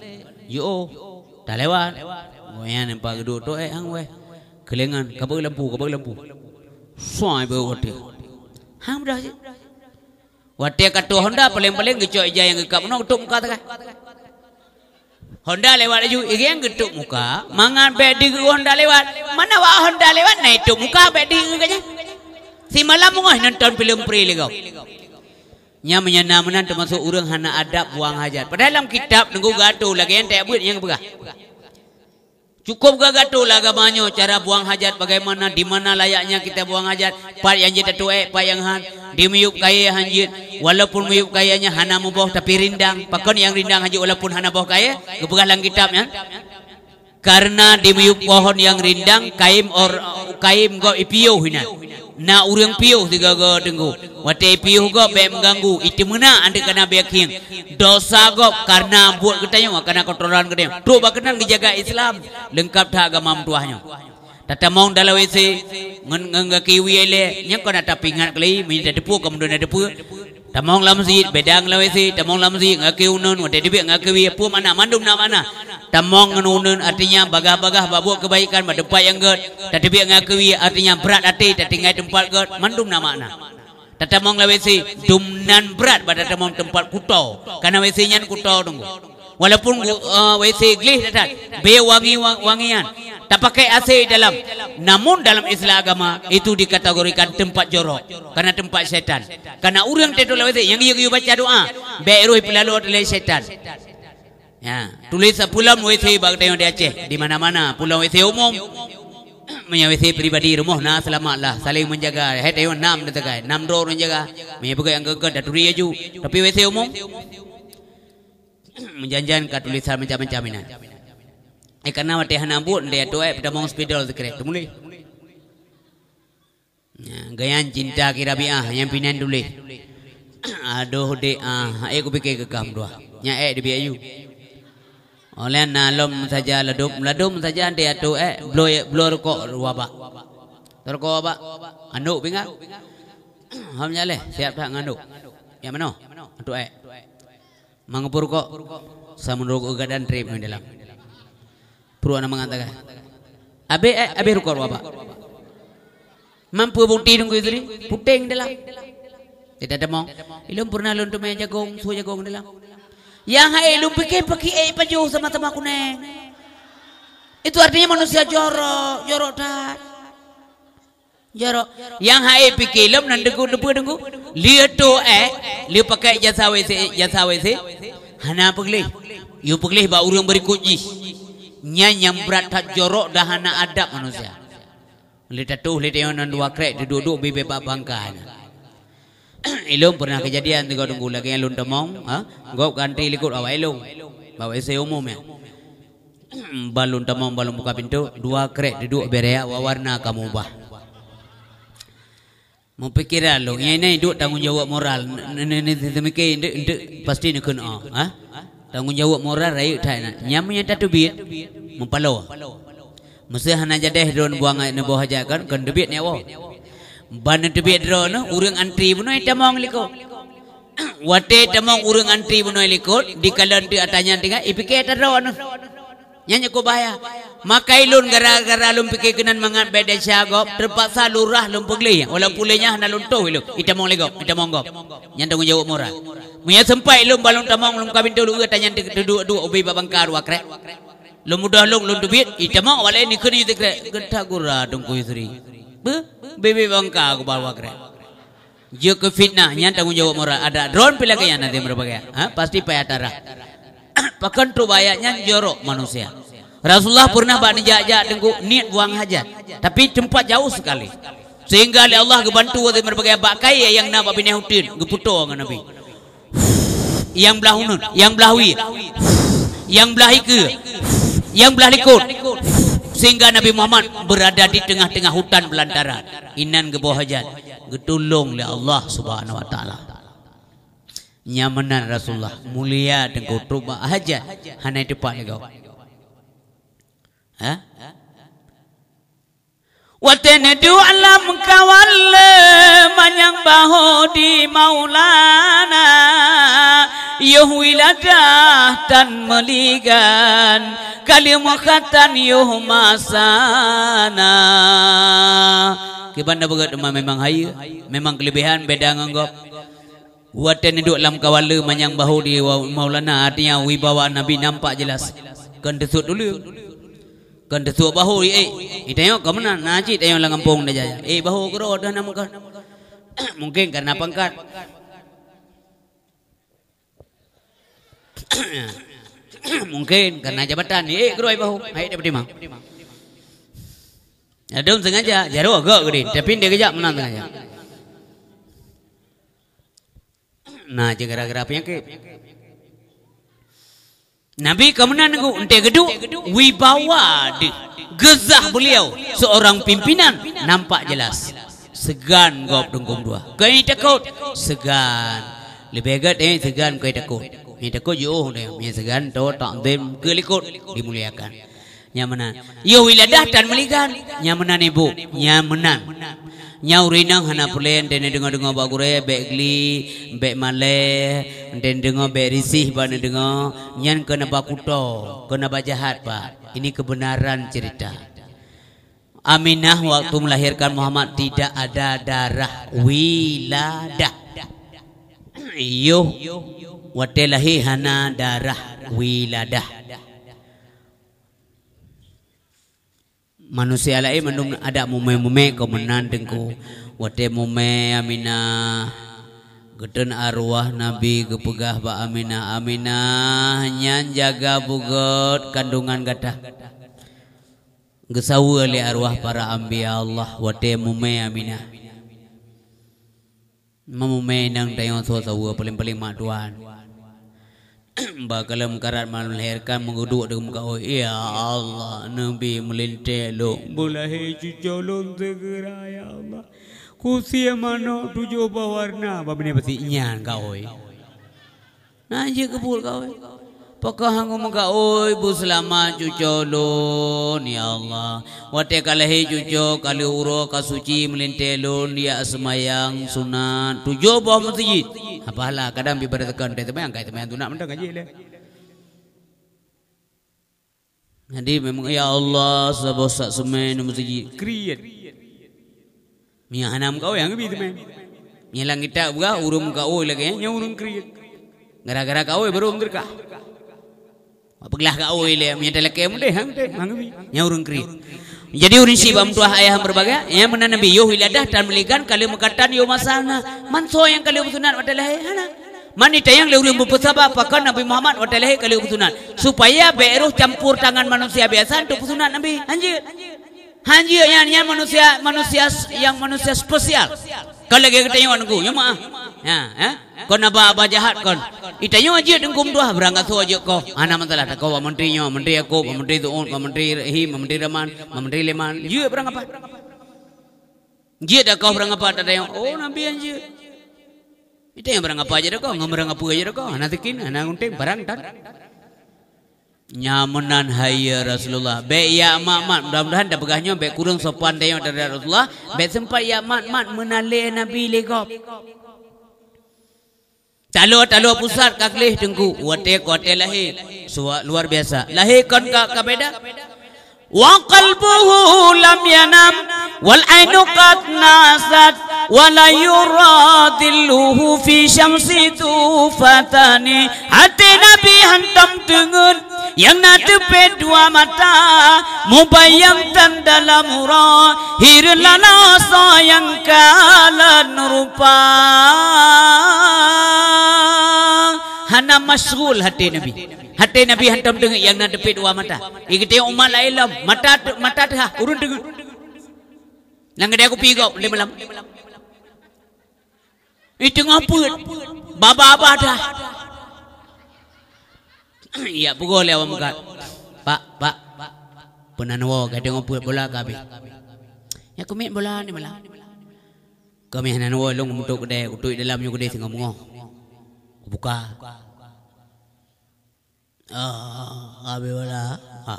Yo, dah lewat. Wayan yang pagi dua tu eh hang weh. Kelengan, kabar lampu, kabar lampu. Suai be wati. Hang dah je. Wati kat Honda paling-paling gecok aja yang gekap nak tutup muka tak. Kan? Honda lewat aju, igen gecok muka. Mangan bedi Honda lewat. Mana wa Honda lewat? Nah itu muka bedi gecok. Si malam mengah nonton film prilegau yang menyenamkan termasuk orang hana adab buang hajat. Padahal dalam kitab nunggu gaduh lagi yang tak buat yang berah. Cukup ke gaduh lah agamanya cara buang hajat bagaimana di mana layaknya kita buang hajat. Pak yang jatuh tuai, pak yang han di miyup kaya hanjit. Walaupun miyup kayanya hana muboh tapi rindang. Pakon yang rindang hanjit walaupun hana boh kaya. Kepukah dalam kitab ya. Karena di miyup pohon yang rindang kaim or kaim go ipiyo hina nak urang piuh tiga gaga tenggu watai piuh go be mengganggu itu mana anda kena beking dosa go karena buat ketanya wa kena kontrolan ketanya tu bakenan dijaga islam lengkap dah agama mtuahnya tata mong dalawe se ngeng ngeng kiwi ele nyang kena tapingan kali min tadepu kemudian tadepu Tamong lam si bedang lawe si tamong lam si ngakiunun wa tadebe ngakiwi pu mana mandum na mana Tamong nunun artinya bagah-bagah babuk kebaikan berdepan yang gerd. Tatibik ngakui artinya berat hati tatingai tempat gerd. Mandum nama anak. Tatamong lah wesi dumnan berat pada tamong tempat kutau. Karena wesi nyan kutau tunggu. Walaupun eh, wesi gelih datang. Be wangi wangian. Tak pakai AC dalam. Namun dalam Islam agama itu dikategorikan tempat jorok. Karena tempat syaitan. Karena orang tetulah wesi yang iya baca doa. Be eruh pelalu oleh syaitan. Ya, tulis pulang WC bagi orang di Aceh di mana mana pulang WC umum. Mereka WC pribadi rumah na selamat lah saling menjaga. Hei, tahu nama mereka, tegak, enam dua orang jaga. Mereka bukan yang gagal dah turun aju, tapi WC umum. Menjanjian kat tulis sama macam macam ini. Eh, karena mati hana buat dia tu eh, pada mong speedal sekret. Tumuli. Gayaan cinta kira biah yang pinan tulis. Aduh, dek ah. eh, aku pikir kekam dua. Yang eh, dia biayu. Yang oleh na lom saja ledum, ledum saja dia tu eh blur blur ko ruaba, terko apa? Anu binga? Hamnya leh siap tak anu? Ya mana? Atu eh? Mangupur ko? Samun ruko gadan trip di dalam. Puru ana mengatakan. Abe eh abe ruko ruaba. Mampu bukti dong kau itu puteng di dalam. Tidak ada mong. Ilum purna lontu meja gong, suja gong dalam. Yang hai lu kan pikir pergi kan. eh pejo sama sama aku neng. Itu artinya manusia jorok, jorok dah. Jorok. Yang hai pikir lem nan degu degu degu. Lihat tu eh, lihat eh, pakai jasa wc jasa wc. Hana pukli, yu pukli bawa yang berikut ni. yang berat tak jorok dah hana adab manusia. Lihat tu, lihat yang nan dua krek duduk duduk bebe bangkanya. Ilum pernah kejadian tu di Gunung Gula kaya lunta mong, gop ganti ikut awal ilum, bawa ese umum ya. Bal lunta mong balum buka pintu dua kere duduk beraya warna kamu bah. Mempikir lalu, ini ini duduk jawab moral, ini ini demikian ini pasti ini kena, ah ha? jawab moral rayu tak nak. Nyamnya tak tu biar, mempalau. Mesti hanya jadi hidun buang ini bohaja kan, kan debit nyawa. Banat bedro no urung antri bunuh itu eh, mong liko. Wate itu mong urung antri bunuh eh, liko di kalan tu atanya tinggal ipik itu ro no. ko bayar. Makai lun gara gara lumpik kenan mangan beda siago terpaksa lurah lumpuk liya. Walau pulenya hana luntuh hilu. Eh, itu mong liko. Itu mong go. Nyanyi tunggu jawab murah. Mungkin sempai lum balun tamong lum kabin tu luka tanya tu dua dua ubi babangkar karu akre. Lum mudah lum lum tu bit. Itu mong walau nikun itu kre. Gentar gurah tunggu isteri. Bibi bangka aku bawa kerja. Jauh ke fitnah, yang tanggung jawab moral ada drone pelak yang nanti merubah ya, ha? pasti payah tarah. Pakan tu bayarnya jorok manusia. Rasulullah pernah bani jaja dengku niat buang hajat, tapi tempat jauh sekali. Sehingga oleh Allah kebantu oleh merbagai bakai yang nama bini hutin, keputo dengan Nabi. Yang belah belahunun, yang belah belahwi, yang belah belahiku, yang belah belahikun sehingga Nabi Muhammad berada di tengah-tengah hutan belantara inan gebohajan getulung oleh Allah Subhanahu wa taala nyamanan Rasulullah mulia dengan kutuba haja hanai depan ni kau ha Waten du alam kawal manyang baho di maulana yo huila tan maligan kalimo khatan yo masana kibanda bagat ma memang haya memang kelebihan beda nganggap Wate ni duk lam kawala manyang bahu di Maulana artinya wibawa Nabi nampak jelas. Kan tesuk dulu. Kan tesuk bahu eh. Eh tengok ke mana? Naji tengok lah kampung dia jaya. Eh bahu kero dah nama kan. Mungkin karena pangkat. mungkin karena jabatan ni eh guru ibahu hai deputi mang ada ya, pun sengaja jaru agak gede tapi dia kejap menang sengaja nah je gara-gara apa yang ke Nabi kemenan itu untuk itu wibawa di gezah beliau seorang pimpinan nampak jelas segan gop dengkum dua kau takut segan lebih agak eh, segan kau takut yang tak kau jauh dia menyegan to tak dem kelikut dimuliakan nyamana yo wiladah dan melikan nyamana ibu nyamana nyau rinang hana pulen den dengar dengar bagure begli beg male den dengar be risih ban dengar nyan kena bakuto kena bajahat pa ini kebenaran cerita Aminah waktu melahirkan Muhammad tidak ada darah wiladah. Yuh watelahi hana darah wiladah manusia lai mandum ada mume-mume kau menandeng ko wate mume amina geten arwah nabi gepegah ba amina amina nyan jaga bugot kandungan gada. Gesau ali arwah para ambi Allah wate mume amina mamume nang tayong so sawu paling-paling mak bakalam karat man melahirkan menguduk dengan muka oh ya Allah nabi melinte lo bulah hiji colong segera ya Allah kusia mano tujuh bawarna babine pasti nyan kau oi nanti kebul kau Pakahangu muka oi buslama cuco lo ni Allah. Wate kalahi cucu kali uro kasuci melintelo ni asma sunan tujuh bawah masjid. Apalah kadang bibar tekan dia tebayang kait tebayang tu nak mendengar je le. Jadi memang ya Allah sabos sak semen masjid. Kriyat. Mianam kau yang bibit men. Mianlang kita buka urum kau oi lagi eh. yang urum kriyat. Gara-gara kau oi eh, baru mendengar. Apakah kau ilah? Mereka lelaki yang mulai hangte, hangbi, yang orang kiri. Jadi orang si bantu ayah berbagai. Yang mana nabi yoh ilah dah dan melikan kalau mukatan yoh masang. Manso yang kalau bersunat watalah, ha, mana? Manita yang leurun bupusaba pakar nabi Muhammad watalah kalau bersunat. Supaya beruh campur tangan manusia biasa untuk bersunat nabi. Hanji, hanji yang yang manusia manusia yang manusia spesial. Kalau gaya tanya orang ku, yang ha ha kon apa apa jahat kon ita yo aje dengkum dua duah berangkat tu aje ko mana mentala ta ko wa menteri yo menteri ko menteri tu on menteri hi menteri raman menteri leman yo berangkat apa dia dak kau berangkat apa ada yang oh nabi anjir. ita yang berangkat apa aje ko ngam berangkat apa aje ko ana tekin ana unte barang tan nyamanan haya Rasulullah be ya mak mak mudah-mudahan dah begahnya be kurung sopan dayo dari Rasulullah be sempat ya mak mak menale nabi legop talo-talo pusar kaklih tengku wate kote lahi luar biasa lahi kon ka kabeda wa qalbuhu lam yanam wal ainu qad nasat wa la yuradilluhu fi syamsi fatani. hati nabi hantam tengun yang nanti dua mata mubai yang tandala murah hirlana yang kalan nurupa, hana masgul hati nabi hati nabi hantam dengan yang nanti dua mata ikuti umat lailam mata mata dah urun dengan langgan aku pergi kau lima lam itu ngapun Baba-baba dah. Ya pukul lewat muka. Pak, pak, pak. Penan wo, kau tengok pukul bola kabi. Ya kau main bola ni malah. Kau main penan wo, long untuk kedai, untuk dalam juga kedai tengok mungoh. Buka. Ah, kabi bola. Ha.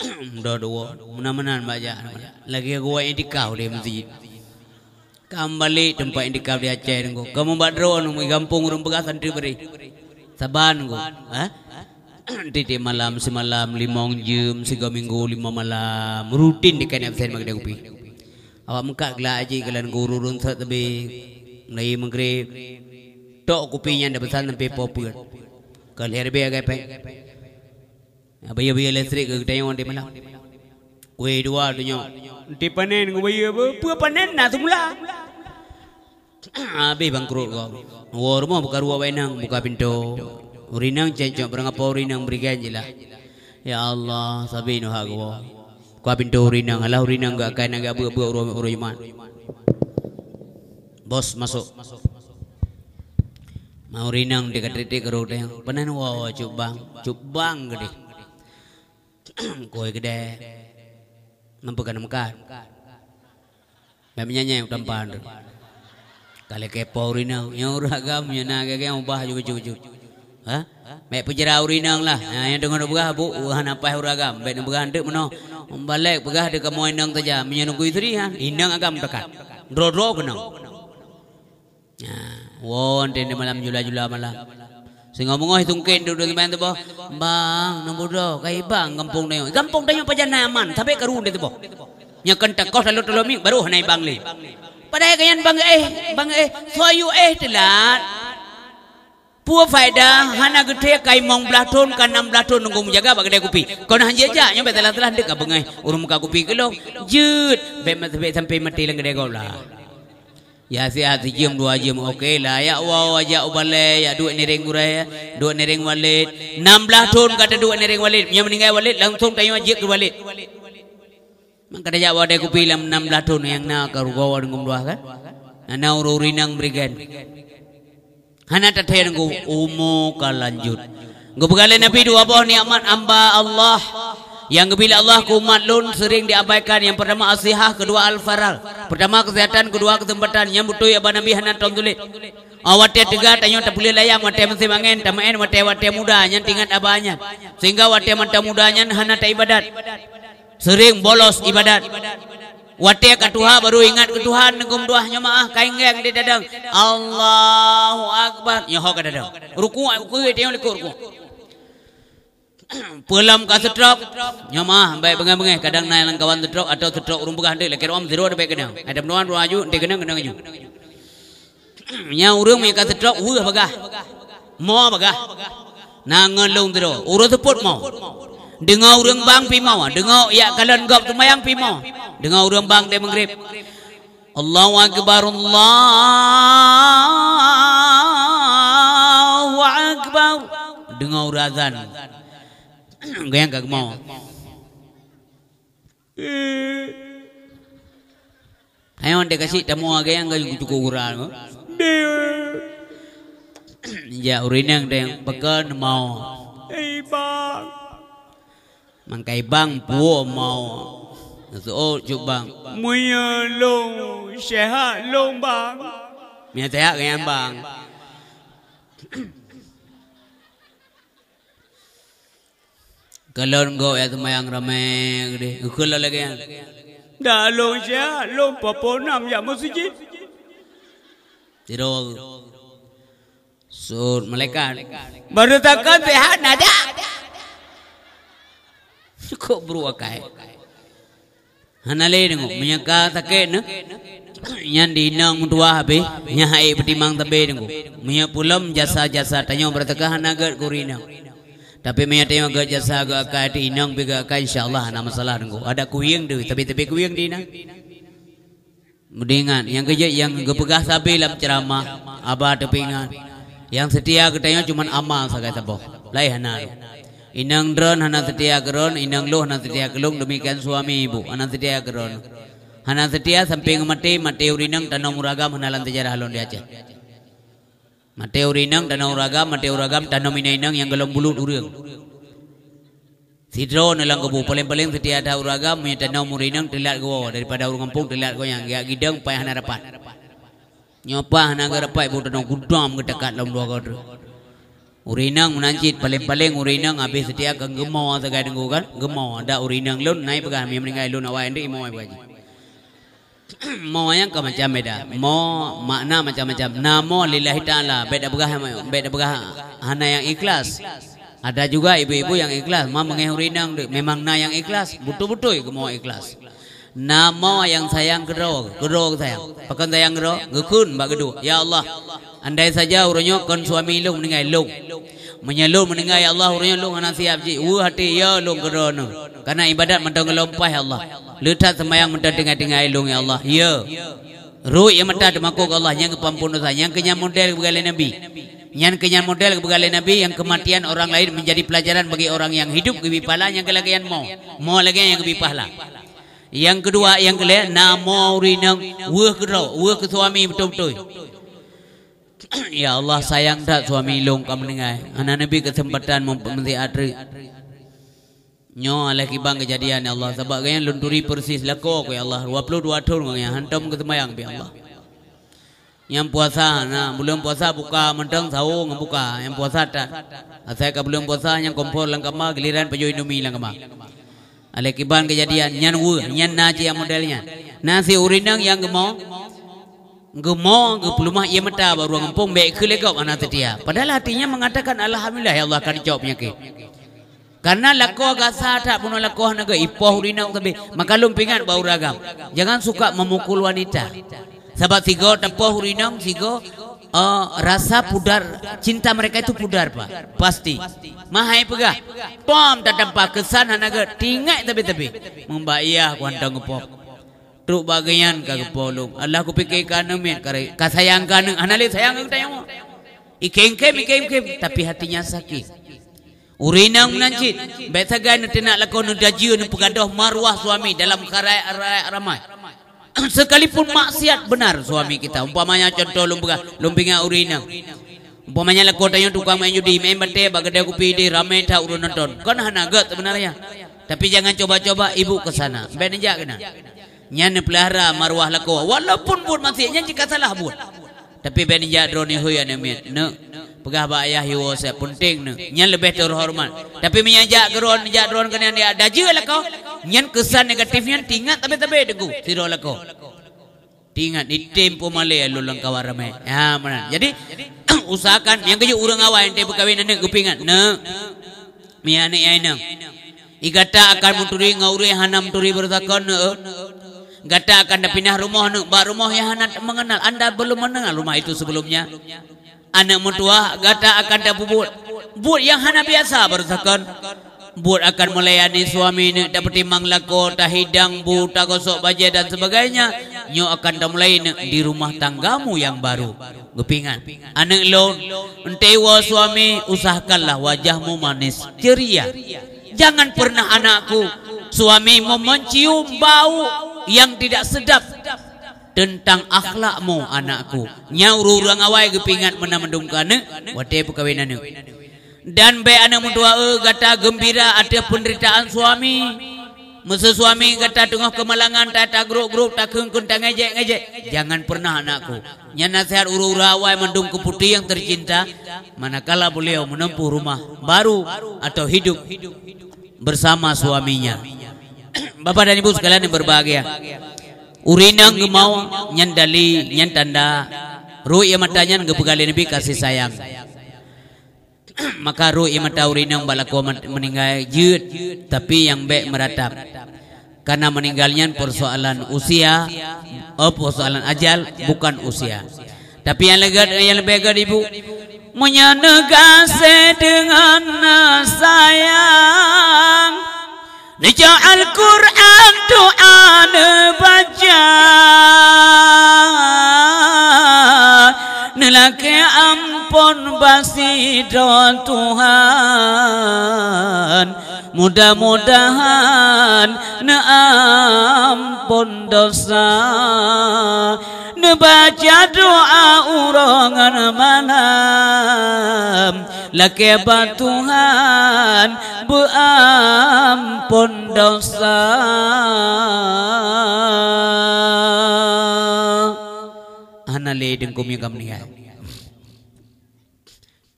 Dua dua, mana mana baca. Lagi aku yang dikau dia mesti. Kembali tempat yang dikau dia cair. Kamu badro, kamu gampung rumput gasan diberi. Saban go. Ha? Titi malam semalam limong jam sehingga minggu lima malam rutin di kena absen mak dekupi. Awak muka gelak aji kalian guru run sah tapi nai mengkri tok kupinya dah besar nampi popular. Kalau herbe agak pe. Abah ya biar ha, listrik kita yang di mana. Kuih dua tu nyok. panen gue bayar apa? Puan panen nak semula. Ah, Abi bangkrut kau. Warma buka ruah wainang, buka pintu. Urinang cencok, apa urinang berikan je lah. Ya Allah, sabi nuha kau. buka pintu urinang, alah urinang gak kain agak buka-buka urinang iman. Bos masuk. Mau rinang dekat dekat ke rute yang penen wawa cubang, cubang gede. Kue gede, mempekan mekan. Memang nyanyi yang tempat. Kali kepo urina yang urak gam yang nak gak yang ubah juga juga Ha? Baik pejara urina lah. Ha, yang dengan ubah bu, uhan apa urak gam. Baik nak ubah hendak mana? Membalik ubah dek kamu inang saja. Menyenuk kui tiri ha? Inang agam dekat. drodro kena. Ha. Wan tenda malam jula jula malam. Sehingga mengoh itu mungkin duduk di mana tu boh? Bang, nombor dua, kai bang, kampung dayo, kampung dayo pajan aman, tapi kerun dia tu boh. Yang kentak kos lalu terlomik baru hanya bangli. Padahal kalian bangga eh, bangga eh. soyu eh telat. Puah faida, hana gede kai mong belatun, kan nam belatun nunggu menjaga bagi dia kupi. Kau nak hanya aja, nyampe telat telat dekat bengai. Eh. Urum muka kupi kelo, jut. Bemat bemat sampai mati lengan dia kau lah. Ya sehat jam dua jam okey lah. Ya wow aja ubale ya dua nering gurai ya dua nering walid. Enam belah tahun kata dua nering walid. Yang meninggal walid langsung tanya aja ke walid. Maka dia jawab aku bilam enam latun yang nak karu gawa dengan dua kan. Nana ururi nang brigen. Hana tetehan ku umu kalanjut. Gubgale nabi dua buah ni amat amba Allah. Yang bila Allah kumat lun sering diabaikan yang pertama asihah kedua al-farar. Pertama kesihatan kedua kesempatan yang butuh ya nabi hanan tondulit. Awat dia tiga tanya tak boleh layak Wat dia mesti mangen Tak main wat muda Yang tingat Sehingga wat dia mata mudanya Hana tak ibadat sering bolos ibadat Watek ke Tuhan baru ingat ke Tuhan Nekum doa nyamaah kaingeng di dadang Allahu Akbar Ya ho ke dadang Ruku aku ke tiang liku ruku Pulam ke setrok Nyamaah baik bengah-bengah Kadang naik langkawan setrok atau setrok rumpu kahdi Lekir om zero ada baik kenang Ada penuhan ruang aju Nanti kenang kenang aju Nya urung meka setrok Uuh bagah Mau bagah Nangan lung zero Uruh support mau dengar orang bang pimo dengar ya kalian gop tu mayang pimo dengar orang bang de mengrip Allahu akbar Allahu akbar dengar urang azan goyang gak mau Hai onde kasi tamu age yang gayu cukup kurang. Ya urinang deng bekan mau. Ibang. Mangkai bang buo mau. Zo oh, cuk bang. Muya long sehat long bang. Mia sehat dengan bang. Kalau engkau ya semayang ramai kau Ukul lagi yang. Dah long sehat long popo nam ya musiji. Tirol. Sur melekat. Berita takkan sehat najak cukup berwakai. Hanalai dengu, menyangka tak ken? Yang diinang dua habi, yang hai pertimbang tapi dengu. Menyang pulam jasa jasa tanya berteka hanagat kuri nang. Tapi menyang tanya gak jasa gak kai diinang bega kai insyaallah hana masalah dengu. Ada kuing dulu, tapi tapi kuing di nang. Mendingan yang kerja yang kepegah sabi lam ceramah abah tepingan. Yang setia kita cuma amal sahaja tapi Lai hana inang drone hana setia keron inang loh hana setia kelung demikian suami ibu hana setia keron hana setia samping mati mati urinang tanam uragam hana lantai jarah lon dia cah mati urinang tanam uragam mati uragam tanam inang yang gelung bulu durian Sidro nelang kebu, paling-paling setia ada uraga, punya tanah murinang terlihat gua daripada orang kampung terlihat gua yang gak gideng payah nak dapat. Nyopah nak dapat, buat tanah gudam kita kat dua kotor. Urinang menancit paling-paling urinang habis setiap ke gemau sekali dengan kan gemau ada urinang lu naik pegang mi meninggal lu nawa endi mau apa aja mau yang ke macam beda mau makna macam-macam namo lillahi taala beda pegah beda pegah hana yang ikhlas ada juga ibu-ibu yang ikhlas mau mengeh urinang memang na yang ikhlas butuh-butuh gemau ikhlas Nama yang sayang gerok, gerok sayang. Pakai sayang gerok, gerukun bagi dua. Ya Allah, andai saja urunya kon suami lu meninggal lu, menyelu meninggal ya Allah urunya lu anak siap ji. Uh hati ya lu gerok nu. Karena ibadat mentang ngelompah ya Allah. Lutat semayang mentang tengah tengah lu ya Allah. Ya. Ruh yang mentah demaku ke Allah Yang kepampun dosa Yang kenyam model kebegali Nabi Yang kenyam model kebegali Nabi Yang kematian orang lain menjadi pelajaran bagi orang yang hidup Kebipahlah yang kelegian mau Mau lagi yang kebipahlah yang kedua yang kelihat Nama urinang Wah kedua Wah ke suami betul-betul Ya Allah sayang tak suami long kamu dengar Anak Nabi kesempatan mempunyai adri Nyo ala kibang kejadian ya Allah Sebab kaya lunturi persis lakuk ya Allah 22 tahun kaya hantam ke semayang ya Allah Yang puasa na Belum puasa buka mentang sawo ngebuka Yang puasa tak Saya ke belum puasa yang kompor langkama Geliran pejo indomie langkama Alek iban kejadian nyan wu nyan naji ya modelnya. Nasi urinang yang gemo gemo gemplumah ia mata baru ngempung baik kelekap anak setia. Padahal hatinya mengatakan alhamdulillah ya Allah akan jawabnya ke. Karena lakau agak sahaja pun orang lakau naga ipoh urinang tapi makalum pingat bau ragam. Jangan suka memukul wanita. Sebab tiga tempoh urinang tiga uh, rasa pudar cinta mereka itu pudar pak pasti mahai pega pom datang pak kesan hanaga tingai tapi tapi membayar kuantang pom Teruk bagian kagak polu. Allah ku pikir kanu mian kare. Kasayang kanu. Anali sayang kita yang mau. Ikeng ke, ikeng ah, Tapi hatinya sakit. Urinang menanci. Betah gaya nanti nak lakukan nudajiu nupegadoh marwah suami dalam karai arai ramai. sekalipun maksiat benar suami kita umpamanya contoh lumpa lumpinga urina umpamanya lekota lah yang tukang main judi main bete bagede kupi di ramai ta urun nonton kan hana gat sebenarnya tapi jangan coba-coba ibu ke sana benja kena nyan pelihara marwah lekota lah walaupun buat maksiatnya jika salah buat tapi drone benja yang hoya ne pegah ba ayah hiwo se punting ne nyen lebih terhormat tapi menyajak geron menyajak geron kan yang dia ada je lah kau nyen kesan negatif yang tingat tapi tapi degu tiro lah kau tingat di tempo male lah lu lengkap warame ya mana jadi usahakan yang kejo urang awai ente bekawin ne kupingan ya, ne miane ayne Igata akan muturi ngauri hanam turi bersakon Gata akan pindah rumah nu, bar rumah yang anak mengenal. Anda belum mengenal rumah itu sebelumnya. Anak mutua gata akan dapat buat buat yang anak biasa berusakan. Buat akan melayani suami ini dapat timang lako, tak hidang buat tak gosok baju dan sebagainya. Nyo akan dah mulai di rumah tanggamu yang baru. Gepingan. Anak lo, entewa suami usahakanlah wajahmu manis ceria. Jangan pernah anakku suamimu mencium bau yang tidak sedap tentang akhlakmu anakku. Nyauru urang awai gepingat mena mendung kana eh? wate Dan be anak mentua eh, gata gembira ada penderitaan suami. Masa suami kata tengah kemalangan tak tak grup grup tak kengkun tak ngejek ngejek. Jangan pernah anakku. Yang nasihat uru-uru awal mendung ke putih yang tercinta. Manakala beliau menempuh rumah baru atau hidup bersama suaminya. Bapak dan ibu sekalian yang berbahagia. Urinang gemau nyandali nyantanda. Ruh yang matanya ngepegali nabi kasih sayang. sayang. makaru imata urina umbalako meninggal jut tapi yang baik meratap karena meninggalnya persoalan usia oh persoalan ajal bukan usia tapi yang legat yang lebih ibu menyenegase dengan sayang Nija Al-Quran doa nebajang Lelaki ampun doa Tuhan Mudah-mudahan Ne ampun dosa Ne baca doa urangan malam Lelaki batuhan Beampun dosa Analei dengkumi kamu ni.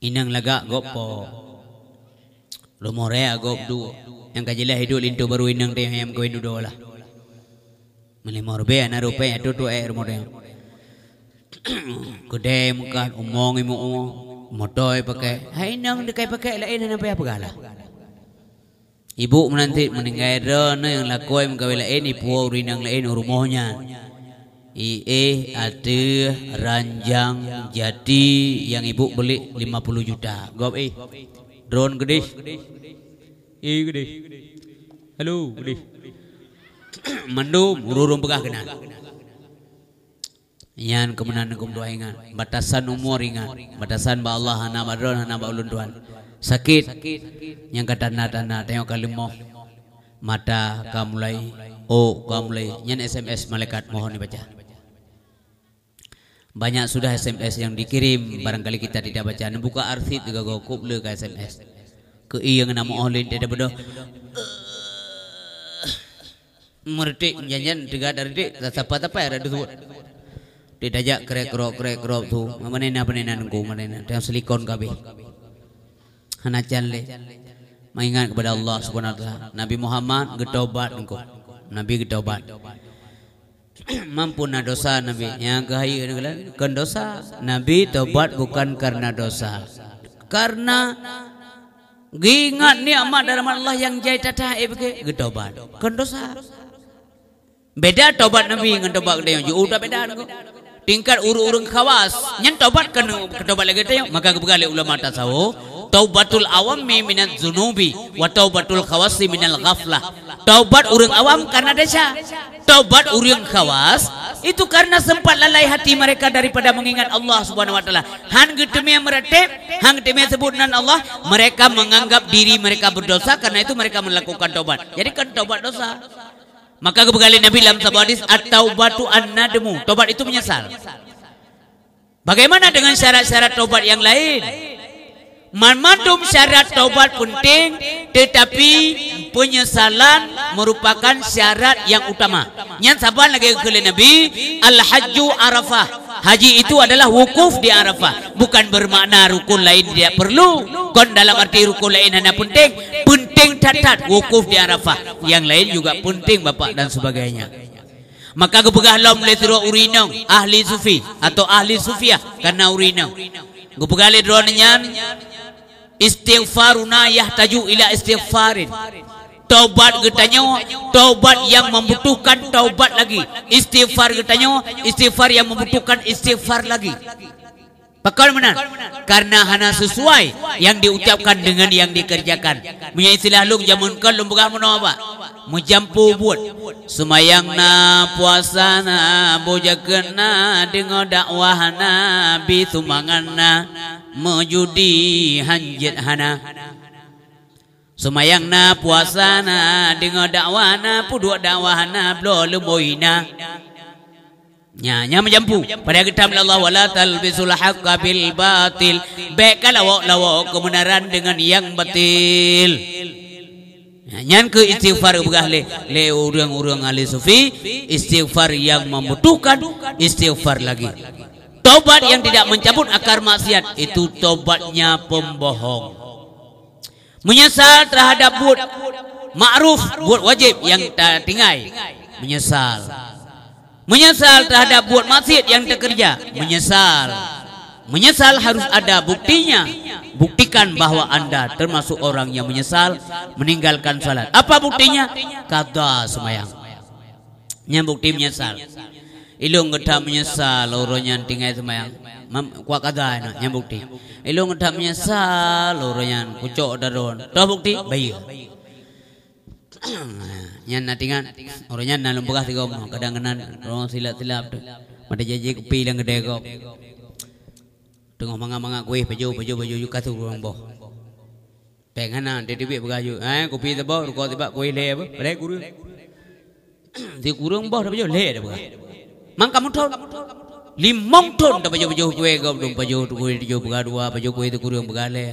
Inang laga gopo. Rumor ya gop dua. Yang kajilah hidup lintu baru inang teh yang kau hidup lah. Melimor be anak rupai itu tu air eh rumor yang. muka umong imu umong. Motoi pakai. Hai inang dekai pakai lain apa apa gala. Ibu menanti meninggal rana yang lakoi mengkawila ini puau rinang lain rumahnya. Rumahnya. Ie ada ranjang jadi yang ibu beli 50 juta. Gop eh. Drone gede. I gede. Halo gede. mandu mururum pegah kena. Nyan kemenan kum doa ingat. Batasan umur ingat. Batasan ba Allah hana ba drone hana ba ulun tuan. Sakit. Yang kata nata-nata tengok kalimah. Mata kamu mulai. Oh kamu mulai. Nyan SMS malaikat mohon dibaca banyak sudah SMS yang dikirim barangkali kita tidak baca buka arsip juga go kuple ke SMS ke iya ngena mo online tidak bodoh eh. merti janjan tiga dari di apa apa ada disebut tidak jak krek kro krek kerok tu mana ini apa ini nanggu mana ini yang silikon kabi hana canle mengingat kepada Allah subhanahu wa Nabi Muhammad getobat engko Nabi getobat. mampu na dosa Nabi. Yang kahaya ni kala kan dosa Nabi tobat bukan karena dosa. Karena ingat nikmat dalam Allah yang jai tata e eh, bage getobat. Kan dosa. Beda tobat Nabi dengan tobat dia yang jauh beda ni. Tingkat urung-urung khawas nyen tobat kan tobat lagi tayo maka kebegale ulama tasawuf taubatul awami minat zunubi wa taubatul khawasi minal ghaflah taubat urang awam karena desa taubat urang khawas itu karena sempat lalai hati mereka daripada mengingat Allah Subhanahu wa taala. Han getemia meretep, hang getemia gitu gitu sebutan Allah, mereka menganggap diri mereka berdosa karena itu mereka melakukan taubat. Jadi kan taubat dosa. Maka kembali Nabi dalam sebuah hadis at-taubatu an-nadmu. Taubat itu menyesal. Bagaimana dengan syarat-syarat taubat yang lain? Memandum syarat taubat penting tetapi penyesalan merupakan syarat yang utama. Yang sabar lagi ke Nabi, Al-Hajju Arafah. Haji itu adalah wukuf di Arafah. Bukan bermakna rukun lain dia perlu. Kon dalam arti rukun lain hanya penting. Penting tatat wukuf di Arafah. Yang lain juga penting Bapak dan sebagainya. Maka kepegah lom letro urinong ahli sufi atau ahli sufiah karena urinong. Kepegah letro istighfaruna yahtaju ila istighfarin taubat getanyo taubat yang membutuhkan taubat lagi istighfar getanyo istighfar yang membutuhkan istighfar lagi. Pekal benar. Karena hana sesuai yang diucapkan dengan yang dikerjakan. Punya istilah lu jamunkan lu bukan mana apa? Mujampu buat. Sumayang na puasa na bojakan na dengar dakwah na bi sumangan na majudi hanjit hana. Sumayang na puasa na dengar dakwah na dua dakwah na blo lu boina. Ya, nya menjampu. Peragitam Allah wala talbisul haqqa bil batil. Baik lawa lawa kebenaran dengan yang batil. Ya, nyan ke istighfar ubah le le urang urang ahli sufi istighfar yang membutuhkan istighfar lagi. Tobat yang tidak mencabut akar maksiat itu tobatnya pembohong. Menyesal terhadap buat ma'ruf, buat wajib yang tak tinggai. Menyesal. Menyesal terhadap buat masjid yang terkerja Menyesal Menyesal harus ada buktinya Buktikan bahawa anda termasuk orang yang menyesal Meninggalkan salat Apa buktinya? Kata semayang Ini bukti menyesal Ilu ngedah menyesal orang yang tinggal semayang Kuat kata ini yang bukti Ilu ngedah menyesal orang yang kucuk darun Tahu bukti? Baik ഞാൻ നട്ടിങ്ങാൻ ഓറ് ഞാൻ നലമ്പുകാസികം കടങ്ങണാൻ റോ സില സിലാപ്റ്റ് മറ്റേ ജെജി കുപ്പിയിലങ്ങ് ടേകോ മങ്ങ മങ്ങ കോയി പെജോ പെജോ പെജോ യു കത്ത് കുറുമ്പോ പെങ്ങനാ ഡെഡി പി എപ്പുകാജു ഏ കുപ്പി ഇതപ്പോ ഒരു കോതി കോയിലേ പറയേ കുറു ദി കുറുമ്പോ പെജോ ലേ എടുക്കുക മങ്ങ കമുട്ടോ ലിമ്മോ ഉണ്ട് പെജോ പെജോ കുവേ ഗൗഡും പെജോ കോയി പെജോ പുകാടുവാ പെജോ കോയി കുറുമ്പുകാലേ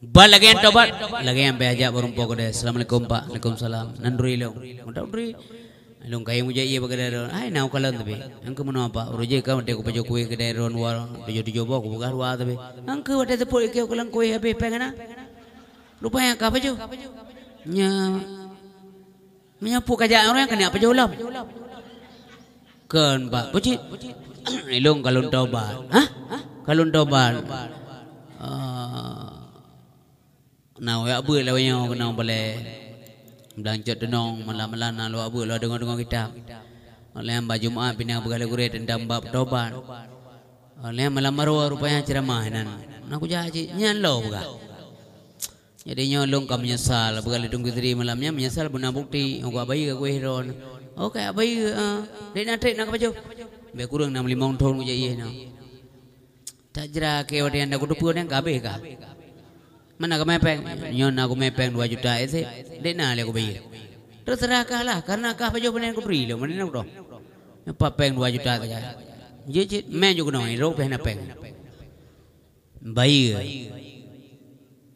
Ba lagi yang tobat, lagi yang bayar jauh berumpo kepada. Assalamualaikum pak, waalaikumsalam. Nandri lo, muda nandri. Lung kayu muzak iya bagai dah. Hai, nak kalau tu be. Angku mana apa? Roje kau dekup baju kue kita ron war, baju baju bok bukan war tu be. Angku wate tu pergi ke kalang kue habis pengen apa? Lupa yang kapa jo? Nya, nya buka jauh orang yang kena apa jualam? Ken pak, buci. Lung kalau tobat, ah, Kalau tobat. Nak buat apa lah banyak kena boleh Belanjut denong malam-malam nak buat apa lah dengar-dengar kitab Oleh yang baju maaf bina berkala kure tentang bab tobat Oleh yang malam maruah rupanya ceramah nan Nak ujah haji, nyan lo buka Jadi nyolong lo kau menyesal berkala tunggu tiri malamnya menyesal pun nak bukti Aku abai ke kue heron Okey oh, abayi ke ah. Dek nak trik nak baju Biar kurang nak melimong tahun ujah iya Tak jerak ke wadah yang nak kutupu ni kabeh kabeh mana aku main peng? Nyon aku main lah, peng dua juta ese, dek na aku bayar. Terserah kah lah, karena kah baju punya aku perih lo, mana nak doh? Apa peng dua juta saja? Je je, main juga nong, rok peng peng? Bayar.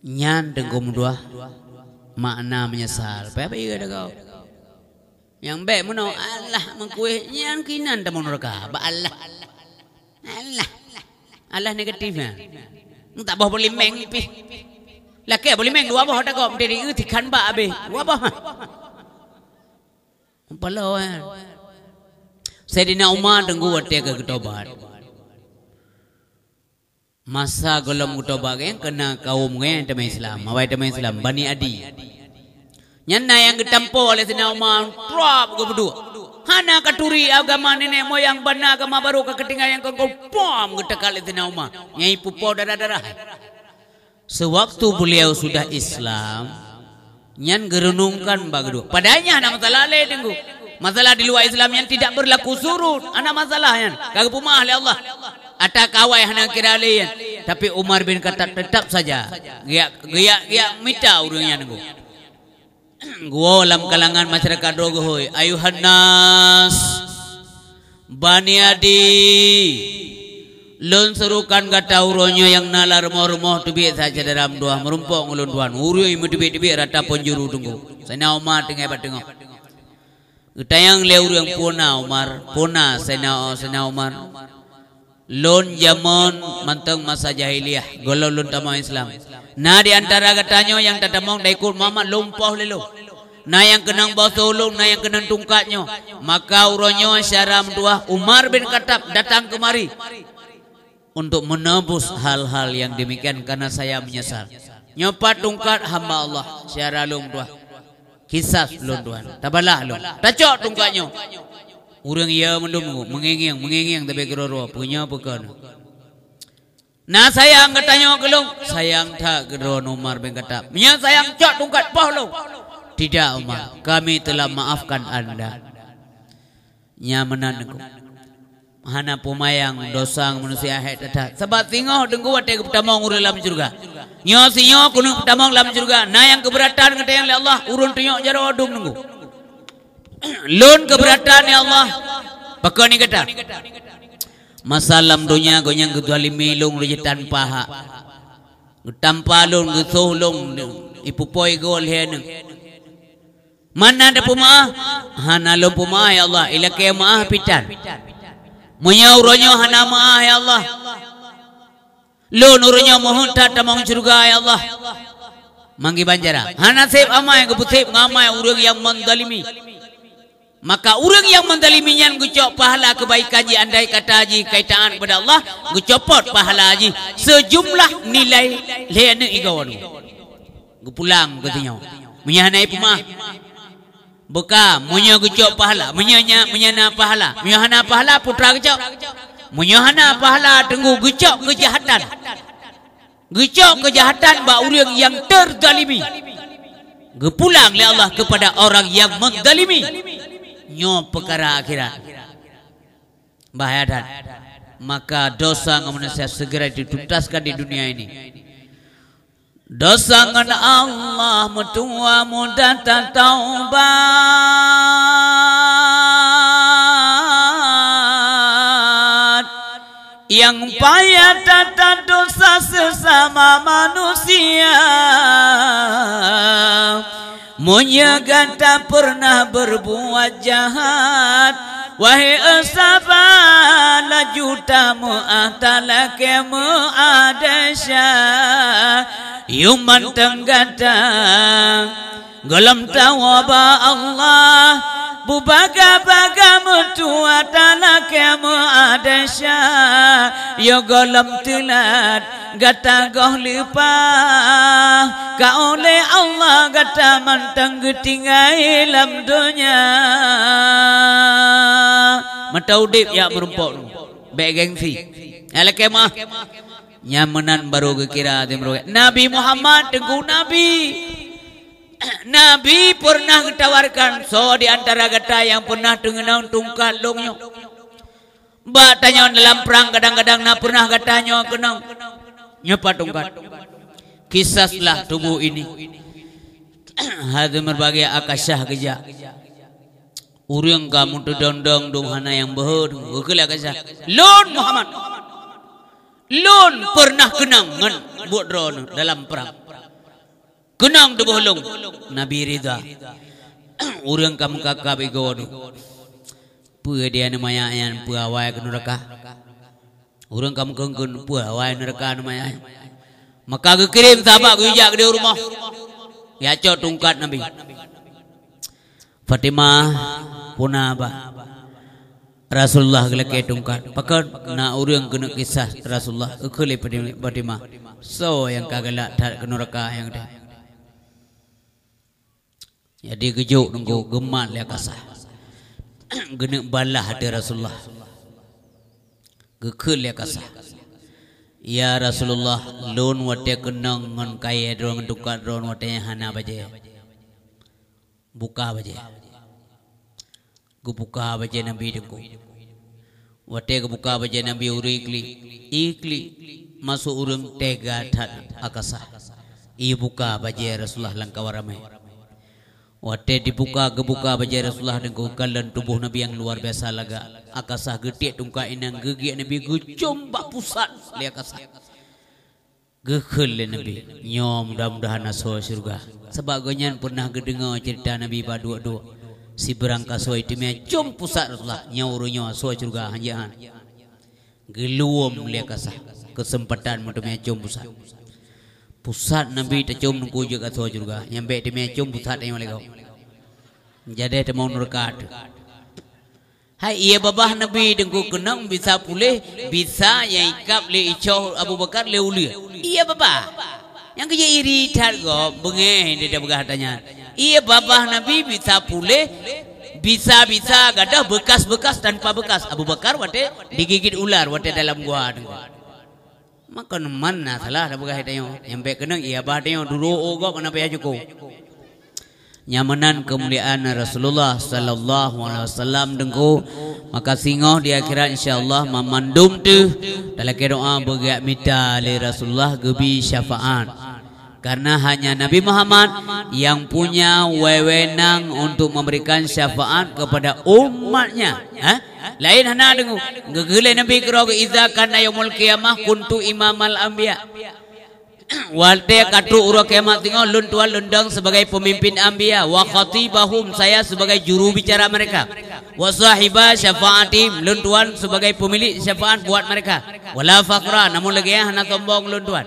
Nyan tengok dua, makna menyesal. Apa bayar ada kau? Yang baik mana Allah mengkui nyan kinan tak mau neraka. Ba Allah. Allah. Allah negatifnya. Lah. Tak boleh limeng Laki ah, boleh meng dua bahasa tak kau menteri itu dikhan ba abe dua bahasa. Ah. Belau eh. Seri na umat tunggu waktu yang kita bar. Masa golam kita bagai eh, kena kaum gaya eh, itu Islam, mawai itu Islam, bani adi. Yang na yang tempo oleh seri na umat drop gue berdua. Hana katuri agama ni ne moyang benar agama baru ke yang kau kau pom kita kali seri na umat. Yang ipu darah darah sewaktu beliau sudah Islam nyan gerunungkan bagdu padanya anak masalah le dengu masalah di luar Islam yang tidak berlaku surut anak masalah yang kagak pumah le Allah ada kawai anak kira le tapi Umar bin Khattab tetap saja gya gya gya mita urungnya dengu gua dalam kalangan masyarakat rogohoi ayuhan nas bani adi Lun serukan kata uronyo yang nalar mormoh tubik saja dalam dua merumpung ulun tuan. Uruyo imu tubik-tubik rata pun juru tunggu. Saya nak umar tengah apa tengok. Kita yang leur yang puna umar. Puna saya nak umar. Lun jamon manteng masa jahiliyah. Golol lun tamu Islam. Nah di antara katanya yang tatamong daikul mamat lumpuh lelu. Na yang kenang bahasa ulum, na yang kenang tungkatnya. Maka uronyo syaram dua. Umar bin Khattab datang kemari untuk menebus hal-hal yang demikian karena saya menyesal. Nyopat tungkat hamba Allah syara lum dua. Kisah lum dua. Tabalah lum. Tacok tungkatnya. Urang ia mendungu, mengengeng mengengeng tapi keroro punya bukan. Nah saya angkat tanya ke lum. Sayang tak keroro Umar bin Khattab. Nya sayang cok tungkat poh lum. Tidak Umar, kami telah maafkan Anda. Nya menanku. Hana pumayang dosang manusia hai tetap. Sebab tingoh dengku watek pertamong urul lam juga. Nyo si nyo kunu pertamong lam juga. Na yang keberatan kata yang le Allah urun tu nyo jaro adum nunggu. Lun keberatan ya Allah. Pekau ni kata. Masa dunia gonyang kedua lima lung rejit tanpa hak. Tanpa lung gesuh lung. Ipu poy gol hen. Mana ada pumah? Hana lo pumah ya Allah. Ila kemah pitan. Pitan. Menyaurnya nama ya Allah. Lo nurunya mohon tata mong juga ya Allah. Mangi banjara. Hana sep amai yang kebutep ngamai orang yang mandalimi. Maka orang yang mandalimi yang gucok pahala kebaikan ji andai kata ji kaitan pada Allah. Gucopot pahala ji sejumlah nilai lehani igawan. Gupulang katanya. Menyahanai pemah buka munya gucok pahala munya munya na pahala munya na pahala putra gucok munya na pahala tunggu gucok kejahatan gucok kejahatan ba urang yang terzalimi gepulang le Allah kepada orang yang mendzalimi nyo perkara akhirat bahaya dan maka dosa manusia segera dituntaskan di dunia ini Dosa ngan Allah mutua muda tak taubat Yang payah tata dosa dosa sesama manusia Menyagata pernah berbuat jahat Wahai asabah La juta mu'ah talak yang mu'ah dasyat Yuman tenggata Gulam tawaba Allah Bubaga-baga mutu atala kemu adesha Yo ya gulam tilat gata gohlipa Ka oleh Allah gata mantang gutingai lam dunia Matau dip ya berumpok tu Baik gengsi Alak kemah Nyamanan baru kekira Nabi Muhammad Tengku Nabi Nabi pernah ketawarkan so di antara kata yang pernah tengenau tungkal longnya. Batanya dalam perang kadang-kadang nak pernah katanya kenang. nyapa tungkal. Kisahlah tubuh ini. Hadir berbagai akasah kerja. Uriang kamu tu dondong dohana yang behur. Bukul akasah. Lon Muhammad. Lon pernah kenangan buat drone dalam perang kenang tu bohlong nabi rida orang kamu kakak begonu puah dia ni maya yang puah waya kenu raka orang kamu kengkun puah waya neraka ni maya maka kekirim sahabat kuijak di rumah ya cok tungkat nabi Fatimah puna apa Rasulullah gelak tungkat pakar na urang kena kisah Rasulullah ukhle Fatimah so yang kagala tak kena yang dah Ya dia gejuk nunggu gemat lihat kasah. Gena balah ada Rasulullah. Gekul lihat kasah. Ya Rasulullah, lon wate kenang ngan kaya dorong dukat dorong wate hana baje. Buka baje. Gu buka baje nabi dengku. Wate gu buka baje nabi urikli, ikli. Ikli masuk urung tega thad akasah. Ibu buka baje Rasulullah langkawaramai. Wate dibuka gebuka baje Rasulullah dan kalian tubuh Nabi yang luar biasa laga. Akasah getik tungka inang gegi Nabi gucum pusat lihat kasah. Gekel le Nabi. Nyom dah mudah naso surga. Sebab gonyan pernah gedengar cerita Nabi ba dua dua. Si berangka so itu cum pusat Rasulullah nyauru nyawa so surga hanjahan. Geluom lihat kasah. Kesempatan mudah mian cum pusat pusat nabi tercium kujuk atau juga yang bete macam pusat yang lagi kau jadi temu nurkat Hai iya bapa nabi dengku kenang bisa pulih bisa yang ikap le icoh Abu Bakar le uli iya bapa, yang kerja iri tar go bengeh ini dia buka hatanya iya bapa nabi bisa pulih bisa bisa gada bekas bekas tanpa bekas Abu Bakar wate digigit ular wate dalam gua dengku makan mana salah dapat kah itu? Empek kena iya bahat itu dulu ogok kena payah cukup. Nyamanan kemuliaan Rasulullah Sallallahu Alaihi Wasallam dengku. Maka singoh di akhirat insya Allah memandum tu. Dalam doa bagi mita le ya Rasulullah gebi syafaat. Karena hanya Nabi Muhammad yang punya wewenang untuk memberikan syafaat kepada umatnya. Hah? Lain hana dengu. Gegele Nabi kerog iza karena yang yomul kiamah kuntu imam al ambia. Walte katu uro kiamat tengok luntual lundang sebagai pemimpin ambia. Wa khatibahum saya sebagai juru bicara mereka. Wa sahibah syafaatim luntuan sebagai pemilik syafaat buat mereka. Wala namun lagi ya hana sombong luntuan.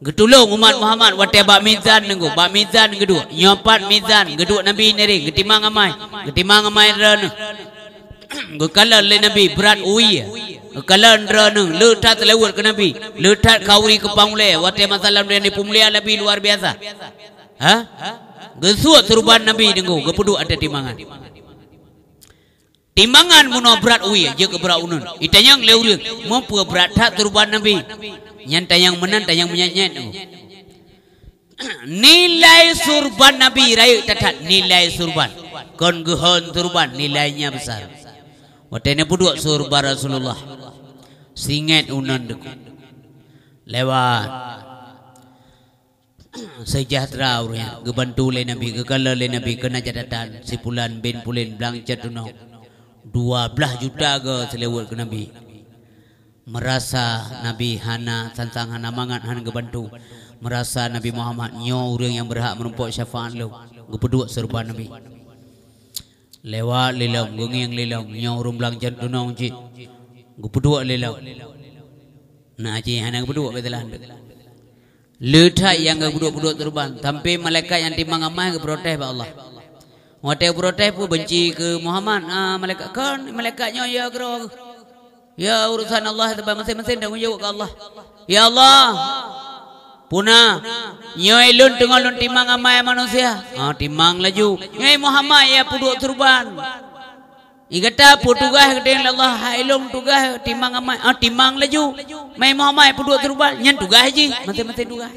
Getulung umat Muhammad Wati abak mizan nenggu Bak mizan geduk Nyopat mizan Geduk Nabi neri Getimang amai Getimang amai rana Gekala le Nabi Berat ui ya. Gekala ndra neng Letat lewat ke Nabi Letat kauri ke pangle Wati masalah Dia ni pemulia Nabi luar biasa Ha? Gesuat serupan Nabi nenggu Gepuduk ada timangan Timangan munah berat ui Jika ya. berat unun Itanyang lewat Mampu berat tak serupan Nabi yang tayang menan tayang menyanyian tu. Nilai surban Nabi Raya tetap nilai surban. Kongguhon surban nilainya besar. Waktu ini pun surban Rasulullah. Singet unan deku. Lewat. Sejahtera orangnya. Gebantu le Nabi. Gekala le Nabi. Kena catatan. Sipulan bin pulin. Belang catunau. Dua belah juta ke selewat ke Nabi. Nabi merasa Nabi Hana tentang Hana Mangat Hana Gebantu merasa Nabi Muhammad nyo orang yang berhak menumpuk syafaat lo gepeduk serupa Nabi lewat lelong gungeng lelong nyo urung belang jantuna unji gepeduk lelong nah aji Hana gepeduk betulah Lutai yang gepeduk-peduk terbang Tapi malaikat yang timang amai Geprotes bahawa Allah Waktu protes pun benci ke Muhammad ah, Malaikat kan Malaikatnya ya kera Ya urusan Allah itu bermasa masa dengan ya Allah. Ya Allah. Puna, nyo elun tengah lun timang amai manusia. Ah timang laju. Ngai Muhammad ya puduk turban. Igata putuga hak Allah hailung tuga timang amai. Ah timang laju. Mai Muhammad ya, puduk turban. Nyen tuga haji. Mate-mate tuga.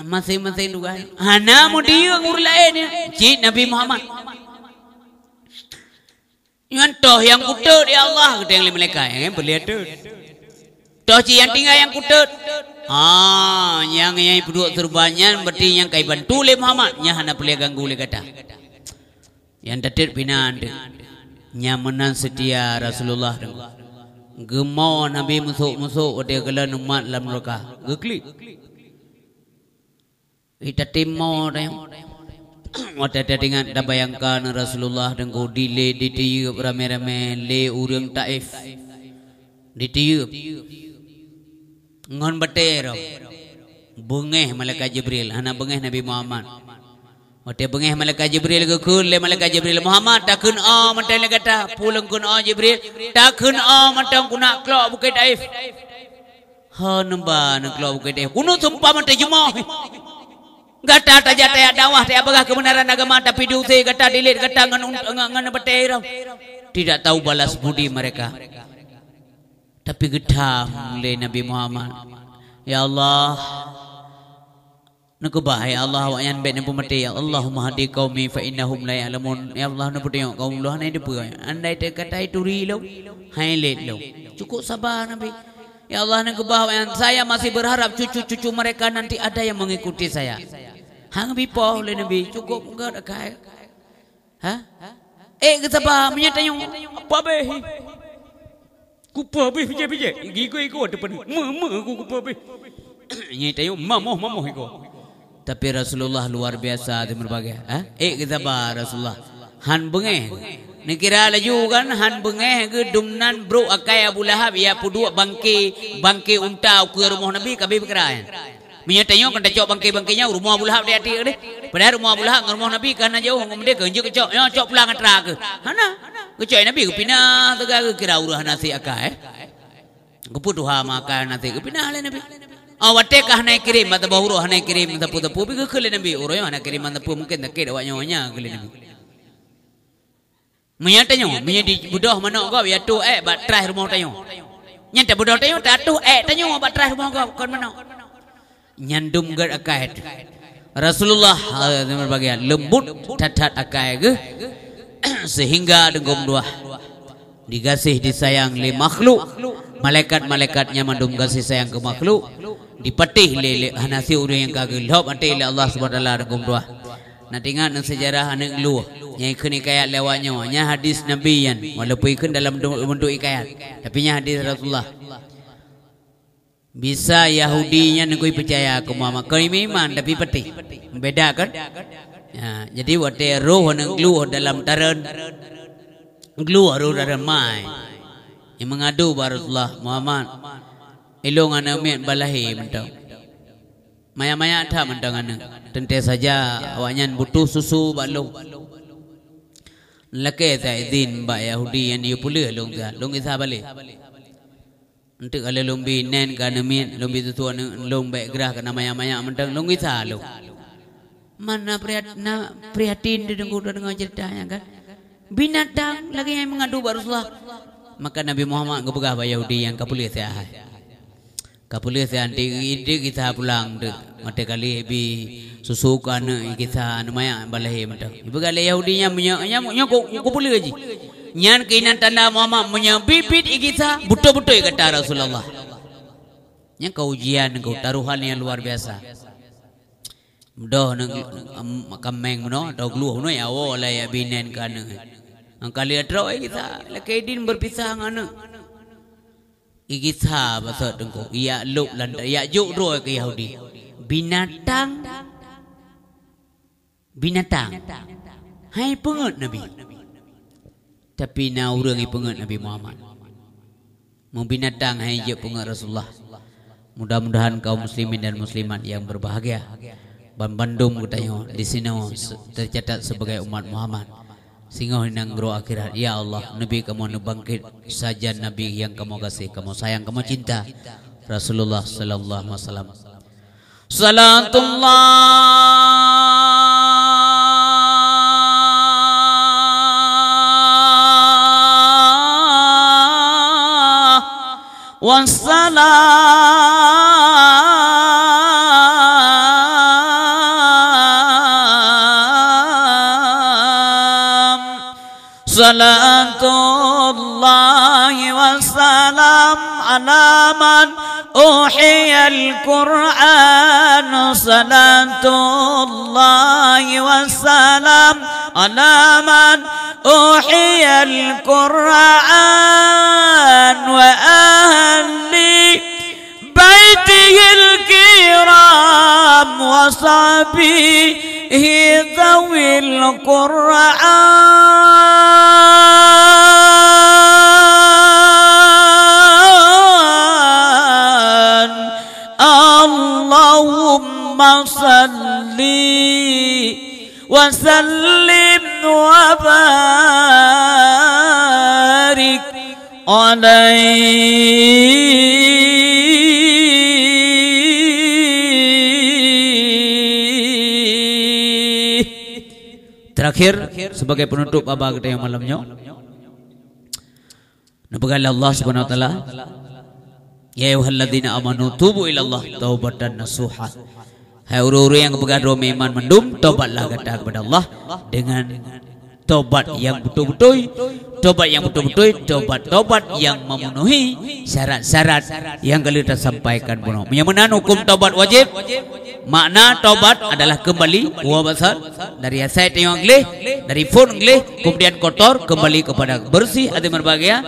Masih-masih tuga. Ha na mudiyo ni. lain Ci Nabi Muhammad. Yang toh yang kutut ya Allah kata yang mereka yang kan? boleh tu. Toh si yang tinggal yang kutut. Ah, yang yang berdua serbanya berarti yang kai bantu le Muhammad yang hendak boleh ganggu le kata. Yang tetir binaan tu. Yang menang setia Rasulullah tu. Gemau Nabi musuh musuh Ode kala numat lam roka. Gekli. Kita timau tu. Wadah-dah dengan Dah bayangkan Rasulullah Dengku dile Ditiup ramai-ramai Le urung taif tiup. Ngon bater bungeh Malaikat Jibril Hana bungeh Nabi Muhammad Wadah bungeh Malaikat Jibril Kekul le Malaikat Jibril Muhammad Takun o Mata le kata Pulang kun o Jibril Takun o Mata kuna Kelak bukit taif Ha nampak Kelak bukit taif Kuna sumpah Mata jemaah Gata ta jata ya dawah ta apakah kebenaran agama tapi diusai gata dilit gata ngan ngan beteram. Tidak tahu balas budi mereka. Tapi gata mulai Nabi Muhammad. Ya Allah. Nak bahaya Allah wa yan bain nabu mati ya Allah mahdi qaumi fa innahum la ya'lamun ya Allah nabu tengok kaum Allah nai depu andai te kata itu rilo hai le lo cukup sabar nabi ya Allah nak bahaya saya masih berharap cucu-cucu mereka nanti ada yang mengikuti saya hang pipo le nabi cukup enggak ada kai ha eh kita apa menyatanya apa be kupa be pije pije gigo iko depan mama aku kupa be ini tayo mamoh mamoh iko tapi Rasulullah luar biasa di berbagai ha eh kita apa Rasulullah han bunge Nikira laju kan han bengeh ke dumnan bro akai Abu Lahab ya pudu bangke bangke unta ke rumah Nabi kabe berkerai. Minyak tanya kan tak cok bangkai-bangkainya rumah pula dia hati ni. Padahal rumah pula dengan rumah Nabi kan aja orang dia kerja ke cok. Ya cok pulang antara ke. Hana? Ke cok Nabi ke pindah tu ke kira urah nasi akal eh. Ke putuh makan nasi ke pindah lah Nabi. Oh, ah, wate kah nak kirim, mata bahu roh nak kirim, mata puta pupi ke kelih nabi, orang yang nak kirim mata pupi mungkin tak kira wanya wanya kelih nabi. Mian tanya, mian di budoh mana kau, ya tu eh, batrah rumah tanya. Yang tak budoh tanya, tak tu eh, tanya apa batrah rumah kau, kau mana? nyandum gar akaid. Rasulullah dengan ah, bagian lembut tatat akaid sehingga dengan dua digasih disayang le makhluk malaikat malaikatnya mandum kasih sayang ke makhluk dipetih le le hanasi urang yang gagal hop ate le Allah Subhanahu dengan dua nanti ngan sejarah anak lu yang ikhni kayak lewanya nya hadis nabiyan walaupun ikhni dalam bentuk ikayat tapi nya hadis Rasulullah Bisa Yahudinya negeri percaya aku mama. Kau iman tapi peti. Beda kan? Ya, jadi wate roh neng glue dalam taran. Glue roh dalam mai. Yang mengadu barulah Muhammad. Ilung anak mian balahi mentau. Maya maya ada mentau anak. Tentu saja awaknya butuh susu balu. Lakai saya izin bayar Yahudi yang ni pulih lungga. Lungga sabali. Untuk kalau lombi nen kanamin lombi tu tuan lumbi gerah kan maya maya mendeng lombi salu. Mana prihat na prihatin di dengkut dan dengan cerita yang kan binatang lagi yang mengadu baruslah. Maka Nabi Muhammad kepada bahaya Yahudi yang kapulih saya. Kapulih saya nanti kita pulang dek. Mata kali bi susukan kita anu maya balai mendeng. Ibu kali Yahudi yang punya yang punya aja. ഞാൻ കഴിഞ്ഞാൽ ബുട്ടോ കേട്ട റസൂലുള്ള ഞാൻ കൗജിയാൻ കൂട്ട Ruhan binatang binatang hai pengut nabi tapi na urang ipengat Nabi Muhammad. Mun binatang hijab pengat Rasulullah. Mudah-mudahan kaum muslimin dan muslimat yang berbahagia. Ban Bandung katanya di sini oh, tercatat sebagai umat Muhammad. Singo hinang gro akhirat. Ya Allah, Nabi kamu nubangkit saja Nabi yang kamu kasih, kamu sayang, kamu cinta. Rasulullah sallallahu alaihi wasallam. Salatullah السلام صلاة الله وسلام على من أوحي القرآن صلاة الله وسلام على من أوحي القرآن وأهل الكرام وصحبه ذوي القرآن اللهم صل وسلم وبارك عليه Terakhir sebagai penutup apa kita yang malamnya. Nubagal Allah Subhanahu wa taala. Ya ayyuhalladzina amanu tubu ila Allah taubatan nasuha. Hai orang-orang yang berkata roh iman mendum tobatlah kata kepada Allah dengan taubat yang betul-betul taubat yang betul-betul taubat-taubat yang memenuhi syarat-syarat yang kali kita sampaikan bunuh. Yang menan hukum tobat wajib makna taubat adalah kembali dua besar dari aset yang angli dari phone angli kemudian kotor kembali kepada bersih ada berbagai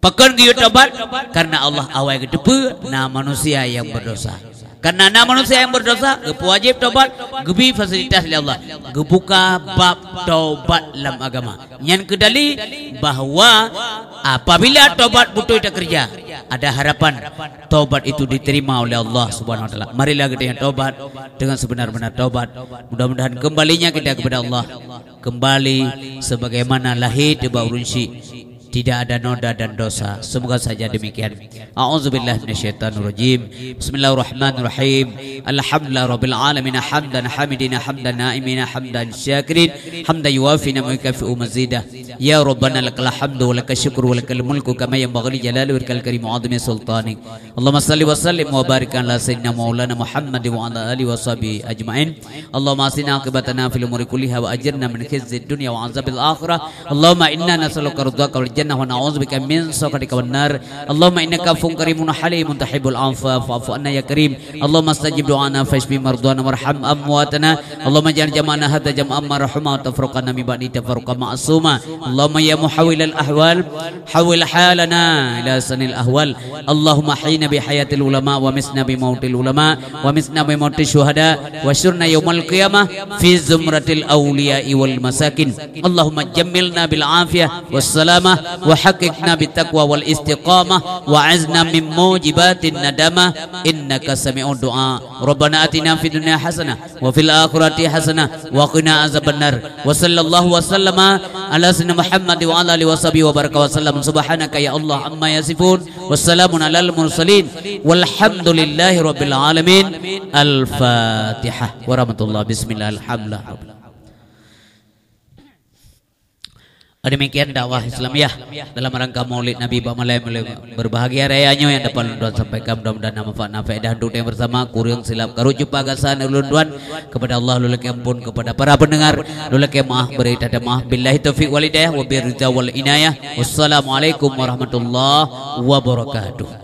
pekan dia taubat karena Allah awal ke depan manusia yang berdosa Karena nama manusia yang berdosa, gepu wajib taubat, gebi fasilitas oleh Allah. Gebuka bab tobat, dalam agama. Yang kedali bahawa apabila tobat butuh itu kerja, ada harapan tobat itu diterima oleh Allah Subhanahu Wataala. Marilah kita yang tobat dengan sebenar-benar tobat. Mudah-mudahan kembalinya kita kepada Allah. Kembali sebagaimana lahir di bawah runsi. tidak ada noda dan dosa. Semoga saja demikian. A'udzubillah minasyaitonirrajim. Bismillahirrahmanirrahim. Alhamdulillah rabbil alamin hamdan hamidina hamdan hamdan syakirin hamdan Ya Rabbana lakal hamdu wa lakal syukru wa lakal mulku kama yanbaghi jalali wa lakal Allahumma salli wa sallim wa barik ala sayyidina maulana Muhammad wa ala alihi wa sahbihi ajma'in. Allahumma asina aqibatana fil umuri kulliha wa ajirna min dunya wa 'adzabil akhirah. Allahumma inna nas'aluka ridhaka wal الجنة ونعوذ بك من سخطك والنار اللهم إنك عفو كريم حليم تحب العفو فاعف عنا يا كريم اللهم استجب دعانا فاشف مرضانا وارحم أمواتنا اللهم اجعل جمعنا هذا جمعا مرحوما وتفرقنا من بعد تفرقا معصوما اللهم يا محول الأحوال حول حالنا إلى سن الأهوال اللهم حين بحياة العلماء ومسنا بموت العلماء ومسنا بموت الشهداء وشرنا يوم القيامة في زمرة الأولياء والمساكين اللهم جملنا بالعافية والسلامة وحققنا بالتقوى والاستقامة وعزنا من موجبات الندمة إنك سميع الدعاء ربنا أتنا في الدنيا حسنة وفي الآخرة حسنة وقنا عذاب النار وصلى الله وسلم على سيدنا محمد وعلى آله وصحبه وبارك وسلم سبحانك يا الله عما يصفون والسلام على المرسلين والحمد لله رب العالمين الفاتحة ورحمة الله بسم الله الحمد لله Demikian dakwah Islam ya dalam rangka Maulid Nabi Pak Malay berbahagia rayanya yang dapat sampai sampaikan mudah dan nama fakna faedah dunia bersama kurung silap karucu pagasan lunduan kepada Allah lulak ampun kepada para pendengar lulak maaf berita dan maaf billahi taufiq walidayah wabirja wal inayah wassalamualaikum warahmatullahi wabarakatuh